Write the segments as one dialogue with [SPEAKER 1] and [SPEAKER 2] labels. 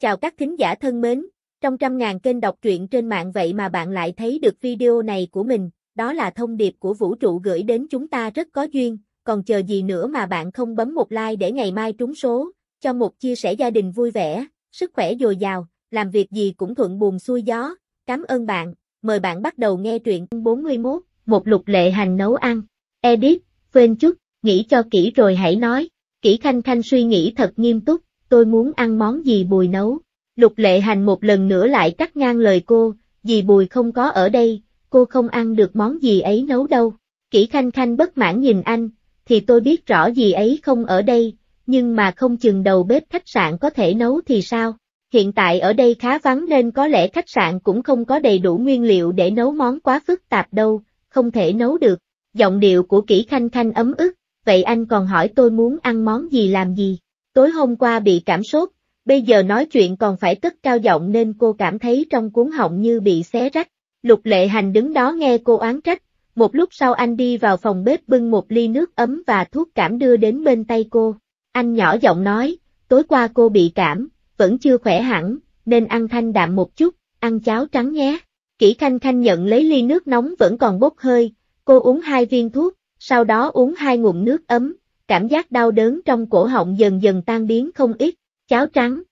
[SPEAKER 1] Chào các thính giả thân mến, trong trăm ngàn kênh đọc truyện trên mạng vậy mà bạn lại thấy được video này của mình, đó là thông điệp của vũ trụ gửi đến chúng ta rất có duyên, còn chờ gì nữa mà bạn không bấm một like để ngày mai trúng số, cho một chia sẻ gia đình vui vẻ, sức khỏe dồi dào, làm việc gì cũng thuận buồm xuôi gió, cảm ơn bạn, mời bạn bắt đầu nghe truyện 41, một lục lệ hành nấu ăn, edit, quên chút, nghĩ cho kỹ rồi hãy nói, kỹ khanh khanh suy nghĩ thật nghiêm túc tôi muốn ăn món gì Bùi nấu. Lục lệ hành một lần nữa lại cắt ngang lời cô, dì Bùi không có ở đây, cô không ăn được món gì ấy nấu đâu. Kỷ Khanh Khanh bất mãn nhìn anh, thì tôi biết rõ gì ấy không ở đây, nhưng mà không chừng đầu bếp khách sạn có thể nấu thì sao? Hiện tại ở đây khá vắng nên có lẽ khách sạn cũng không có đầy đủ nguyên liệu để nấu món quá phức tạp đâu, không thể nấu được. Giọng điệu của Kỷ Khanh Khanh ấm ức, vậy anh còn hỏi tôi muốn ăn món gì làm gì? Tối hôm qua bị cảm sốt, bây giờ nói chuyện còn phải cất cao giọng nên cô cảm thấy trong cuốn họng như bị xé rách. Lục lệ hành đứng đó nghe cô oán trách, một lúc sau anh đi vào phòng bếp bưng một ly nước ấm và thuốc cảm đưa đến bên tay cô. Anh nhỏ giọng nói, tối qua cô bị cảm, vẫn chưa khỏe hẳn, nên ăn thanh đạm một chút, ăn cháo trắng nhé. Kỷ Khanh Khanh nhận lấy ly nước nóng vẫn còn bốc hơi, cô uống hai viên thuốc, sau đó uống hai ngụm nước ấm, cảm giác đau đớn trong cổ họng dần dần tan biến không ít, cháo trắng.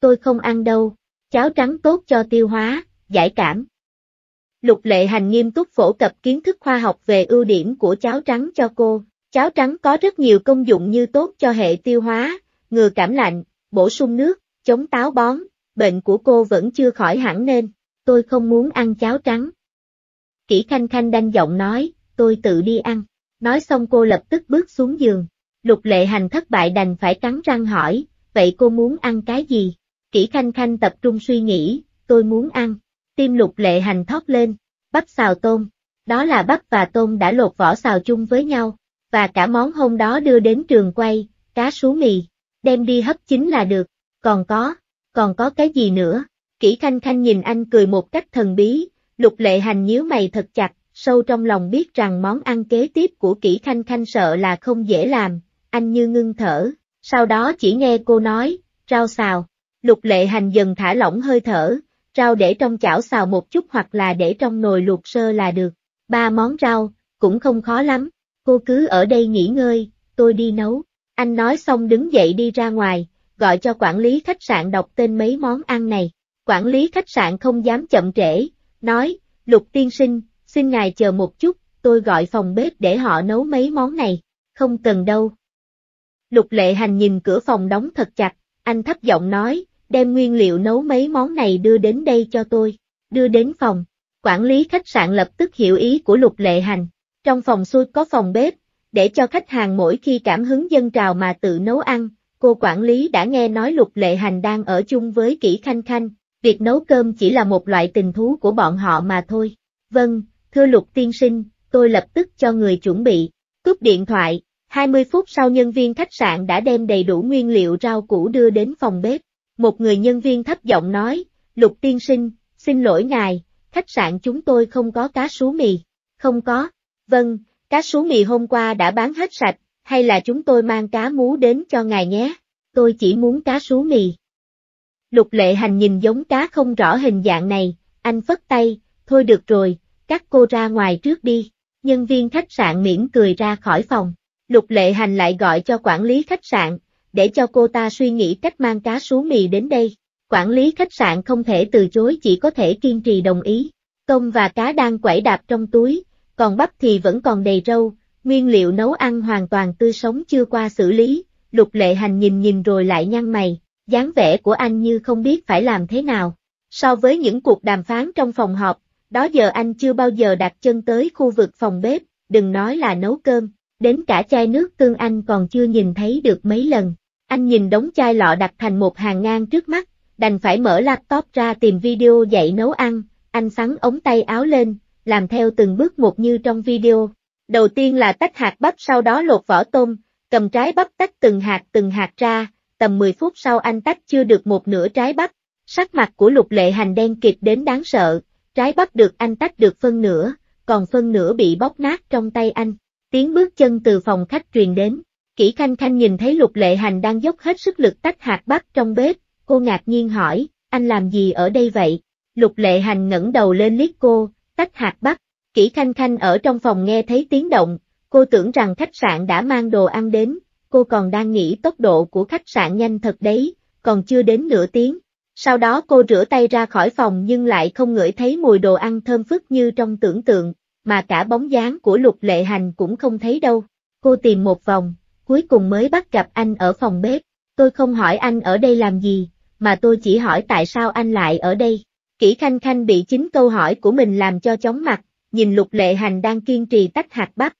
[SPEAKER 1] Tôi không ăn đâu, cháo trắng tốt cho tiêu hóa, giải cảm. Lục lệ hành nghiêm túc phổ cập kiến thức khoa học về ưu điểm của cháo trắng cho cô. Cháo trắng có rất nhiều công dụng như tốt cho hệ tiêu hóa, ngừa cảm lạnh, bổ sung nước, chống táo bón, bệnh của cô vẫn chưa khỏi hẳn nên, tôi không muốn ăn cháo trắng. Kỷ Khanh Khanh đanh giọng nói, tôi tự đi ăn. Nói xong cô lập tức bước xuống giường. Lục lệ hành thất bại đành phải cắn răng hỏi, vậy cô muốn ăn cái gì? Kỷ Khanh Khanh tập trung suy nghĩ, tôi muốn ăn. Tim lục lệ hành thót lên, bắp xào tôm. Đó là bắp và tôm đã lột vỏ xào chung với nhau, và cả món hôm đó đưa đến trường quay, cá sú mì, đem đi hấp chính là được. Còn có, còn có cái gì nữa? Kỷ Khanh Khanh nhìn anh cười một cách thần bí, lục lệ hành nhíu mày thật chặt, sâu trong lòng biết rằng món ăn kế tiếp của Kỷ Khanh Khanh sợ là không dễ làm, anh như ngưng thở, sau đó chỉ nghe cô nói, rau xào, lục lệ hành dần thả lỏng hơi thở, rau để trong chảo xào một chút hoặc là để trong nồi luộc sơ là được, ba món rau, cũng không khó lắm, cô cứ ở đây nghỉ ngơi, tôi đi nấu, anh nói xong đứng dậy đi ra ngoài, gọi cho quản lý khách sạn đọc tên mấy món ăn này, quản lý khách sạn không dám chậm trễ, nói, lục tiên sinh, xin ngài chờ một chút, tôi gọi phòng bếp để họ nấu mấy món này, không cần đâu. Lục lệ hành nhìn cửa phòng đóng thật chặt, anh thấp giọng nói, đem nguyên liệu nấu mấy món này đưa đến đây cho tôi, đưa đến phòng. Quản lý khách sạn lập tức hiểu ý của lục lệ hành, trong phòng xui có phòng bếp, để cho khách hàng mỗi khi cảm hứng dân trào mà tự nấu ăn, cô quản lý đã nghe nói lục lệ hành đang ở chung với kỹ khanh khanh, việc nấu cơm chỉ là một loại tình thú của bọn họ mà thôi. Vâng, thưa lục tiên sinh, tôi lập tức cho người chuẩn bị, cúp điện thoại, 20 phút sau nhân viên khách sạn đã đem đầy đủ nguyên liệu rau củ đưa đến phòng bếp, một người nhân viên thấp giọng nói, lục tiên sinh, xin lỗi ngài, khách sạn chúng tôi không có cá sú mì, không có, vâng, cá sú mì hôm qua đã bán hết sạch, hay là chúng tôi mang cá mú đến cho ngài nhé, tôi chỉ muốn cá sú mì. Lục lệ hành nhìn giống cá không rõ hình dạng này, anh phất tay, thôi được rồi, các cô ra ngoài trước đi. Nhân viên khách sạn mỉm cười ra khỏi phòng. Lục lệ hành lại gọi cho quản lý khách sạn, để cho cô ta suy nghĩ cách mang cá sú mì đến đây. Quản lý khách sạn không thể từ chối chỉ có thể kiên trì đồng ý. Công và cá đang quẩy đạp trong túi, còn bắp thì vẫn còn đầy râu, nguyên liệu nấu ăn hoàn toàn tươi sống chưa qua xử lý. Lục lệ hành nhìn nhìn rồi lại nhăn mày, dáng vẻ của anh như không biết phải làm thế nào. So với những cuộc đàm phán trong phòng họp, đó giờ anh chưa bao giờ đặt chân tới khu vực phòng bếp, đừng nói là nấu cơm, đến cả chai nước tương anh còn chưa nhìn thấy được mấy lần. Anh nhìn đống chai lọ đặt thành một hàng ngang trước mắt, đành phải mở laptop ra tìm video dạy nấu ăn, anh sắn ống tay áo lên, làm theo từng bước một như trong video. Đầu tiên là tách hạt bắp sau đó lột vỏ tôm, cầm trái bắp tách từng hạt từng hạt ra, tầm 10 phút sau anh tách chưa được một nửa trái bắp, sắc mặt của lục lệ hành đen kịt đến đáng sợ, Trái bắt được anh tách được phân nửa, còn phân nửa bị bóc nát trong tay anh. Tiếng bước chân từ phòng khách truyền đến. Kỷ Khanh Khanh nhìn thấy Lục Lệ Hành đang dốc hết sức lực tách hạt bắp trong bếp, cô ngạc nhiên hỏi, anh làm gì ở đây vậy? Lục Lệ Hành ngẩng đầu lên liếc cô, tách hạt bắp. Kỷ Khanh Khanh ở trong phòng nghe thấy tiếng động, cô tưởng rằng khách sạn đã mang đồ ăn đến, cô còn đang nghĩ tốc độ của khách sạn nhanh thật đấy, còn chưa đến nửa tiếng, sau đó cô rửa tay ra khỏi phòng nhưng lại không ngửi thấy mùi đồ ăn thơm phức như trong tưởng tượng, mà cả bóng dáng của lục lệ hành cũng không thấy đâu. Cô tìm một vòng, cuối cùng mới bắt gặp anh ở phòng bếp. Tôi không hỏi anh ở đây làm gì, mà tôi chỉ hỏi tại sao anh lại ở đây. Kỷ Khanh Khanh bị chính câu hỏi của mình làm cho chóng mặt, nhìn lục lệ hành đang kiên trì tách hạt bắp.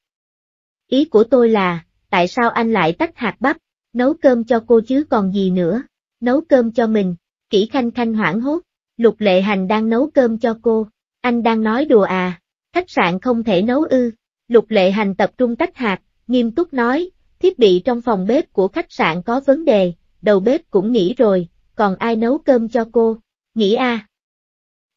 [SPEAKER 1] Ý của tôi là, tại sao anh lại tách hạt bắp, nấu cơm cho cô chứ còn gì nữa, nấu cơm cho mình. Kỷ Khanh Khanh hoảng hốt, Lục Lệ Hành đang nấu cơm cho cô, anh đang nói đùa à, khách sạn không thể nấu ư. Lục Lệ Hành tập trung tách hạt, nghiêm túc nói, thiết bị trong phòng bếp của khách sạn có vấn đề, đầu bếp cũng nghỉ rồi, còn ai nấu cơm cho cô, nghỉ À.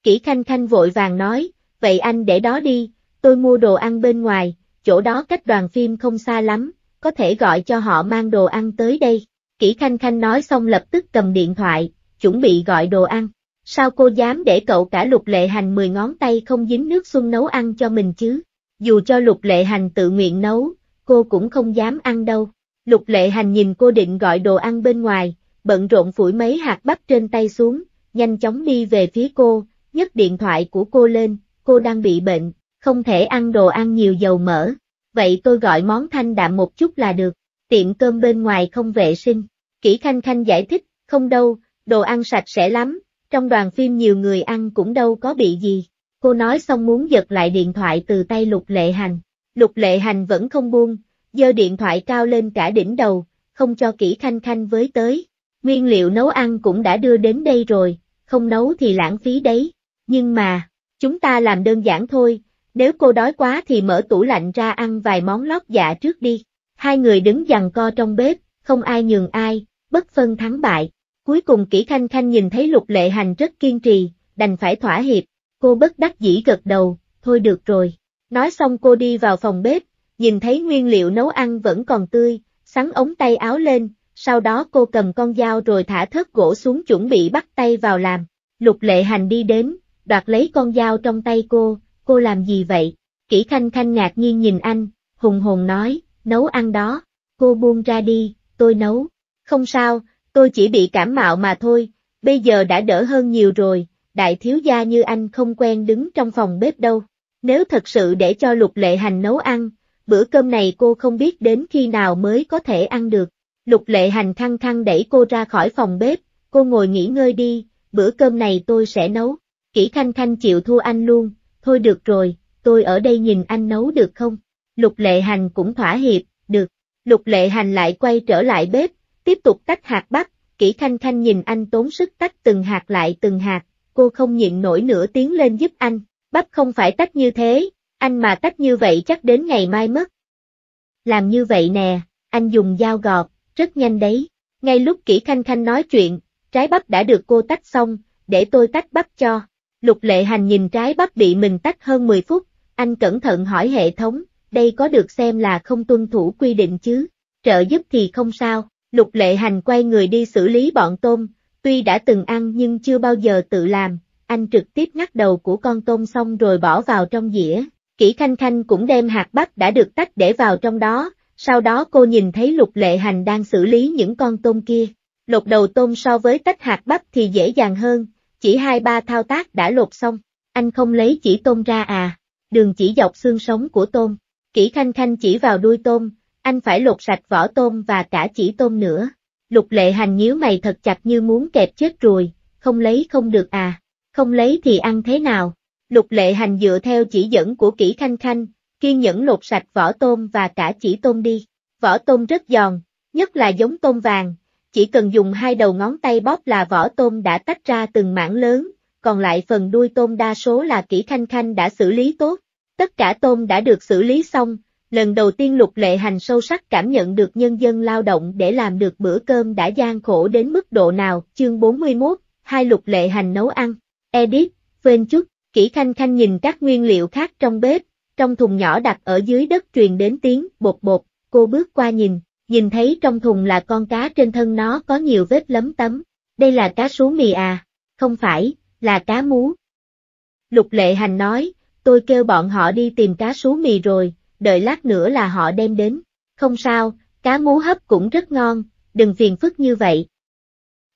[SPEAKER 1] Kỷ Khanh Khanh vội vàng nói, vậy anh để đó đi, tôi mua đồ ăn bên ngoài, chỗ đó cách đoàn phim không xa lắm, có thể gọi cho họ mang đồ ăn tới đây. Kỷ Khanh Khanh nói xong lập tức cầm điện thoại, chuẩn bị gọi đồ ăn. Sao cô dám để cậu cả lục lệ hành 10 ngón tay không dính nước xuân nấu ăn cho mình chứ? Dù cho lục lệ hành tự nguyện nấu, cô cũng không dám ăn đâu. Lục lệ hành nhìn cô định gọi đồ ăn bên ngoài, bận rộn phủi mấy hạt bắp trên tay xuống, nhanh chóng đi về phía cô, nhấc điện thoại của cô lên, cô đang bị bệnh, không thể ăn đồ ăn nhiều dầu mỡ. Vậy tôi gọi món thanh đạm một chút là được, tiệm cơm bên ngoài không vệ sinh. Kỷ Khanh Khanh giải thích, không đâu, đồ ăn sạch sẽ lắm, trong đoàn phim nhiều người ăn cũng đâu có bị gì. Cô nói xong muốn giật lại điện thoại từ tay Lục Lệ Hành. Lục Lệ Hành vẫn không buông, giơ điện thoại cao lên cả đỉnh đầu, không cho kỹ khanh khanh với tới. Nguyên liệu nấu ăn cũng đã đưa đến đây rồi, không nấu thì lãng phí đấy. Nhưng mà, chúng ta làm đơn giản thôi, nếu cô đói quá thì mở tủ lạnh ra ăn vài món lót dạ trước đi. Hai người đứng dằn co trong bếp, không ai nhường ai, bất phân thắng bại. Cuối cùng Kỷ Khanh Khanh nhìn thấy Lục Lệ Hành rất kiên trì, đành phải thỏa hiệp, cô bất đắc dĩ gật đầu, thôi được rồi. Nói xong cô đi vào phòng bếp, nhìn thấy nguyên liệu nấu ăn vẫn còn tươi, sắn ống tay áo lên, sau đó cô cầm con dao rồi thả thớt gỗ xuống chuẩn bị bắt tay vào làm. Lục Lệ Hành đi đến, đoạt lấy con dao trong tay cô, cô làm gì vậy? Kỷ Khanh Khanh ngạc nhiên nhìn anh, hùng hồn nói, nấu ăn đó, cô buông ra đi, tôi nấu. Không sao, Tôi chỉ bị cảm mạo mà thôi, bây giờ đã đỡ hơn nhiều rồi, đại thiếu gia như anh không quen đứng trong phòng bếp đâu. Nếu thật sự để cho Lục Lệ Hành nấu ăn, bữa cơm này cô không biết đến khi nào mới có thể ăn được. Lục Lệ Hành khăng khăng đẩy cô ra khỏi phòng bếp, cô ngồi nghỉ ngơi đi, bữa cơm này tôi sẽ nấu. Kỷ Khanh Khanh chịu thua anh luôn, thôi được rồi, tôi ở đây nhìn anh nấu được không? Lục Lệ Hành cũng thỏa hiệp, được. Lục Lệ Hành lại quay trở lại bếp, tiếp tục tách hạt bắp, kỹ thanh thanh nhìn anh tốn sức tách từng hạt lại từng hạt, cô không nhịn nổi nữa tiến lên giúp anh, bắp không phải tách như thế, anh mà tách như vậy chắc đến ngày mai mất. Làm như vậy nè, anh dùng dao gọt, rất nhanh đấy, ngay lúc kỹ thanh thanh nói chuyện, trái bắp đã được cô tách xong, để tôi tách bắp cho. Lục lệ hành nhìn trái bắp bị mình tách hơn 10 phút, anh cẩn thận hỏi hệ thống, đây có được xem là không tuân thủ quy định chứ, trợ giúp thì không sao, Lục lệ hành quay người đi xử lý bọn tôm, tuy đã từng ăn nhưng chưa bao giờ tự làm, anh trực tiếp ngắt đầu của con tôm xong rồi bỏ vào trong dĩa. Kỷ Khanh Khanh cũng đem hạt bắp đã được tách để vào trong đó, sau đó cô nhìn thấy lục lệ hành đang xử lý những con tôm kia. Lột đầu tôm so với tách hạt bắp thì dễ dàng hơn, chỉ hai ba thao tác đã lột xong, anh không lấy chỉ tôm ra à, đường chỉ dọc xương sống của tôm. Kỷ Khanh Khanh chỉ vào đuôi tôm, anh phải lột sạch vỏ tôm và cả chỉ tôm nữa. Lục lệ hành nhíu mày thật chặt như muốn kẹp chết rồi, không lấy không được à, không lấy thì ăn thế nào. Lục lệ hành dựa theo chỉ dẫn của kỹ khanh khanh, kiên nhẫn lột sạch vỏ tôm và cả chỉ tôm đi. Vỏ tôm rất giòn, nhất là giống tôm vàng, chỉ cần dùng hai đầu ngón tay bóp là vỏ tôm đã tách ra từng mảng lớn, còn lại phần đuôi tôm đa số là kỹ khanh khanh đã xử lý tốt. Tất cả tôm đã được xử lý xong, Lần đầu tiên Lục Lệ Hành sâu sắc cảm nhận được nhân dân lao động để làm được bữa cơm đã gian khổ đến mức độ nào, chương 41, hai Lục Lệ Hành nấu ăn. edit phên chút, kỹ khanh khanh nhìn các nguyên liệu khác trong bếp, trong thùng nhỏ đặt ở dưới đất truyền đến tiếng bột bột, cô bước qua nhìn, nhìn thấy trong thùng là con cá trên thân nó có nhiều vết lấm tấm, đây là cá sú mì à, không phải, là cá mú. Lục Lệ Hành nói, tôi kêu bọn họ đi tìm cá sú mì rồi, đợi lát nữa là họ đem đến. Không sao, cá mú hấp cũng rất ngon, đừng phiền phức như vậy.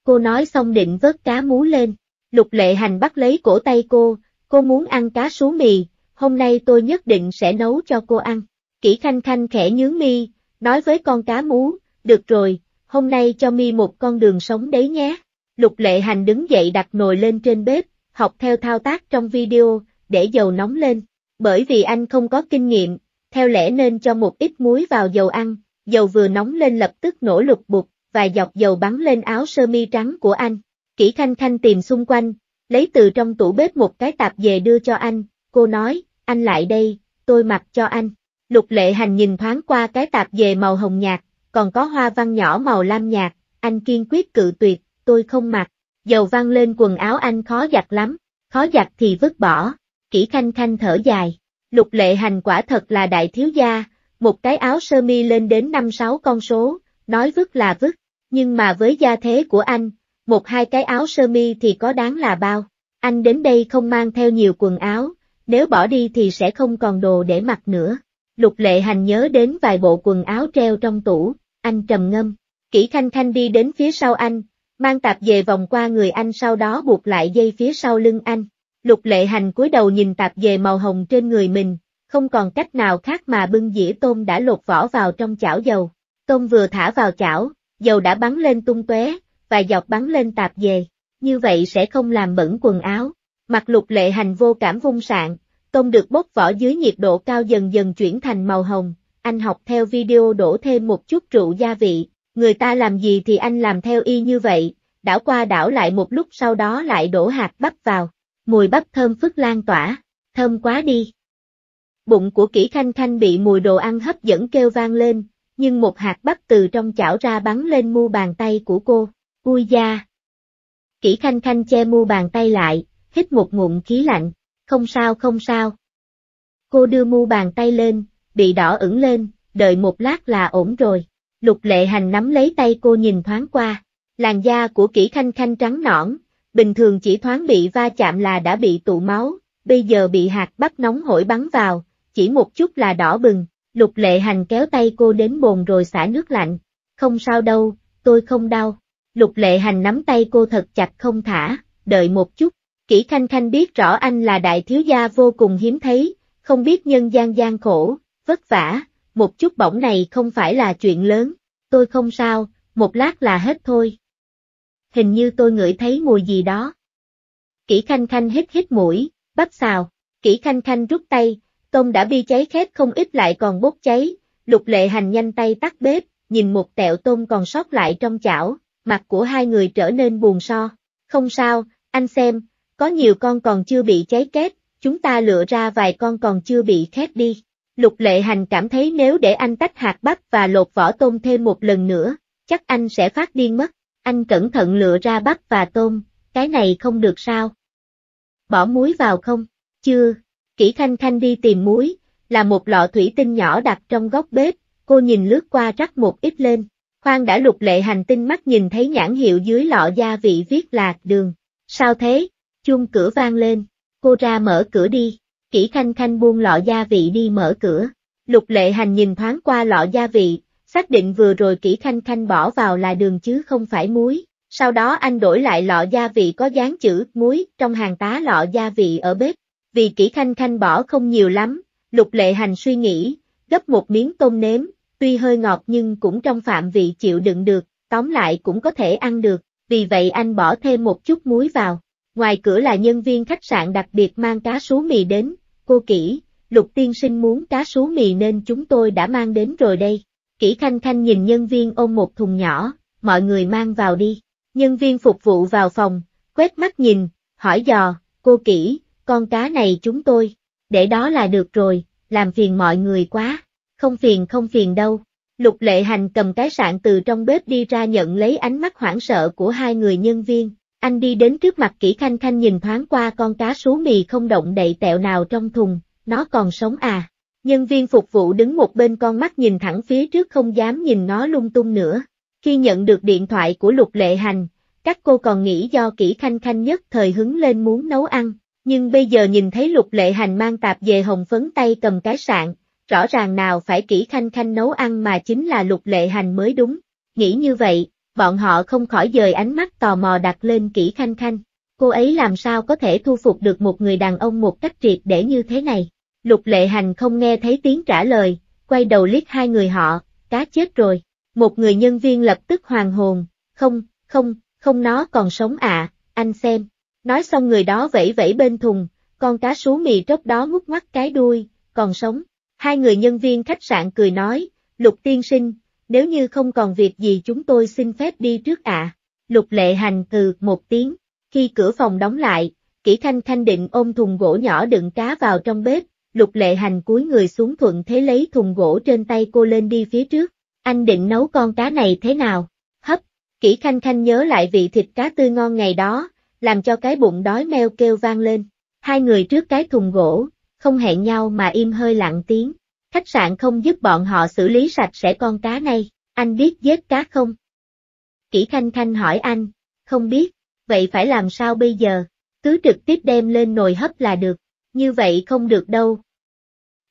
[SPEAKER 1] Cô nói xong định vớt cá mú lên, lục lệ hành bắt lấy cổ tay cô, cô muốn ăn cá sú mì, hôm nay tôi nhất định sẽ nấu cho cô ăn. Kỷ khanh khanh khẽ nhướng mi, nói với con cá mú, được rồi, hôm nay cho mi một con đường sống đấy nhé. Lục lệ hành đứng dậy đặt nồi lên trên bếp, học theo thao tác trong video, để dầu nóng lên. Bởi vì anh không có kinh nghiệm, theo lẽ nên cho một ít muối vào dầu ăn, dầu vừa nóng lên lập tức nổ lục bục, vài giọt dầu bắn lên áo sơ mi trắng của anh. Kỷ Khanh Khanh tìm xung quanh, lấy từ trong tủ bếp một cái tạp về đưa cho anh, cô nói, anh lại đây, tôi mặc cho anh. Lục lệ hành nhìn thoáng qua cái tạp về màu hồng nhạt, còn có hoa văn nhỏ màu lam nhạt, anh kiên quyết cự tuyệt, tôi không mặc. Dầu văng lên quần áo anh khó giặt lắm, khó giặt thì vứt bỏ. Kỷ Khanh Khanh thở dài, Lục lệ hành quả thật là đại thiếu gia, một cái áo sơ mi lên đến năm sáu con số, nói vứt là vứt, nhưng mà với gia thế của anh, một hai cái áo sơ mi thì có đáng là bao. Anh đến đây không mang theo nhiều quần áo, nếu bỏ đi thì sẽ không còn đồ để mặc nữa. Lục lệ hành nhớ đến vài bộ quần áo treo trong tủ, anh trầm ngâm, kỹ khanh khanh đi đến phía sau anh, mang tạp về vòng qua người anh sau đó buộc lại dây phía sau lưng anh. Lục lệ hành cúi đầu nhìn tạp về màu hồng trên người mình, không còn cách nào khác mà bưng dĩa tôm đã lột vỏ vào trong chảo dầu. Tôm vừa thả vào chảo, dầu đã bắn lên tung tóe và dọc bắn lên tạp về, như vậy sẽ không làm bẩn quần áo. Mặt lục lệ hành vô cảm vung sạn, tôm được bốc vỏ dưới nhiệt độ cao dần dần chuyển thành màu hồng, anh học theo video đổ thêm một chút rượu gia vị, người ta làm gì thì anh làm theo y như vậy, đảo qua đảo lại một lúc sau đó lại đổ hạt bắp vào, mùi bắp thơm phức lan tỏa, thơm quá đi. Bụng của kỹ khanh khanh bị mùi đồ ăn hấp dẫn kêu vang lên, nhưng một hạt bắp từ trong chảo ra bắn lên mu bàn tay của cô, vui da. Kỹ khanh khanh che mu bàn tay lại, hít một ngụm khí lạnh, không sao không sao. Cô đưa mu bàn tay lên, bị đỏ ửng lên, đợi một lát là ổn rồi. Lục lệ hành nắm lấy tay cô nhìn thoáng qua, làn da của kỹ khanh khanh trắng nõn, bình thường chỉ thoáng bị va chạm là đã bị tụ máu, bây giờ bị hạt bắp nóng hổi bắn vào, chỉ một chút là đỏ bừng, lục lệ hành kéo tay cô đến bồn rồi xả nước lạnh, không sao đâu, tôi không đau. Lục lệ hành nắm tay cô thật chặt không thả, đợi một chút, kỹ khanh khanh biết rõ anh là đại thiếu gia vô cùng hiếm thấy, không biết nhân gian gian khổ, vất vả, một chút bỏng này không phải là chuyện lớn, tôi không sao, một lát là hết thôi hình như tôi ngửi thấy mùi gì đó. Kỷ Khanh Khanh hít hít mũi, bắp xào, Kỷ Khanh Khanh rút tay, tôm đã bị cháy khét không ít lại còn bốc cháy, lục lệ hành nhanh tay tắt bếp, nhìn một tẹo tôm còn sót lại trong chảo, mặt của hai người trở nên buồn so. Không sao, anh xem, có nhiều con còn chưa bị cháy két, chúng ta lựa ra vài con còn chưa bị khét đi. Lục lệ hành cảm thấy nếu để anh tách hạt bắp và lột vỏ tôm thêm một lần nữa, chắc anh sẽ phát điên mất. Anh cẩn thận lựa ra bắp và tôm, cái này không được sao. Bỏ muối vào không? Chưa. Kỷ Khanh Khanh đi tìm muối, là một lọ thủy tinh nhỏ đặt trong góc bếp, cô nhìn lướt qua rắc một ít lên. Khoan đã lục lệ hành tinh mắt nhìn thấy nhãn hiệu dưới lọ gia vị viết là đường. Sao thế? Chung cửa vang lên, cô ra mở cửa đi. Kỷ Khanh Khanh buông lọ gia vị đi mở cửa. Lục lệ hành nhìn thoáng qua lọ gia vị, xác định vừa rồi kỹ khanh khanh bỏ vào là đường chứ không phải muối, sau đó anh đổi lại lọ gia vị có dán chữ muối trong hàng tá lọ gia vị ở bếp, vì kỹ khanh khanh bỏ không nhiều lắm, lục lệ hành suy nghĩ, gấp một miếng tôm nếm, tuy hơi ngọt nhưng cũng trong phạm vị chịu đựng được, tóm lại cũng có thể ăn được, vì vậy anh bỏ thêm một chút muối vào. Ngoài cửa là nhân viên khách sạn đặc biệt mang cá sú mì đến, cô kỹ, lục tiên sinh muốn cá sú mì nên chúng tôi đã mang đến rồi đây. Kỷ Khanh Khanh nhìn nhân viên ôm một thùng nhỏ, mọi người mang vào đi. Nhân viên phục vụ vào phòng, quét mắt nhìn, hỏi dò, cô Kỷ, con cá này chúng tôi, để đó là được rồi, làm phiền mọi người quá. Không phiền không phiền đâu. Lục lệ hành cầm cái sạn từ trong bếp đi ra nhận lấy ánh mắt hoảng sợ của hai người nhân viên. Anh đi đến trước mặt Kỷ khanh khanh nhìn thoáng qua con cá sú mì không động đậy tẹo nào trong thùng, nó còn sống à. Nhân viên phục vụ đứng một bên con mắt nhìn thẳng phía trước không dám nhìn nó lung tung nữa. Khi nhận được điện thoại của Lục Lệ Hành, các cô còn nghĩ do kỹ khanh khanh nhất thời hứng lên muốn nấu ăn, nhưng bây giờ nhìn thấy Lục Lệ Hành mang tạp về hồng phấn tay cầm cái sạn, rõ ràng nào phải kỹ khanh khanh nấu ăn mà chính là Lục Lệ Hành mới đúng. Nghĩ như vậy, bọn họ không khỏi dời ánh mắt tò mò đặt lên kỹ khanh khanh. Cô ấy làm sao có thể thu phục được một người đàn ông một cách triệt để như thế này? Lục lệ hành không nghe thấy tiếng trả lời, quay đầu liếc hai người họ, cá chết rồi. Một người nhân viên lập tức hoàng hồn, không, không, không nó còn sống ạ, à, anh xem. Nói xong người đó vẫy vẫy bên thùng, con cá sú mì trốc đó ngút ngoắt cái đuôi, còn sống. Hai người nhân viên khách sạn cười nói, Lục tiên sinh, nếu như không còn việc gì chúng tôi xin phép đi trước ạ. À. Lục lệ hành từ một tiếng, khi cửa phòng đóng lại, Kỷ thanh thanh định ôm thùng gỗ nhỏ đựng cá vào trong bếp, Lục lệ hành cúi người xuống thuận thế lấy thùng gỗ trên tay cô lên đi phía trước. Anh định nấu con cá này thế nào? Hấp, Kỷ khanh khanh nhớ lại vị thịt cá tươi ngon ngày đó, làm cho cái bụng đói meo kêu vang lên. Hai người trước cái thùng gỗ, không hẹn nhau mà im hơi lặng tiếng. Khách sạn không giúp bọn họ xử lý sạch sẽ con cá này, anh biết giết cá không? Kỷ Khanh Khanh hỏi anh, không biết, vậy phải làm sao bây giờ, cứ trực tiếp đem lên nồi hấp là được, như vậy không được đâu,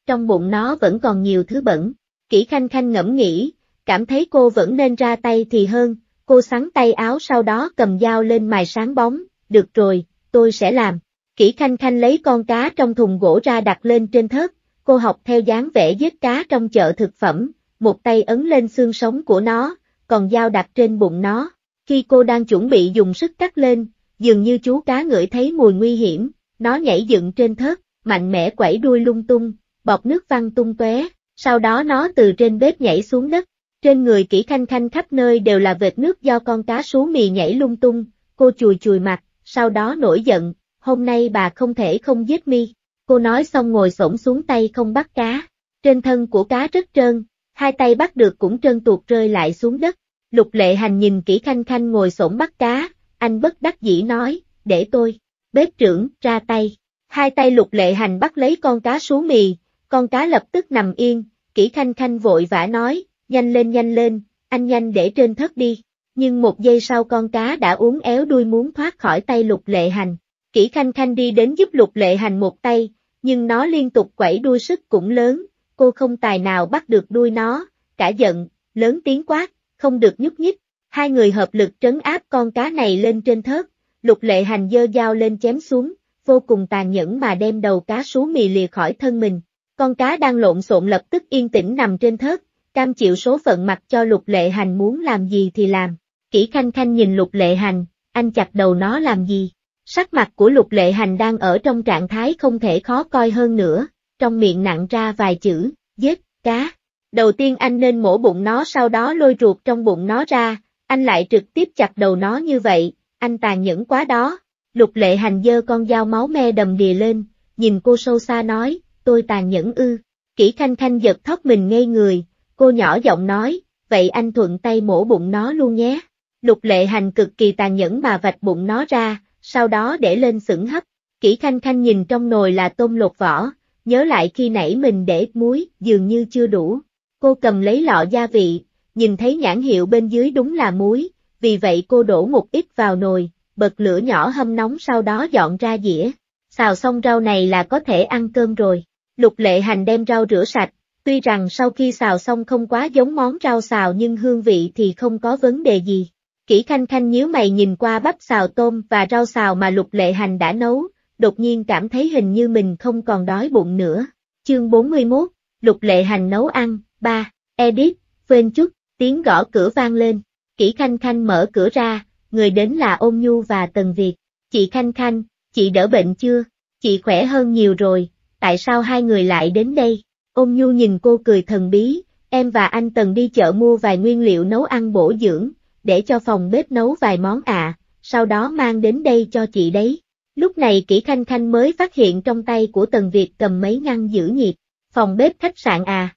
[SPEAKER 1] trong bụng nó vẫn còn nhiều thứ bẩn. Kỷ Khanh Khanh ngẫm nghĩ, cảm thấy cô vẫn nên ra tay thì hơn, cô sắn tay áo sau đó cầm dao lên mài sáng bóng, được rồi, tôi sẽ làm. Kỷ Khanh Khanh lấy con cá trong thùng gỗ ra đặt lên trên thớt, cô học theo dáng vẽ giết cá trong chợ thực phẩm, một tay ấn lên xương sống của nó, còn dao đặt trên bụng nó. Khi cô đang chuẩn bị dùng sức cắt lên, dường như chú cá ngửi thấy mùi nguy hiểm, nó nhảy dựng trên thớt, mạnh mẽ quẩy đuôi lung tung, bọt nước văng tung tóe, sau đó nó từ trên bếp nhảy xuống đất. Trên người kỹ khanh khanh khắp nơi đều là vệt nước do con cá sú mì nhảy lung tung, cô chùi chùi mặt, sau đó nổi giận, hôm nay bà không thể không giết mi. Cô nói xong ngồi xổm xuống tay không bắt cá. Trên thân của cá rất trơn, hai tay bắt được cũng trơn tuột rơi lại xuống đất. Lục lệ hành nhìn kỹ khanh khanh ngồi xổm bắt cá, anh bất đắc dĩ nói, để tôi, bếp trưởng, ra tay. Hai tay lục lệ hành bắt lấy con cá sú mì, con cá lập tức nằm yên, kỹ khanh khanh vội vã nói, nhanh lên nhanh lên, anh nhanh để trên thất đi. Nhưng một giây sau con cá đã uốn éo đuôi muốn thoát khỏi tay lục lệ hành. kỹ khanh khanh đi đến giúp lục lệ hành một tay, nhưng nó liên tục quẩy đuôi sức cũng lớn, cô không tài nào bắt được đuôi nó, cả giận, lớn tiếng quát, không được nhúc nhích. Hai người hợp lực trấn áp con cá này lên trên thớt, lục lệ hành dơ dao lên chém xuống, vô cùng tàn nhẫn mà đem đầu cá sú mì lìa khỏi thân mình. Con cá đang lộn xộn lập tức yên tĩnh nằm trên thớt, cam chịu số phận mặc cho lục lệ hành muốn làm gì thì làm. Kỷ khanh khanh nhìn lục lệ hành, anh chặt đầu nó làm gì? Sắc mặt của lục lệ hành đang ở trong trạng thái không thể khó coi hơn nữa, trong miệng nặng ra vài chữ, giết, cá. Đầu tiên anh nên mổ bụng nó sau đó lôi ruột trong bụng nó ra, anh lại trực tiếp chặt đầu nó như vậy, anh tàn nhẫn quá đó. Lục lệ hành dơ con dao máu me đầm đìa lên, nhìn cô sâu xa nói, tôi tàn nhẫn ư. Kỷ Khanh Khanh giật thót mình ngây người, cô nhỏ giọng nói, vậy anh thuận tay mổ bụng nó luôn nhé. Lục lệ hành cực kỳ tàn nhẫn mà vạch bụng nó ra, sau đó để lên sửng hấp. Kỷ Khanh Khanh nhìn trong nồi là tôm lột vỏ, nhớ lại khi nãy mình để muối, dường như chưa đủ. Cô cầm lấy lọ gia vị, nhìn thấy nhãn hiệu bên dưới đúng là muối, vì vậy cô đổ một ít vào nồi, bật lửa nhỏ hâm nóng sau đó dọn ra dĩa. Xào xong rau này là có thể ăn cơm rồi. Lục lệ hành đem rau rửa sạch, tuy rằng sau khi xào xong không quá giống món rau xào nhưng hương vị thì không có vấn đề gì. Kỷ Khanh Khanh nhíu mày nhìn qua bắp xào tôm và rau xào mà Lục Lệ Hành đã nấu, đột nhiên cảm thấy hình như mình không còn đói bụng nữa. Chương 41, Lục Lệ Hành nấu ăn, 3, Edit, phên chút, tiếng gõ cửa vang lên. Kỷ Khanh Khanh mở cửa ra, người đến là Ôn Nhu và Tần Việt. Chị Khanh Khanh, chị đỡ bệnh chưa? Chị khỏe hơn nhiều rồi, tại sao hai người lại đến đây? Ôm Nhu nhìn cô cười thần bí, em và anh Tần đi chợ mua vài nguyên liệu nấu ăn bổ dưỡng, để cho phòng bếp nấu vài món ạ, à, sau đó mang đến đây cho chị đấy. Lúc này Kỷ Khanh Khanh mới phát hiện trong tay của Tần Việt cầm mấy ngăn giữ nhiệt, phòng bếp khách sạn à.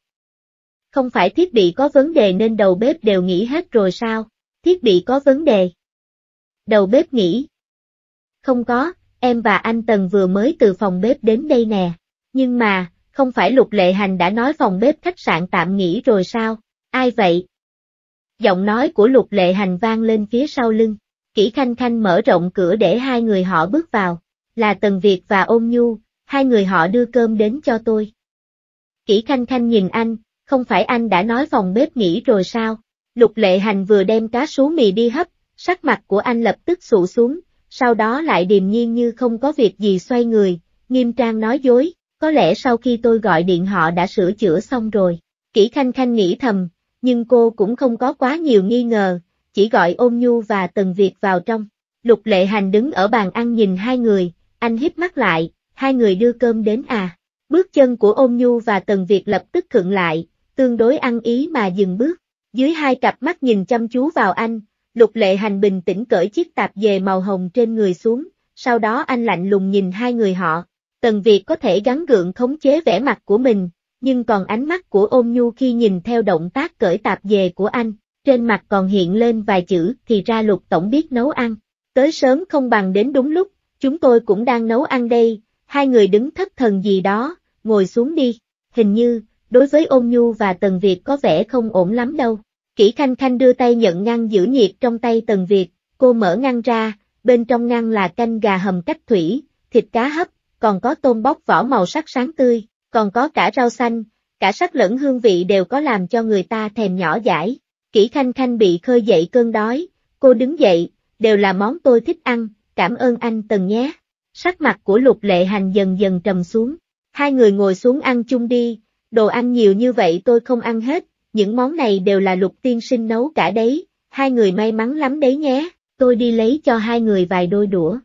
[SPEAKER 1] Không phải thiết bị có vấn đề nên đầu bếp đều nghỉ hết rồi sao? Thiết bị có vấn đề. Đầu bếp nghỉ. Không có, em và anh Tần vừa mới từ phòng bếp đến đây nè. Nhưng mà, không phải Lục Lệ Hành đã nói phòng bếp khách sạn tạm nghỉ rồi sao? Ai vậy? Giọng nói của Lục Lệ Hành vang lên phía sau lưng. Kỷ Khanh Khanh mở rộng cửa để hai người họ bước vào. Là Tần Việt và Ôn Nhu, hai người họ đưa cơm đến cho tôi. Kỷ Khanh Khanh nhìn anh, không phải anh đã nói phòng bếp nghỉ rồi sao? Lục Lệ Hành vừa đem cá sú mì đi hấp, sắc mặt của anh lập tức sụ xuống, sau đó lại điềm nhiên như không có việc gì xoay người, nghiêm trang nói dối, có lẽ sau khi tôi gọi điện họ đã sửa chữa xong rồi. Kỷ Khanh Khanh nghĩ thầm, nhưng cô cũng không có quá nhiều nghi ngờ, chỉ gọi ôn nhu và tần Việt vào trong. Lục Lệ Hành đứng ở bàn ăn nhìn hai người, anh híp mắt lại, hai người đưa cơm đến à. Bước chân của ôn nhu và tần Việt lập tức khựng lại, tương đối ăn ý mà dừng bước. Dưới hai cặp mắt nhìn chăm chú vào anh, Lục Lệ Hành bình tĩnh cởi chiếc tạp dề màu hồng trên người xuống, sau đó anh lạnh lùng nhìn hai người họ, Tần Việt có thể gắn gượng khống chế vẻ mặt của mình, nhưng còn ánh mắt của Ôm nhu khi nhìn theo động tác cởi tạp về của anh, trên mặt còn hiện lên vài chữ thì ra lục tổng biết nấu ăn, tới sớm không bằng đến đúng lúc, chúng tôi cũng đang nấu ăn đây, hai người đứng thất thần gì đó, ngồi xuống đi, hình như, đối với Ôm nhu và Tần Việt có vẻ không ổn lắm đâu. Kỷ Khanh Khanh đưa tay nhận ngăn giữ nhiệt trong tay Tần Việt, cô mở ngăn ra, bên trong ngăn là canh gà hầm cách thủy, thịt cá hấp, còn có tôm bóc vỏ màu sắc sáng tươi, còn có cả rau xanh, cả sắc lẫn hương vị đều có làm cho người ta thèm nhỏ dãi. Kỷ Khanh Khanh bị khơi dậy cơn đói, cô đứng dậy, đều là món tôi thích ăn, cảm ơn anh Tần nhé. Sắc mặt của Lục Lệ Hành dần dần trầm xuống, hai người ngồi xuống ăn chung đi, đồ ăn nhiều như vậy tôi không ăn hết, những món này đều là Lục Tiên Sinh nấu cả đấy, hai người may mắn lắm đấy nhé, tôi đi lấy cho hai người vài đôi đũa.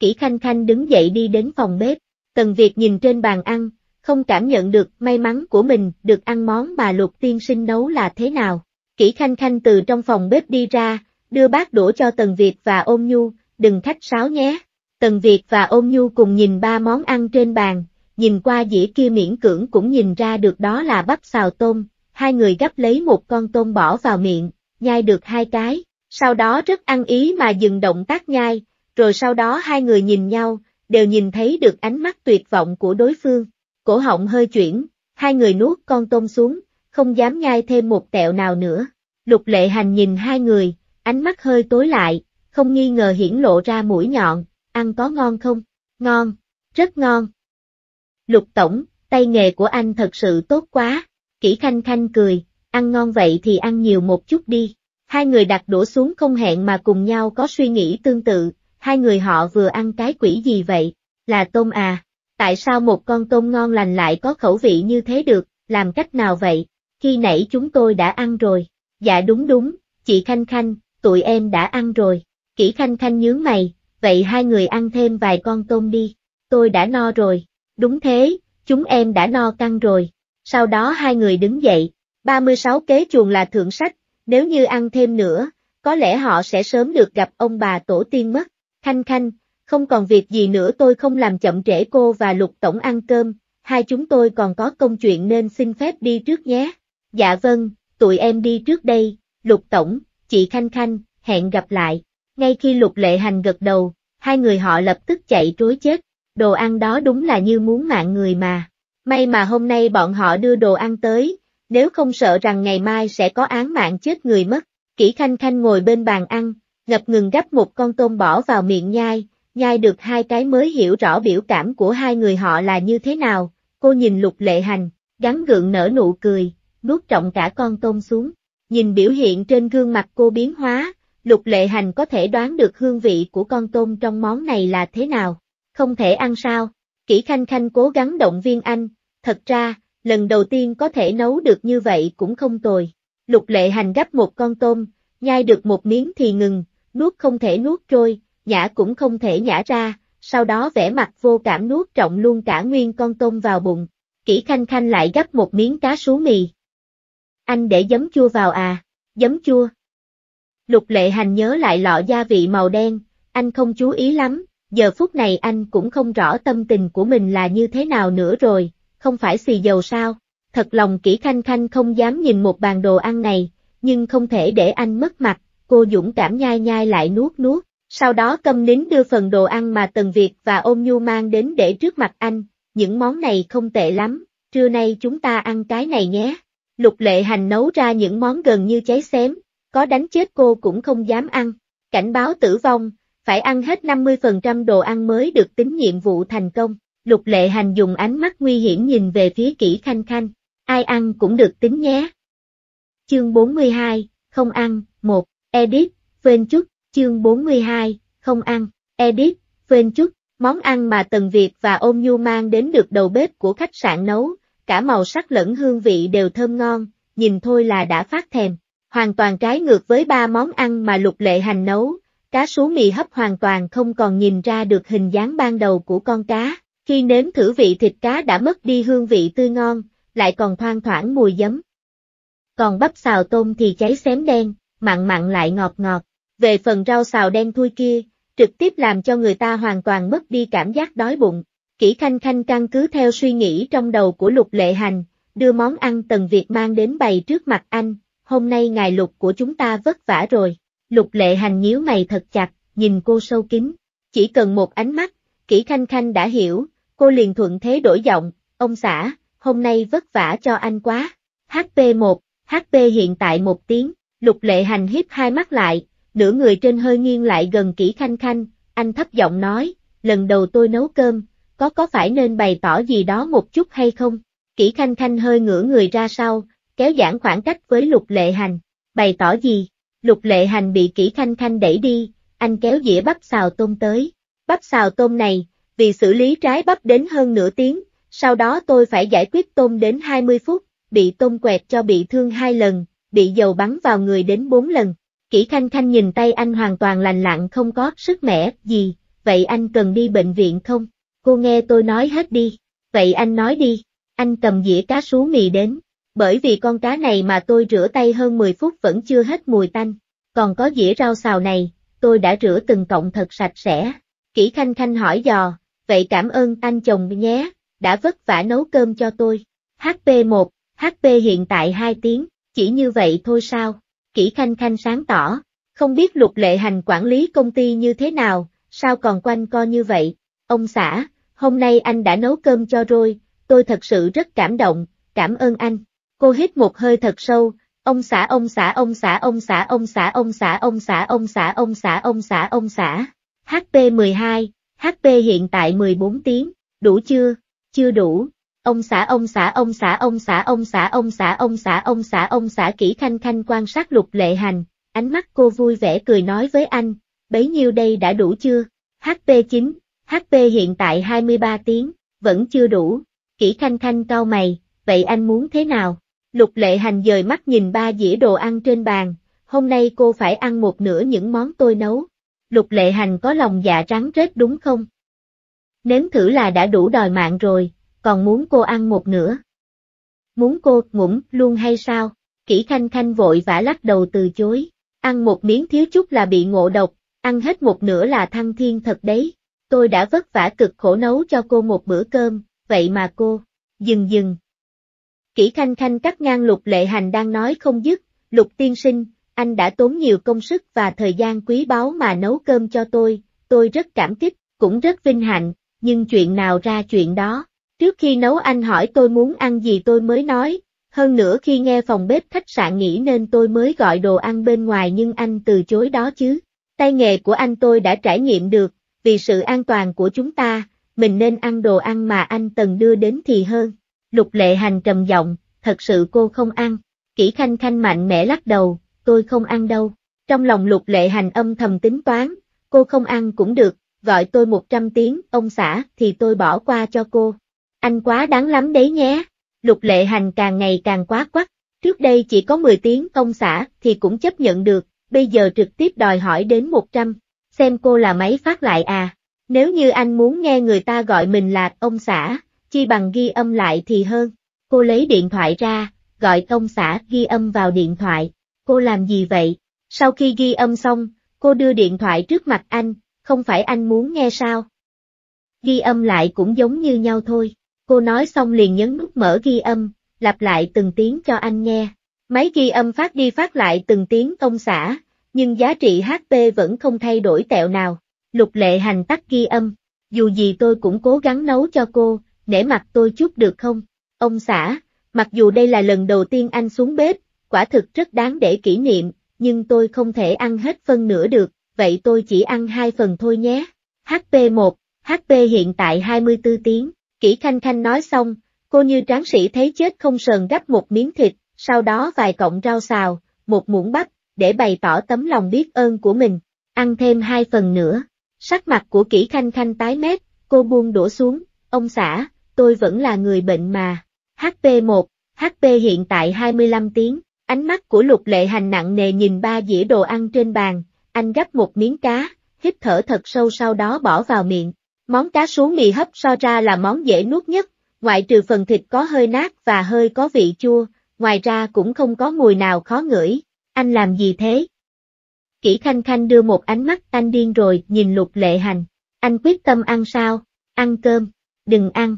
[SPEAKER 1] Kỷ Khanh Khanh đứng dậy đi đến phòng bếp, Tần Việt nhìn trên bàn ăn, không cảm nhận được may mắn của mình được ăn món mà lục tiên sinh nấu là thế nào. Kỷ Khanh Khanh từ trong phòng bếp đi ra, đưa bát đũa cho Tần Việt và ôm nhu, đừng khách sáo nhé. Tần Việt và ôm nhu cùng nhìn ba món ăn trên bàn, nhìn qua dĩa kia miễn cưỡng cũng nhìn ra được đó là bắp xào tôm, hai người gấp lấy một con tôm bỏ vào miệng, nhai được hai cái, sau đó rất ăn ý mà dừng động tác nhai, rồi sau đó hai người nhìn nhau, đều nhìn thấy được ánh mắt tuyệt vọng của đối phương. Cổ họng hơi chuyển, hai người nuốt con tôm xuống, không dám nhai thêm một tẹo nào nữa. Lục lệ hành nhìn hai người, ánh mắt hơi tối lại, không nghi ngờ hiển lộ ra mũi nhọn, ăn có ngon không? Ngon, rất ngon. Lục tổng, tay nghề của anh thật sự tốt quá, kỹ khanh khanh cười, ăn ngon vậy thì ăn nhiều một chút đi. Hai người đặt đũa xuống không hẹn mà cùng nhau có suy nghĩ tương tự, hai người họ vừa ăn cái quỷ gì vậy, là tôm à, tại sao một con tôm ngon lành lại có khẩu vị như thế được, làm cách nào vậy, khi nãy chúng tôi đã ăn rồi, dạ đúng đúng, chị Khanh Khanh, tụi em đã ăn rồi, kỹ Khanh Khanh nhướng mày, vậy hai người ăn thêm vài con tôm đi, tôi đã no rồi, đúng thế, chúng em đã no căng rồi, sau đó hai người đứng dậy, 36 kế chuồng là thượng sách, nếu như ăn thêm nữa, có lẽ họ sẽ sớm được gặp ông bà tổ tiên mất. Khanh khanh, không còn việc gì nữa tôi không làm chậm trễ cô và lục tổng ăn cơm, hai chúng tôi còn có công chuyện nên xin phép đi trước nhé. Dạ vâng, tụi em đi trước đây, lục tổng, chị Khanh Khanh, hẹn gặp lại. Ngay khi lục lệ hành gật đầu, hai người họ lập tức chạy trối chết, đồ ăn đó đúng là như muốn mạng người mà. May mà hôm nay bọn họ đưa đồ ăn tới, nếu không sợ rằng ngày mai sẽ có án mạng chết người mất. Kỷ Khanh Khanh ngồi bên bàn ăn, ngập ngừng gắp một con tôm bỏ vào miệng nhai, nhai được hai cái mới hiểu rõ biểu cảm của hai người họ là như thế nào, cô nhìn lục lệ hành, gắn gượng nở nụ cười, nuốt trọng cả con tôm xuống, nhìn biểu hiện trên gương mặt cô biến hóa, lục lệ hành có thể đoán được hương vị của con tôm trong món này là thế nào, không thể ăn sao, kỹ khanh khanh cố gắng động viên anh, thật ra, lần đầu tiên có thể nấu được như vậy cũng không tồi, lục lệ hành gắp một con tôm, nhai được một miếng thì ngừng, nuốt không thể nuốt trôi, nhả cũng không thể nhả ra, sau đó vẻ mặt vô cảm nuốt trọng luôn cả nguyên con tôm vào bụng. Kỷ Khanh Khanh lại gấp một miếng cá sú mì. Anh để giấm chua vào à, giấm chua. Lục lệ hành nhớ lại lọ gia vị màu đen, anh không chú ý lắm, giờ phút này anh cũng không rõ tâm tình của mình là như thế nào nữa rồi, không phải xì dầu sao. Thật lòng kỹ khanh khanh không dám nhìn một bàn đồ ăn này, nhưng không thể để anh mất mặt, cô dũng cảm nhai nhai lại nuốt nuốt, sau đó câm nín đưa phần đồ ăn mà Tần Việt và ôm nhu mang đến để trước mặt anh, những món này không tệ lắm, trưa nay chúng ta ăn cái này nhé. Lục lệ hành nấu ra những món gần như cháy xém, có đánh chết cô cũng không dám ăn, cảnh báo tử vong, phải ăn hết 50% đồ ăn mới được tính nhiệm vụ thành công. Lục lệ hành dùng ánh mắt nguy hiểm nhìn về phía kỹ khanh khanh, ai ăn cũng được tính nhé. Chương 42, không ăn, 1 Edit, phên chút, chương 42, không ăn. Edit, phên chút, món ăn mà Tần Việt và Ôn Nhu mang đến được đầu bếp của khách sạn nấu, cả màu sắc lẫn hương vị đều thơm ngon, nhìn thôi là đã phát thèm. Hoàn toàn trái ngược với ba món ăn mà Lục Lệ Hành nấu, cá sú mì hấp hoàn toàn không còn nhìn ra được hình dáng ban đầu của con cá. Khi nếm thử vị thịt cá đã mất đi hương vị tươi ngon, lại còn thoang thoảng mùi giấm. Còn bắp xào tôm thì cháy xém đen, mặn mặn lại ngọt ngọt. Về phần rau xào đen thui kia, trực tiếp làm cho người ta hoàn toàn mất đi cảm giác đói bụng. Kỷ Khanh Khanh căn cứ theo suy nghĩ trong đầu của Lục Lệ Hành, đưa món ăn Tần Việt mang đến bày trước mặt anh, hôm nay ngài Lục của chúng ta vất vả rồi. Lục Lệ Hành nhíu mày thật chặt, nhìn cô sâu kín, chỉ cần một ánh mắt, Kỷ Khanh Khanh đã hiểu, cô liền thuận thế đổi giọng, ông xã, hôm nay vất vả cho anh quá. HP1, HP hiện tại một tiếng, Lục lệ hành hiếp hai mắt lại, nửa người trên hơi nghiêng lại gần kỹ khanh khanh, anh thấp giọng nói, lần đầu tôi nấu cơm, có có phải nên bày tỏ gì đó một chút hay không? Kỹ khanh khanh hơi ngửa người ra sau, kéo giãn khoảng cách với lục lệ hành, bày tỏ gì? Lục lệ hành bị kỹ khanh khanh đẩy đi, anh kéo dĩa bắp xào tôm tới. Bắp xào tôm này, vì xử lý trái bắp đến hơn nửa tiếng, sau đó tôi phải giải quyết tôm đến 20 phút, bị tôm quẹt cho bị thương hai lần, bị dầu bắn vào người đến bốn lần. Kỷ Khanh Khanh nhìn tay anh hoàn toàn lành lặn không có sức mẻ gì, vậy anh cần đi bệnh viện không? Cô nghe tôi nói hết đi. Vậy anh nói đi, anh cầm dĩa cá sú mì đến, bởi vì con cá này mà tôi rửa tay hơn 10 phút vẫn chưa hết mùi tanh, còn có dĩa rau xào này, tôi đã rửa từng cộng thật sạch sẽ. Kỷ Khanh Khanh hỏi dò, vậy cảm ơn anh chồng nhé, đã vất vả nấu cơm cho tôi. HP1, HP hiện tại 2 tiếng chỉ như vậy thôi sao? Kỷ Khanh Khanh sáng tỏ, không biết lục lệ hành quản lý công ty như thế nào, sao còn quanh co như vậy? Ông xã, hôm nay anh đã nấu cơm cho rồi, tôi thật sự rất cảm động, cảm ơn anh. Cô hít một hơi thật sâu, ông xã ông xã ông xã ông xã ông xã ông xã ông xã ông xã ông xã ông xã ông xã. HP 12, HP hiện tại 14 tiếng, đủ chưa? Chưa đủ, Ông xã ông xã ông xã ông xã ông xã ông xã ông xã ông xã ông xã kỹ khanh khanh quan sát lục lệ hành, ánh mắt cô vui vẻ cười nói với anh, bấy nhiêu đây đã đủ chưa? HP9, HP hiện tại 23 tiếng, vẫn chưa đủ. Kỹ khanh khanh cau mày, vậy anh muốn thế nào? Lục lệ hành dời mắt nhìn ba dĩa đồ ăn trên bàn, hôm nay cô phải ăn một nửa những món tôi nấu. Lục lệ hành có lòng dạ trắng rết đúng không? Nếm thử là đã đủ đòi mạng rồi, còn muốn cô ăn một nửa. Muốn cô ngủm luôn hay sao? Kỷ Khanh Khanh vội vã lắc đầu từ chối, ăn một miếng thiếu chút là bị ngộ độc, ăn hết một nửa là thăng thiên thật đấy. Tôi đã vất vả cực khổ nấu cho cô một bữa cơm, vậy mà cô, dừng dừng. Kỷ Khanh Khanh cắt ngang Lục Lệ Hành đang nói không dứt, Lục Tiên Sinh, anh đã tốn nhiều công sức và thời gian quý báu mà nấu cơm cho tôi, tôi rất cảm kích, cũng rất vinh hạnh, nhưng chuyện nào ra chuyện đó. Trước khi nấu anh hỏi tôi muốn ăn gì tôi mới nói, hơn nữa khi nghe phòng bếp khách sạn nghỉ nên tôi mới gọi đồ ăn bên ngoài nhưng anh từ chối đó chứ. Tay nghề của anh tôi đã trải nghiệm được, vì sự an toàn của chúng ta, mình nên ăn đồ ăn mà anh từng đưa đến thì hơn. Lục lệ hành trầm giọng, thật sự cô không ăn. Kỷ khanh khanh mạnh mẽ lắc đầu, tôi không ăn đâu. Trong lòng lục lệ hành âm thầm tính toán, cô không ăn cũng được, gọi tôi 100 tiếng, ông xã, thì tôi bỏ qua cho cô. Anh quá đáng lắm đấy nhé. Lục lệ hành càng ngày càng quá quắc. Trước đây chỉ có 10 tiếng công xã thì cũng chấp nhận được, bây giờ trực tiếp đòi hỏi đến 100. Xem cô là máy phát lại à. Nếu như anh muốn nghe người ta gọi mình là ông xã, chi bằng ghi âm lại thì hơn. Cô lấy điện thoại ra, gọi công xã ghi âm vào điện thoại. Cô làm gì vậy? Sau khi ghi âm xong, cô đưa điện thoại trước mặt anh, không phải anh muốn nghe sao? Ghi âm lại cũng giống như nhau thôi. Cô nói xong liền nhấn nút mở ghi âm, lặp lại từng tiếng cho anh nghe. Máy ghi âm phát đi phát lại từng tiếng công xã, nhưng giá trị HP vẫn không thay đổi tẹo nào. Lục lệ hành tắt ghi âm, dù gì tôi cũng cố gắng nấu cho cô, nể mặt tôi chút được không? Ông xã, mặc dù đây là lần đầu tiên anh xuống bếp, quả thực rất đáng để kỷ niệm, nhưng tôi không thể ăn hết phân nửa được, vậy tôi chỉ ăn hai phần thôi nhé. HP1, HP hiện tại 24 tiếng. Kỷ Khanh Khanh nói xong, cô như tráng sĩ thấy chết không sờn gấp một miếng thịt, sau đó vài cọng rau xào, một muỗng bắp, để bày tỏ tấm lòng biết ơn của mình, ăn thêm hai phần nữa. Sắc mặt của Kỷ Khanh Khanh tái mét, cô buông đổ xuống, ông xã, tôi vẫn là người bệnh mà. HP1, HP hiện tại 25 tiếng, ánh mắt của lục lệ hành nặng nề nhìn ba dĩa đồ ăn trên bàn, anh gắp một miếng cá, hít thở thật sâu sau đó bỏ vào miệng, Món cá sú mì hấp so ra là món dễ nuốt nhất, ngoại trừ phần thịt có hơi nát và hơi có vị chua, ngoài ra cũng không có mùi nào khó ngửi. Anh làm gì thế? Kỷ Khanh Khanh đưa một ánh mắt anh điên rồi nhìn lục lệ hành. Anh quyết tâm ăn sao? Ăn cơm, đừng ăn.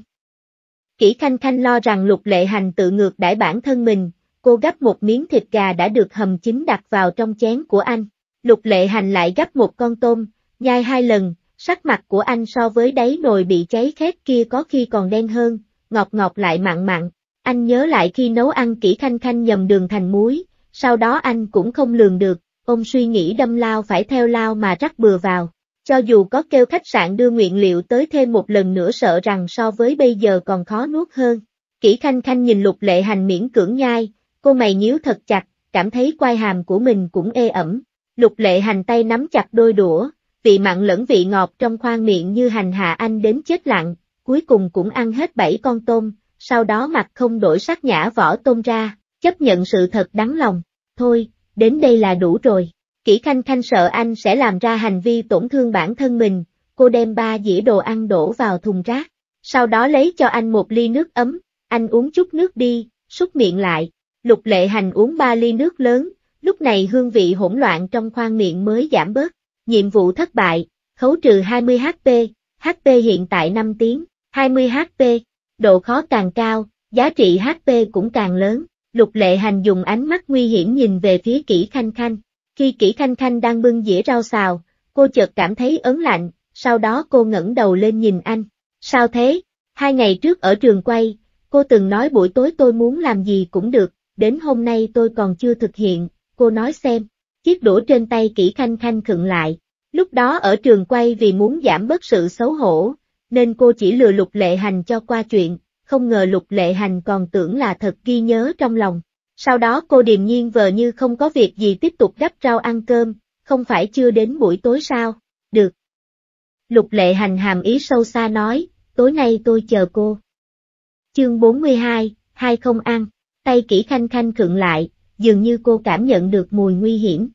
[SPEAKER 1] Kỷ Khanh Khanh lo rằng lục lệ hành tự ngược đãi bản thân mình, cô gấp một miếng thịt gà đã được hầm chín đặt vào trong chén của anh. Lục lệ hành lại gấp một con tôm, nhai hai lần, Sắc mặt của anh so với đáy nồi bị cháy khét kia có khi còn đen hơn, ngọt ngọt lại mặn mặn. Anh nhớ lại khi nấu ăn kỹ khanh khanh nhầm đường thành muối, sau đó anh cũng không lường được, ông suy nghĩ đâm lao phải theo lao mà rắc bừa vào. Cho dù có kêu khách sạn đưa nguyện liệu tới thêm một lần nữa sợ rằng so với bây giờ còn khó nuốt hơn. Kỷ khanh khanh nhìn lục lệ hành miễn cưỡng nhai, cô mày nhíu thật chặt, cảm thấy quai hàm của mình cũng ê ẩm. Lục lệ hành tay nắm chặt đôi đũa, vị mặn lẫn vị ngọt trong khoang miệng như hành hạ anh đến chết lặng, cuối cùng cũng ăn hết bảy con tôm, sau đó mặt không đổi sắc nhả vỏ tôm ra, chấp nhận sự thật đắng lòng, thôi, đến đây là đủ rồi. Kỷ Khanh Khanh sợ anh sẽ làm ra hành vi tổn thương bản thân mình, cô đem ba dĩa đồ ăn đổ vào thùng rác, sau đó lấy cho anh một ly nước ấm, anh uống chút nước đi, súc miệng lại, lục lệ hành uống ba ly nước lớn, lúc này hương vị hỗn loạn trong khoang miệng mới giảm bớt. Nhiệm vụ thất bại, khấu trừ 20 HP, HP hiện tại 5 tiếng, 20 HP, độ khó càng cao, giá trị HP cũng càng lớn. Lục lệ hành dùng ánh mắt nguy hiểm nhìn về phía kỹ khanh khanh. Khi kỹ khanh khanh đang bưng dĩa rau xào, cô chợt cảm thấy ớn lạnh, sau đó cô ngẩng đầu lên nhìn anh. Sao thế? Hai ngày trước ở trường quay, cô từng nói buổi tối tôi muốn làm gì cũng được, đến hôm nay tôi còn chưa thực hiện, cô nói xem. Chiếc đũa trên tay kỹ khanh khanh khựng lại, Lúc đó ở trường quay vì muốn giảm bớt sự xấu hổ, nên cô chỉ lừa Lục Lệ Hành cho qua chuyện, không ngờ Lục Lệ Hành còn tưởng là thật ghi nhớ trong lòng. Sau đó cô điềm nhiên vờ như không có việc gì tiếp tục gắp rau ăn cơm, không phải chưa đến buổi tối sao, được. Lục Lệ Hành hàm ý sâu xa nói, tối nay tôi chờ cô. Chương 42, hai không ăn, tay kỹ khanh khanh khựng lại, dường như cô cảm nhận được mùi nguy hiểm.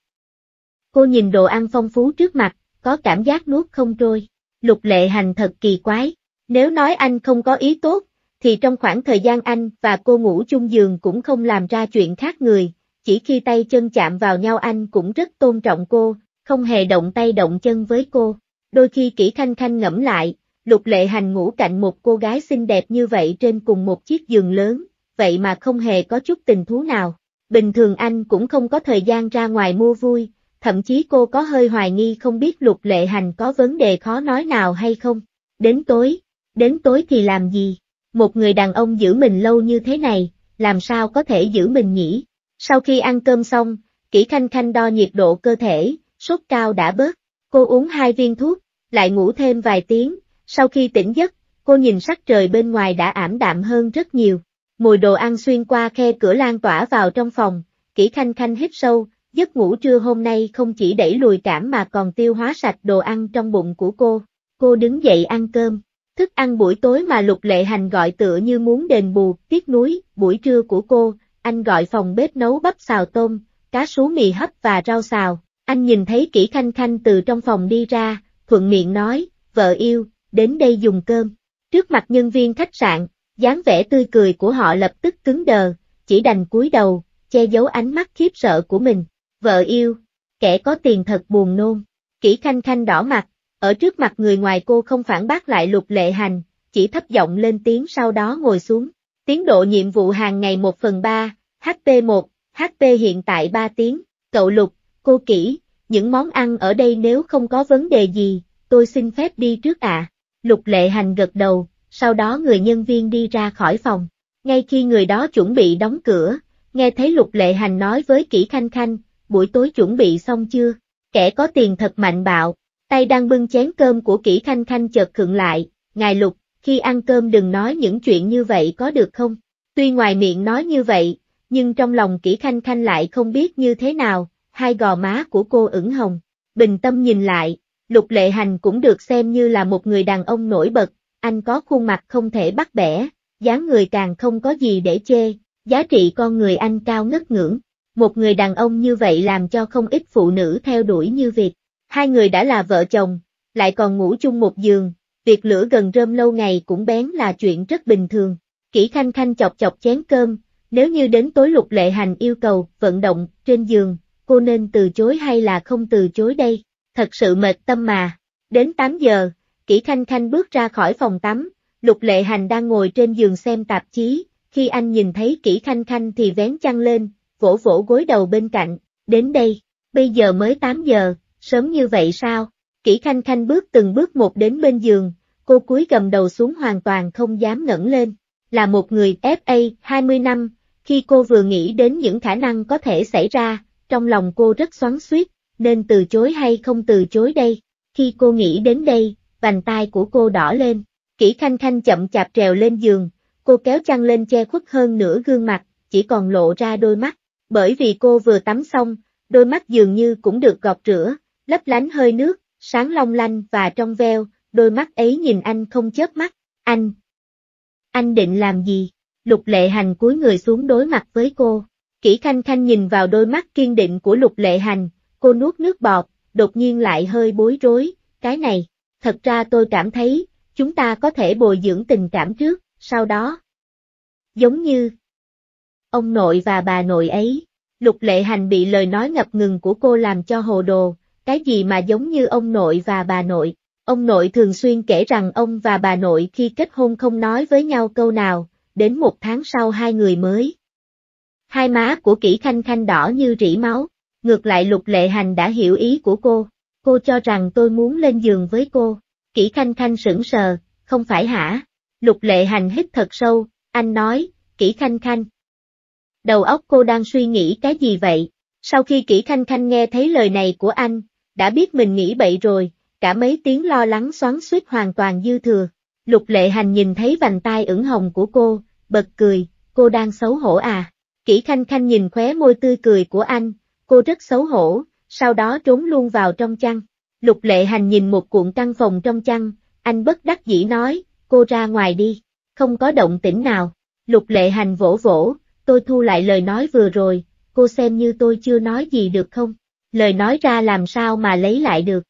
[SPEAKER 1] Cô nhìn đồ ăn phong phú trước mặt, có cảm giác nuốt không trôi. Lục lệ hành thật kỳ quái. Nếu nói anh không có ý tốt, thì trong khoảng thời gian anh và cô ngủ chung giường cũng không làm ra chuyện khác người, chỉ khi tay chân chạm vào nhau anh cũng rất tôn trọng cô, không hề động tay động chân với cô. Đôi khi kỹ khanh khanh ngẫm lại, lục lệ hành ngủ cạnh một cô gái xinh đẹp như vậy trên cùng một chiếc giường lớn, vậy mà không hề có chút tình thú nào. Bình thường anh cũng không có thời gian ra ngoài mua vui, thậm chí cô có hơi hoài nghi không biết lục lệ hành có vấn đề khó nói nào hay không. Đến tối, đến tối thì làm gì? Một người đàn ông giữ mình lâu như thế này, làm sao có thể giữ mình nhỉ? Sau khi ăn cơm xong, Kỷ Khanh Khanh đo nhiệt độ cơ thể, sốt cao đã bớt, cô uống hai viên thuốc, lại ngủ thêm vài tiếng, sau khi tỉnh giấc, cô nhìn sắc trời bên ngoài đã ảm đạm hơn rất nhiều. Mùi đồ ăn xuyên qua khe cửa lan tỏa vào trong phòng, Kỷ Khanh Khanh hít sâu, Giấc ngủ trưa hôm nay không chỉ đẩy lùi cảm mà còn tiêu hóa sạch đồ ăn trong bụng của cô. Cô đứng dậy ăn cơm. Thức ăn buổi tối mà Lục Lệ Hành gọi tựa như muốn đền bù, tiếc núi, buổi trưa của cô, anh gọi phòng bếp nấu bắp xào tôm, cá sú mì hấp và rau xào. Anh nhìn thấy kỹ khanh khanh từ trong phòng đi ra, thuận miệng nói, vợ yêu, đến đây dùng cơm. Trước mặt nhân viên khách sạn, dáng vẻ tươi cười của họ lập tức cứng đờ, chỉ đành cúi đầu, che giấu ánh mắt khiếp sợ của mình. Vợ yêu, kẻ có tiền thật buồn nôn. kỹ khanh khanh đỏ mặt, ở trước mặt người ngoài cô không phản bác lại lục lệ hành, chỉ thấp giọng lên tiếng sau đó ngồi xuống. Tiến độ nhiệm vụ hàng ngày 1 phần 3, HP1, HP hiện tại 3 tiếng, cậu lục, cô kỹ, những món ăn ở đây nếu không có vấn đề gì, tôi xin phép đi trước ạ. À. Lục lệ hành gật đầu, sau đó người nhân viên đi ra khỏi phòng. Ngay khi người đó chuẩn bị đóng cửa, nghe thấy lục lệ hành nói với kỹ khanh khanh, buổi tối chuẩn bị xong chưa? Kẻ có tiền thật mạnh bạo, tay đang bưng chén cơm của kỹ khanh khanh chợt khựng lại, ngài lục, khi ăn cơm đừng nói những chuyện như vậy có được không? Tuy ngoài miệng nói như vậy, nhưng trong lòng kỹ khanh khanh lại không biết như thế nào, hai gò má của cô ửng hồng. Bình tâm nhìn lại, lục lệ hành cũng được xem như là một người đàn ông nổi bật, anh có khuôn mặt không thể bắt bẻ, dáng người càng không có gì để chê, giá trị con người anh cao ngất ngưỡng một người đàn ông như vậy làm cho không ít phụ nữ theo đuổi như Việt. Hai người đã là vợ chồng, lại còn ngủ chung một giường, việc lửa gần rơm lâu ngày cũng bén là chuyện rất bình thường. Kỷ Khanh Khanh chọc chọc chén cơm, nếu như đến tối lục lệ hành yêu cầu, vận động, trên giường, cô nên từ chối hay là không từ chối đây, thật sự mệt tâm mà. Đến 8 giờ, Kỷ Khanh Khanh bước ra khỏi phòng tắm, lục lệ hành đang ngồi trên giường xem tạp chí, khi anh nhìn thấy Kỷ Khanh Khanh thì vén chăn lên, vỗ vỗ gối đầu bên cạnh, đến đây, bây giờ mới 8 giờ, sớm như vậy sao? Kỷ Khanh Khanh bước từng bước một đến bên giường, cô cúi gầm đầu xuống hoàn toàn không dám ngẩng lên. Là một người FA 20 năm, khi cô vừa nghĩ đến những khả năng có thể xảy ra, trong lòng cô rất xoắn xuýt, nên từ chối hay không từ chối đây. Khi cô nghĩ đến đây, vành tai của cô đỏ lên. Kỷ Khanh Khanh chậm chạp trèo lên giường, cô kéo chăn lên che khuất hơn nửa gương mặt, chỉ còn lộ ra đôi mắt bởi vì cô vừa tắm xong, đôi mắt dường như cũng được gọt rửa, lấp lánh hơi nước, sáng long lanh và trong veo, đôi mắt ấy nhìn anh không chớp mắt, anh. Anh định làm gì? Lục lệ hành cúi người xuống đối mặt với cô, kỹ khanh khanh nhìn vào đôi mắt kiên định của lục lệ hành, cô nuốt nước bọt, đột nhiên lại hơi bối rối, cái này, thật ra tôi cảm thấy, chúng ta có thể bồi dưỡng tình cảm trước, sau đó. Giống như, ông nội và bà nội ấy. Lục lệ hành bị lời nói ngập ngừng của cô làm cho hồ đồ, cái gì mà giống như ông nội và bà nội. Ông nội thường xuyên kể rằng ông và bà nội khi kết hôn không nói với nhau câu nào, đến một tháng sau hai người mới. Hai má của kỹ khanh khanh đỏ như rỉ máu, ngược lại lục lệ hành đã hiểu ý của cô, cô cho rằng tôi muốn lên giường với cô. Kỹ khanh khanh sững sờ, không phải hả? Lục lệ hành hít thật sâu, anh nói, kỹ khanh khanh, đầu óc cô đang suy nghĩ cái gì vậy? Sau khi Kỷ Khanh Khanh nghe thấy lời này của anh, đã biết mình nghĩ bậy rồi, cả mấy tiếng lo lắng xoắn suýt hoàn toàn dư thừa. Lục lệ hành nhìn thấy vành tai ửng hồng của cô, bật cười, cô đang xấu hổ à. Kỷ Khanh Khanh nhìn khóe môi tươi cười của anh, cô rất xấu hổ, sau đó trốn luôn vào trong chăn. Lục lệ hành nhìn một cuộn căn phòng trong chăn, anh bất đắc dĩ nói, cô ra ngoài đi, không có động tĩnh nào. Lục lệ hành vỗ vỗ, tôi thu lại lời nói vừa rồi, cô xem như tôi chưa nói gì được không? Lời nói ra làm sao mà lấy lại được?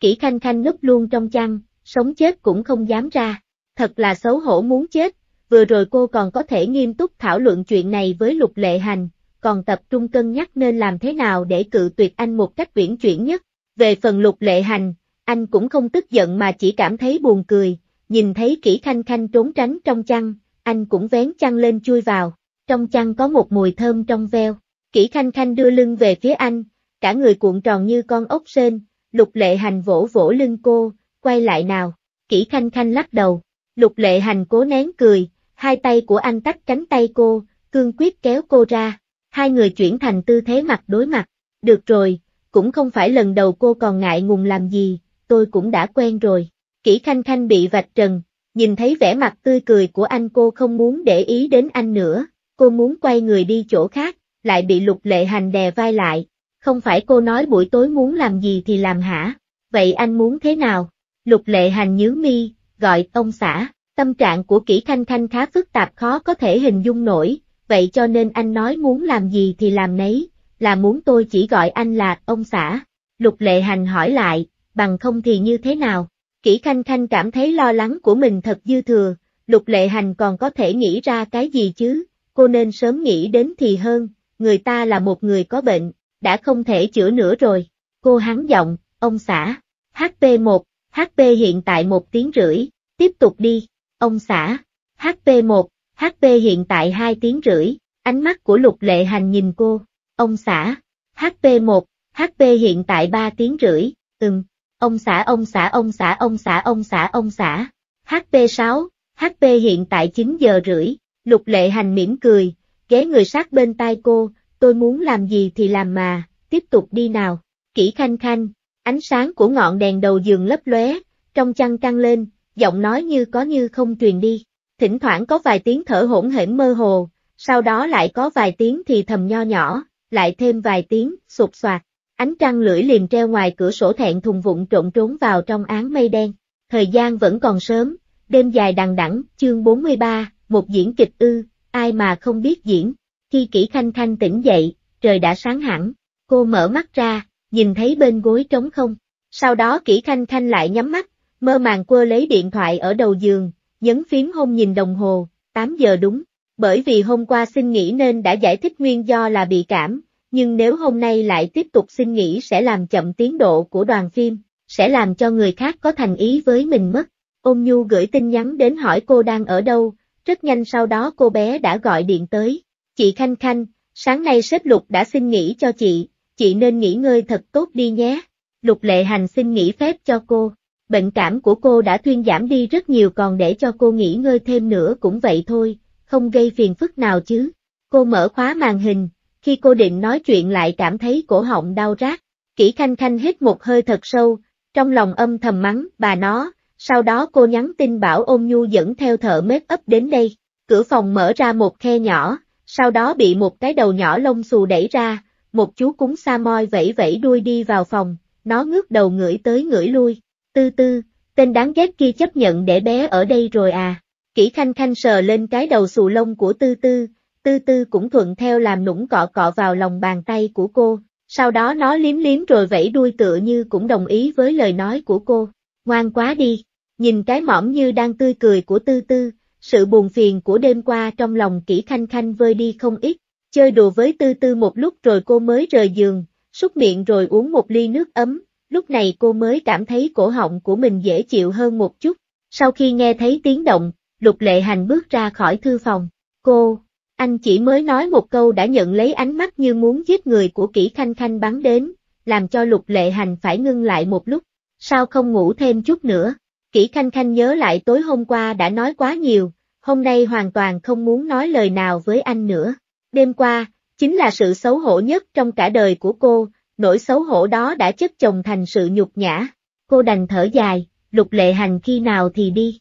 [SPEAKER 1] Kỷ Khanh Khanh núp luôn trong chăn, sống chết cũng không dám ra, thật là xấu hổ muốn chết, vừa rồi cô còn có thể nghiêm túc thảo luận chuyện này với Lục Lệ Hành, còn tập trung cân nhắc nên làm thế nào để cự tuyệt anh một cách uyển chuyển nhất. Về phần Lục Lệ Hành, anh cũng không tức giận mà chỉ cảm thấy buồn cười, nhìn thấy kỹ Khanh Khanh trốn tránh trong chăn, anh cũng vén chăn lên chui vào trong chăn có một mùi thơm trong veo. kỹ Khanh Khanh đưa lưng về phía anh, cả người cuộn tròn như con ốc sên, Lục Lệ Hành vỗ vỗ lưng cô, quay lại nào. kỹ Khanh Khanh lắc đầu, Lục Lệ Hành cố nén cười, hai tay của anh tách cánh tay cô, cương quyết kéo cô ra, hai người chuyển thành tư thế mặt đối mặt. Được rồi, cũng không phải lần đầu cô còn ngại ngùng làm gì, tôi cũng đã quen rồi. kỹ Khanh Khanh bị vạch trần, nhìn thấy vẻ mặt tươi cười của anh cô không muốn để ý đến anh nữa, cô muốn quay người đi chỗ khác, lại bị lục lệ hành đè vai lại, không phải cô nói buổi tối muốn làm gì thì làm hả, vậy anh muốn thế nào? Lục lệ hành nhớ mi, gọi ông xã, tâm trạng của kỹ thanh thanh khá phức tạp khó có thể hình dung nổi, vậy cho nên anh nói muốn làm gì thì làm nấy, là muốn tôi chỉ gọi anh là ông xã. Lục lệ hành hỏi lại, bằng không thì như thế nào? Kỷ Khanh Khanh cảm thấy lo lắng của mình thật dư thừa, Lục Lệ Hành còn có thể nghĩ ra cái gì chứ, cô nên sớm nghĩ đến thì hơn, người ta là một người có bệnh, đã không thể chữa nữa rồi. Cô hắn giọng, ông xã, HP1, HP hiện tại một tiếng rưỡi, tiếp tục đi, ông xã, HP1, HP hiện tại hai tiếng rưỡi, ánh mắt của lục lệ hành nhìn cô, ông xã, HP1, HP hiện tại ba tiếng rưỡi, ừm, ông xã ông xã ông xã ông xã ông xã ông xã, HP6, HP hiện tại 9 giờ rưỡi, Lục lệ hành mỉm cười, ghé người sát bên tai cô, tôi muốn làm gì thì làm mà, tiếp tục đi nào. Kỹ khanh khanh, ánh sáng của ngọn đèn đầu giường lấp lóe, trong chăn căng lên, giọng nói như có như không truyền đi. Thỉnh thoảng có vài tiếng thở hỗn hển mơ hồ, sau đó lại có vài tiếng thì thầm nho nhỏ, lại thêm vài tiếng, sụp soạt. Ánh trăng lưỡi liềm treo ngoài cửa sổ thẹn thùng vụn trộn trốn vào trong áng mây đen. Thời gian vẫn còn sớm, đêm dài đằng đẵng, chương 43, một diễn kịch ư, ai mà không biết diễn. Khi kỹ khanh khanh tỉnh dậy, trời đã sáng hẳn, cô mở mắt ra, nhìn thấy bên gối trống không. Sau đó kỹ khanh khanh lại nhắm mắt, mơ màng quơ lấy điện thoại ở đầu giường, nhấn phím hôn nhìn đồng hồ, 8 giờ đúng. Bởi vì hôm qua xin nghỉ nên đã giải thích nguyên do là bị cảm, nhưng nếu hôm nay lại tiếp tục xin nghỉ sẽ làm chậm tiến độ của đoàn phim, sẽ làm cho người khác có thành ý với mình mất. Ôm Nhu gửi tin nhắn đến hỏi cô đang ở đâu, rất nhanh sau đó cô bé đã gọi điện tới. Chị Khanh Khanh, sáng nay sếp Lục đã xin nghỉ cho chị, chị nên nghỉ ngơi thật tốt đi nhé. Lục Lệ Hành xin nghỉ phép cho cô. Bệnh cảm của cô đã thuyên giảm đi rất nhiều còn để cho cô nghỉ ngơi thêm nữa cũng vậy thôi, không gây phiền phức nào chứ. Cô mở khóa màn hình, khi cô định nói chuyện lại cảm thấy cổ họng đau rát. Kỷ Khanh Khanh hít một hơi thật sâu, trong lòng âm thầm mắng, bà nó, sau đó cô nhắn tin bảo ôn nhu dẫn theo thợ make ấp đến đây, cửa phòng mở ra một khe nhỏ, sau đó bị một cái đầu nhỏ lông xù đẩy ra, một chú cúng sa moi vẫy vẫy đuôi đi vào phòng, nó ngước đầu ngửi tới ngửi lui, tư tư, tên đáng ghét kia chấp nhận để bé ở đây rồi à, kỹ khanh khanh sờ lên cái đầu xù lông của tư tư, tư tư cũng thuận theo làm nũng cọ cọ vào lòng bàn tay của cô, sau đó nó liếm liếm rồi vẫy đuôi tựa như cũng đồng ý với lời nói của cô ngoan quá đi, nhìn cái mõm như đang tươi cười của tư tư, sự buồn phiền của đêm qua trong lòng kỹ khanh khanh vơi đi không ít, chơi đùa với tư tư một lúc rồi cô mới rời giường, súc miệng rồi uống một ly nước ấm, lúc này cô mới cảm thấy cổ họng của mình dễ chịu hơn một chút, sau khi nghe thấy tiếng động, lục lệ hành bước ra khỏi thư phòng, cô, anh chỉ mới nói một câu đã nhận lấy ánh mắt như muốn giết người của kỹ khanh khanh bắn đến, làm cho lục lệ hành phải ngưng lại một lúc, sao không ngủ thêm chút nữa? Kỷ Khanh Khanh nhớ lại tối hôm qua đã nói quá nhiều, hôm nay hoàn toàn không muốn nói lời nào với anh nữa. Đêm qua, chính là sự xấu hổ nhất trong cả đời của cô, nỗi xấu hổ đó đã chất chồng thành sự nhục nhã. Cô đành thở dài, lục lệ hành khi nào thì đi.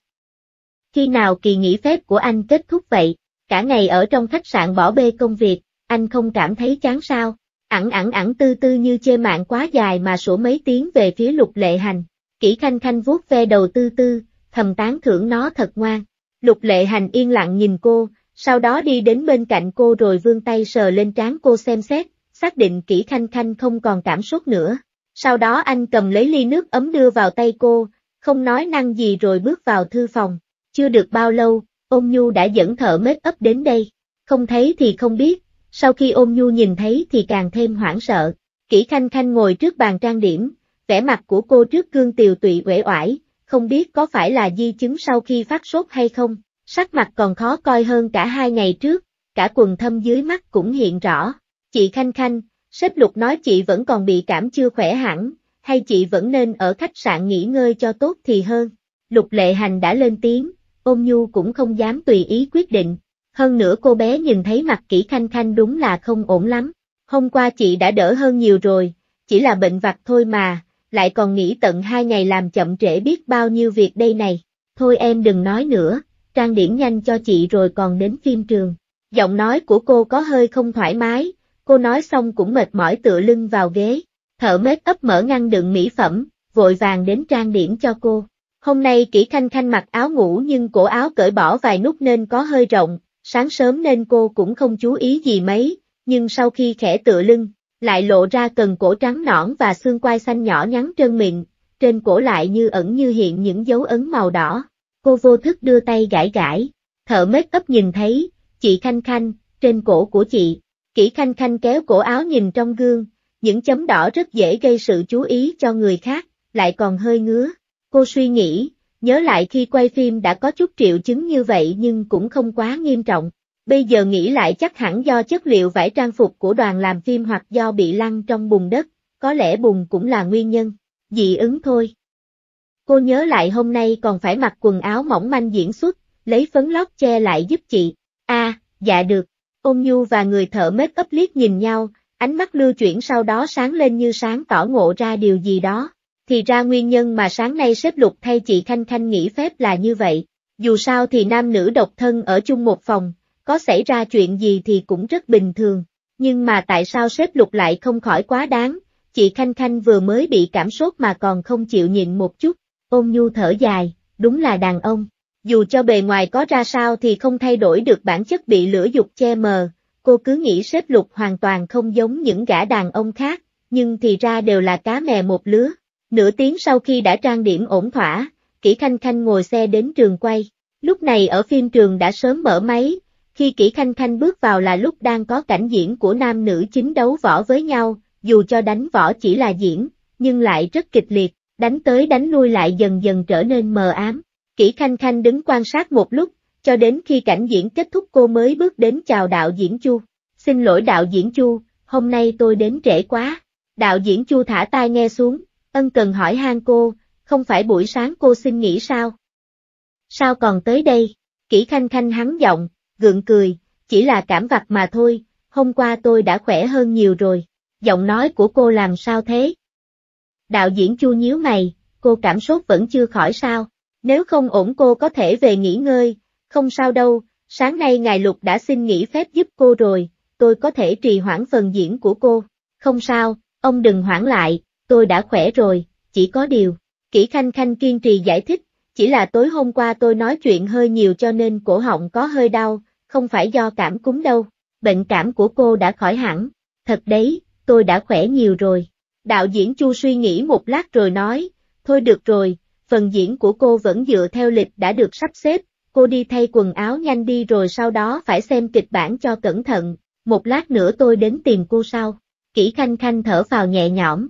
[SPEAKER 1] Khi nào kỳ nghỉ phép của anh kết thúc vậy, cả ngày ở trong khách sạn bỏ bê công việc, anh không cảm thấy chán sao? ẳng ẳng ẳng tư tư như chê mạng quá dài mà sổ mấy tiếng về phía lục lệ hành. Kỷ khanh khanh vuốt ve đầu tư tư, thầm tán thưởng nó thật ngoan. Lục lệ hành yên lặng nhìn cô, sau đó đi đến bên cạnh cô rồi vươn tay sờ lên trán cô xem xét, xác định kỹ khanh khanh không còn cảm xúc nữa. Sau đó anh cầm lấy ly nước ấm đưa vào tay cô, không nói năng gì rồi bước vào thư phòng. Chưa được bao lâu, ông Nhu đã dẫn thợ mết ấp đến đây. Không thấy thì không biết, sau khi ôm nhu nhìn thấy thì càng thêm hoảng sợ. Kỷ Khanh Khanh ngồi trước bàn trang điểm, vẻ mặt của cô trước gương tiều tụy uể oải, không biết có phải là di chứng sau khi phát sốt hay không, sắc mặt còn khó coi hơn cả hai ngày trước, cả quần thâm dưới mắt cũng hiện rõ. Chị Khanh Khanh, sếp lục nói chị vẫn còn bị cảm chưa khỏe hẳn, hay chị vẫn nên ở khách sạn nghỉ ngơi cho tốt thì hơn. Lục lệ hành đã lên tiếng, ôm nhu cũng không dám tùy ý quyết định, hơn nữa cô bé nhìn thấy mặt kỹ khanh khanh đúng là không ổn lắm. Hôm qua chị đã đỡ hơn nhiều rồi, chỉ là bệnh vặt thôi mà, lại còn nghỉ tận hai ngày làm chậm trễ biết bao nhiêu việc đây này. Thôi em đừng nói nữa, trang điểm nhanh cho chị rồi còn đến phim trường. Giọng nói của cô có hơi không thoải mái, cô nói xong cũng mệt mỏi tựa lưng vào ghế. thở mết ấp mở ngăn đựng mỹ phẩm, vội vàng đến trang điểm cho cô. Hôm nay kỹ khanh khanh mặc áo ngủ nhưng cổ áo cởi bỏ vài nút nên có hơi rộng, sáng sớm nên cô cũng không chú ý gì mấy, nhưng sau khi khẽ tựa lưng, lại lộ ra cần cổ trắng nõn và xương quai xanh nhỏ nhắn trơn mịn, trên cổ lại như ẩn như hiện những dấu ấn màu đỏ. Cô vô thức đưa tay gãi gãi, thợ mết ấp nhìn thấy, chị Khanh Khanh, trên cổ của chị, kỹ Khanh Khanh kéo cổ áo nhìn trong gương, những chấm đỏ rất dễ gây sự chú ý cho người khác, lại còn hơi ngứa. Cô suy nghĩ, Nhớ lại khi quay phim đã có chút triệu chứng như vậy nhưng cũng không quá nghiêm trọng. Bây giờ nghĩ lại chắc hẳn do chất liệu vải trang phục của đoàn làm phim hoặc do bị lăn trong bùn đất, có lẽ bùn cũng là nguyên nhân, dị ứng thôi. Cô nhớ lại hôm nay còn phải mặc quần áo mỏng manh diễn xuất, lấy phấn lót che lại giúp chị. a à, dạ được. Ôn Nhu và người thợ make ấp liếc nhìn nhau, ánh mắt lưu chuyển sau đó sáng lên như sáng tỏ ngộ ra điều gì đó. Thì ra nguyên nhân mà sáng nay xếp lục thay chị Khanh Khanh nghỉ phép là như vậy. Dù sao thì nam nữ độc thân ở chung một phòng, có xảy ra chuyện gì thì cũng rất bình thường. Nhưng mà tại sao xếp lục lại không khỏi quá đáng, chị Khanh Khanh vừa mới bị cảm sốt mà còn không chịu nhịn một chút, ôm nhu thở dài, đúng là đàn ông. Dù cho bề ngoài có ra sao thì không thay đổi được bản chất bị lửa dục che mờ, cô cứ nghĩ xếp lục hoàn toàn không giống những gã đàn ông khác, nhưng thì ra đều là cá mè một lứa. Nửa tiếng sau khi đã trang điểm ổn thỏa, Kỷ Khanh Khanh ngồi xe đến trường quay. Lúc này ở phim trường đã sớm mở máy, khi Kỷ Khanh Khanh bước vào là lúc đang có cảnh diễn của nam nữ chính đấu võ với nhau, dù cho đánh võ chỉ là diễn, nhưng lại rất kịch liệt, đánh tới đánh lui lại dần dần trở nên mờ ám. Kỷ Khanh Khanh đứng quan sát một lúc, cho đến khi cảnh diễn kết thúc cô mới bước đến chào đạo diễn Chu. Xin lỗi đạo diễn Chu, hôm nay tôi đến trễ quá. Đạo diễn Chu thả tai nghe xuống, Ân cần hỏi han cô, không phải buổi sáng cô xin nghỉ sao? Sao còn tới đây? Kỷ Khanh Khanh hắn giọng, gượng cười, chỉ là cảm vặt mà thôi, hôm qua tôi đã khỏe hơn nhiều rồi. Giọng nói của cô làm sao thế? Đạo diễn chu nhíu mày, cô cảm xúc vẫn chưa khỏi sao. Nếu không ổn cô có thể về nghỉ ngơi, không sao đâu, sáng nay ngài Lục đã xin nghỉ phép giúp cô rồi, tôi có thể trì hoãn phần diễn của cô. Không sao, ông đừng hoãn lại, tôi đã khỏe rồi, chỉ có điều. Kỷ Khanh Khanh kiên trì giải thích, chỉ là tối hôm qua tôi nói chuyện hơi nhiều cho nên cổ họng có hơi đau, không phải do cảm cúm đâu, bệnh cảm của cô đã khỏi hẳn, thật đấy, tôi đã khỏe nhiều rồi. Đạo diễn Chu suy nghĩ một lát rồi nói, thôi được rồi, phần diễn của cô vẫn dựa theo lịch đã được sắp xếp, cô đi thay quần áo nhanh đi rồi sau đó phải xem kịch bản cho cẩn thận, một lát nữa tôi đến tìm cô sau. Kỷ Khanh Khanh thở vào nhẹ nhõm,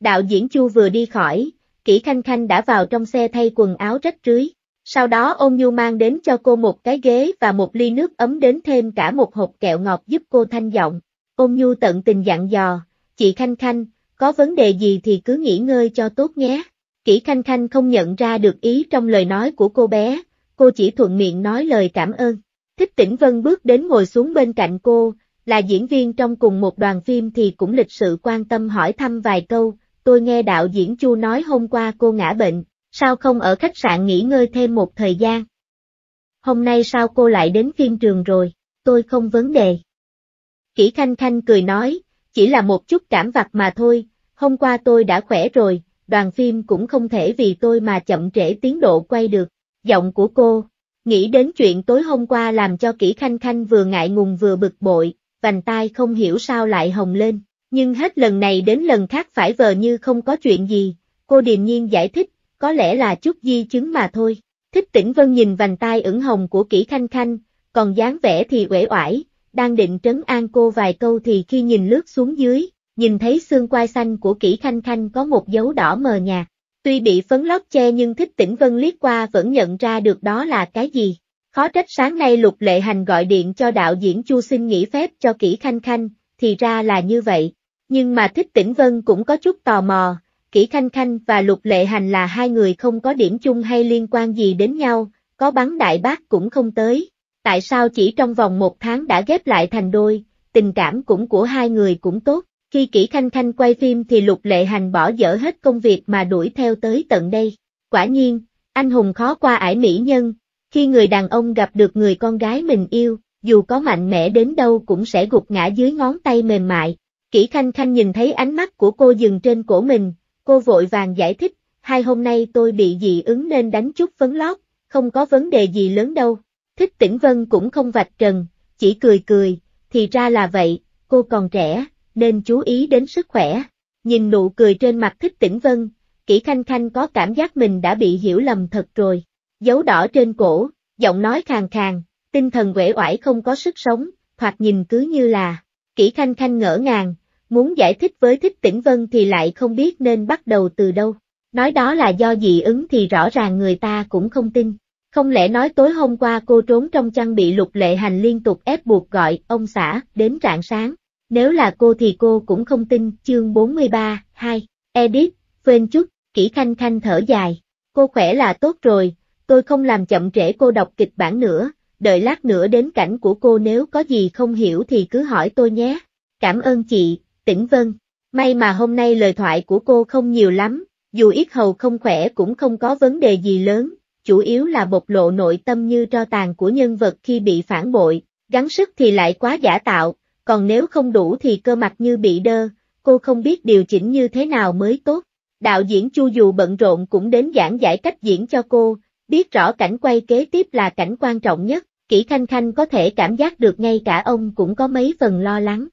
[SPEAKER 1] Đạo diễn Chu vừa đi khỏi, Kỷ Khanh Khanh đã vào trong xe thay quần áo rách rưới. Sau đó ôn nhu mang đến cho cô một cái ghế và một ly nước ấm đến thêm cả một hộp kẹo ngọt giúp cô thanh giọng. Ôn nhu tận tình dặn dò, chị Khanh Khanh, có vấn đề gì thì cứ nghỉ ngơi cho tốt nhé. Kỷ Khanh Khanh không nhận ra được ý trong lời nói của cô bé, cô chỉ thuận miệng nói lời cảm ơn. Thích Tĩnh Vân bước đến ngồi xuống bên cạnh cô, là diễn viên trong cùng một đoàn phim thì cũng lịch sự quan tâm hỏi thăm vài câu, tôi nghe đạo diễn Chu nói hôm qua cô ngã bệnh, sao không ở khách sạn nghỉ ngơi thêm một thời gian? Hôm nay sao cô lại đến phim trường rồi, tôi không vấn đề. Kỷ Khanh Khanh cười nói, chỉ là một chút cảm vặt mà thôi, hôm qua tôi đã khỏe rồi, đoàn phim cũng không thể vì tôi mà chậm trễ tiến độ quay được, giọng của cô. Nghĩ đến chuyện tối hôm qua làm cho Kỷ Khanh Khanh vừa ngại ngùng vừa bực bội, vành tai không hiểu sao lại hồng lên, nhưng hết lần này đến lần khác phải vờ như không có chuyện gì, cô điềm nhiên giải thích, có lẽ là chút di chứng mà thôi. Thích tỉnh vân nhìn vành tai ửng hồng của kỹ khanh khanh, còn dáng vẻ thì uể oải, đang định trấn an cô vài câu thì khi nhìn lướt xuống dưới, nhìn thấy xương quai xanh của kỹ khanh khanh có một dấu đỏ mờ nhạt. Tuy bị phấn lót che nhưng thích tỉnh vân liếc qua vẫn nhận ra được đó là cái gì. Khó trách sáng nay Lục Lệ Hành gọi điện cho đạo diễn Chu xin nghỉ phép cho kỹ khanh khanh, thì ra là như vậy, nhưng mà thích tĩnh vân cũng có chút tò mò, kỷ khanh khanh và lục lệ hành là hai người không có điểm chung hay liên quan gì đến nhau, có bắn đại bác cũng không tới. Tại sao chỉ trong vòng một tháng đã ghép lại thành đôi, tình cảm cũng của hai người cũng tốt. Khi kỷ khanh khanh quay phim thì lục lệ hành bỏ dở hết công việc mà đuổi theo tới tận đây. Quả nhiên, anh hùng khó qua ải mỹ nhân, khi người đàn ông gặp được người con gái mình yêu, dù có mạnh mẽ đến đâu cũng sẽ gục ngã dưới ngón tay mềm mại, Kỷ Khanh Khanh nhìn thấy ánh mắt của cô dừng trên cổ mình, cô vội vàng giải thích, hai hôm nay tôi bị dị ứng nên đánh chút phấn lót, không có vấn đề gì lớn đâu. Thích Tĩnh Vân cũng không vạch trần, chỉ cười cười, thì ra là vậy, cô còn trẻ, nên chú ý đến sức khỏe. Nhìn nụ cười trên mặt Thích Tĩnh Vân, Kỷ Khanh Khanh có cảm giác mình đã bị hiểu lầm thật rồi. Dấu đỏ trên cổ, giọng nói khàn khàn, tinh thần uể oải không có sức sống, thoạt nhìn cứ như là Kỷ Khanh Khanh ngỡ ngàng, muốn giải thích với Thích Tĩnh Vân thì lại không biết nên bắt đầu từ đâu. Nói đó là do dị ứng thì rõ ràng người ta cũng không tin. Không lẽ nói tối hôm qua cô trốn trong chăn bị lục lệ hành liên tục ép buộc gọi ông xã đến rạng sáng. Nếu là cô thì cô cũng không tin. Chương 43, 2, Edith, quên chút, kỹ khanh khanh thở dài. Cô khỏe là tốt rồi, tôi không làm chậm trễ cô đọc kịch bản nữa, đợi lát nữa đến cảnh của cô nếu có gì không hiểu thì cứ hỏi tôi nhé. Cảm ơn chị, tỉnh Vân. May mà hôm nay lời thoại của cô không nhiều lắm, dù ít hầu không khỏe cũng không có vấn đề gì lớn, chủ yếu là bộc lộ nội tâm như tro tàn của nhân vật khi bị phản bội, gắng sức thì lại quá giả tạo, còn nếu không đủ thì cơ mặt như bị đơ, cô không biết điều chỉnh như thế nào mới tốt. Đạo diễn Chu dù bận rộn cũng đến giảng giải cách diễn cho cô, biết rõ cảnh quay kế tiếp là cảnh quan trọng nhất, Kỷ Khanh Khanh có thể cảm giác được ngay cả ông cũng có mấy phần lo lắng.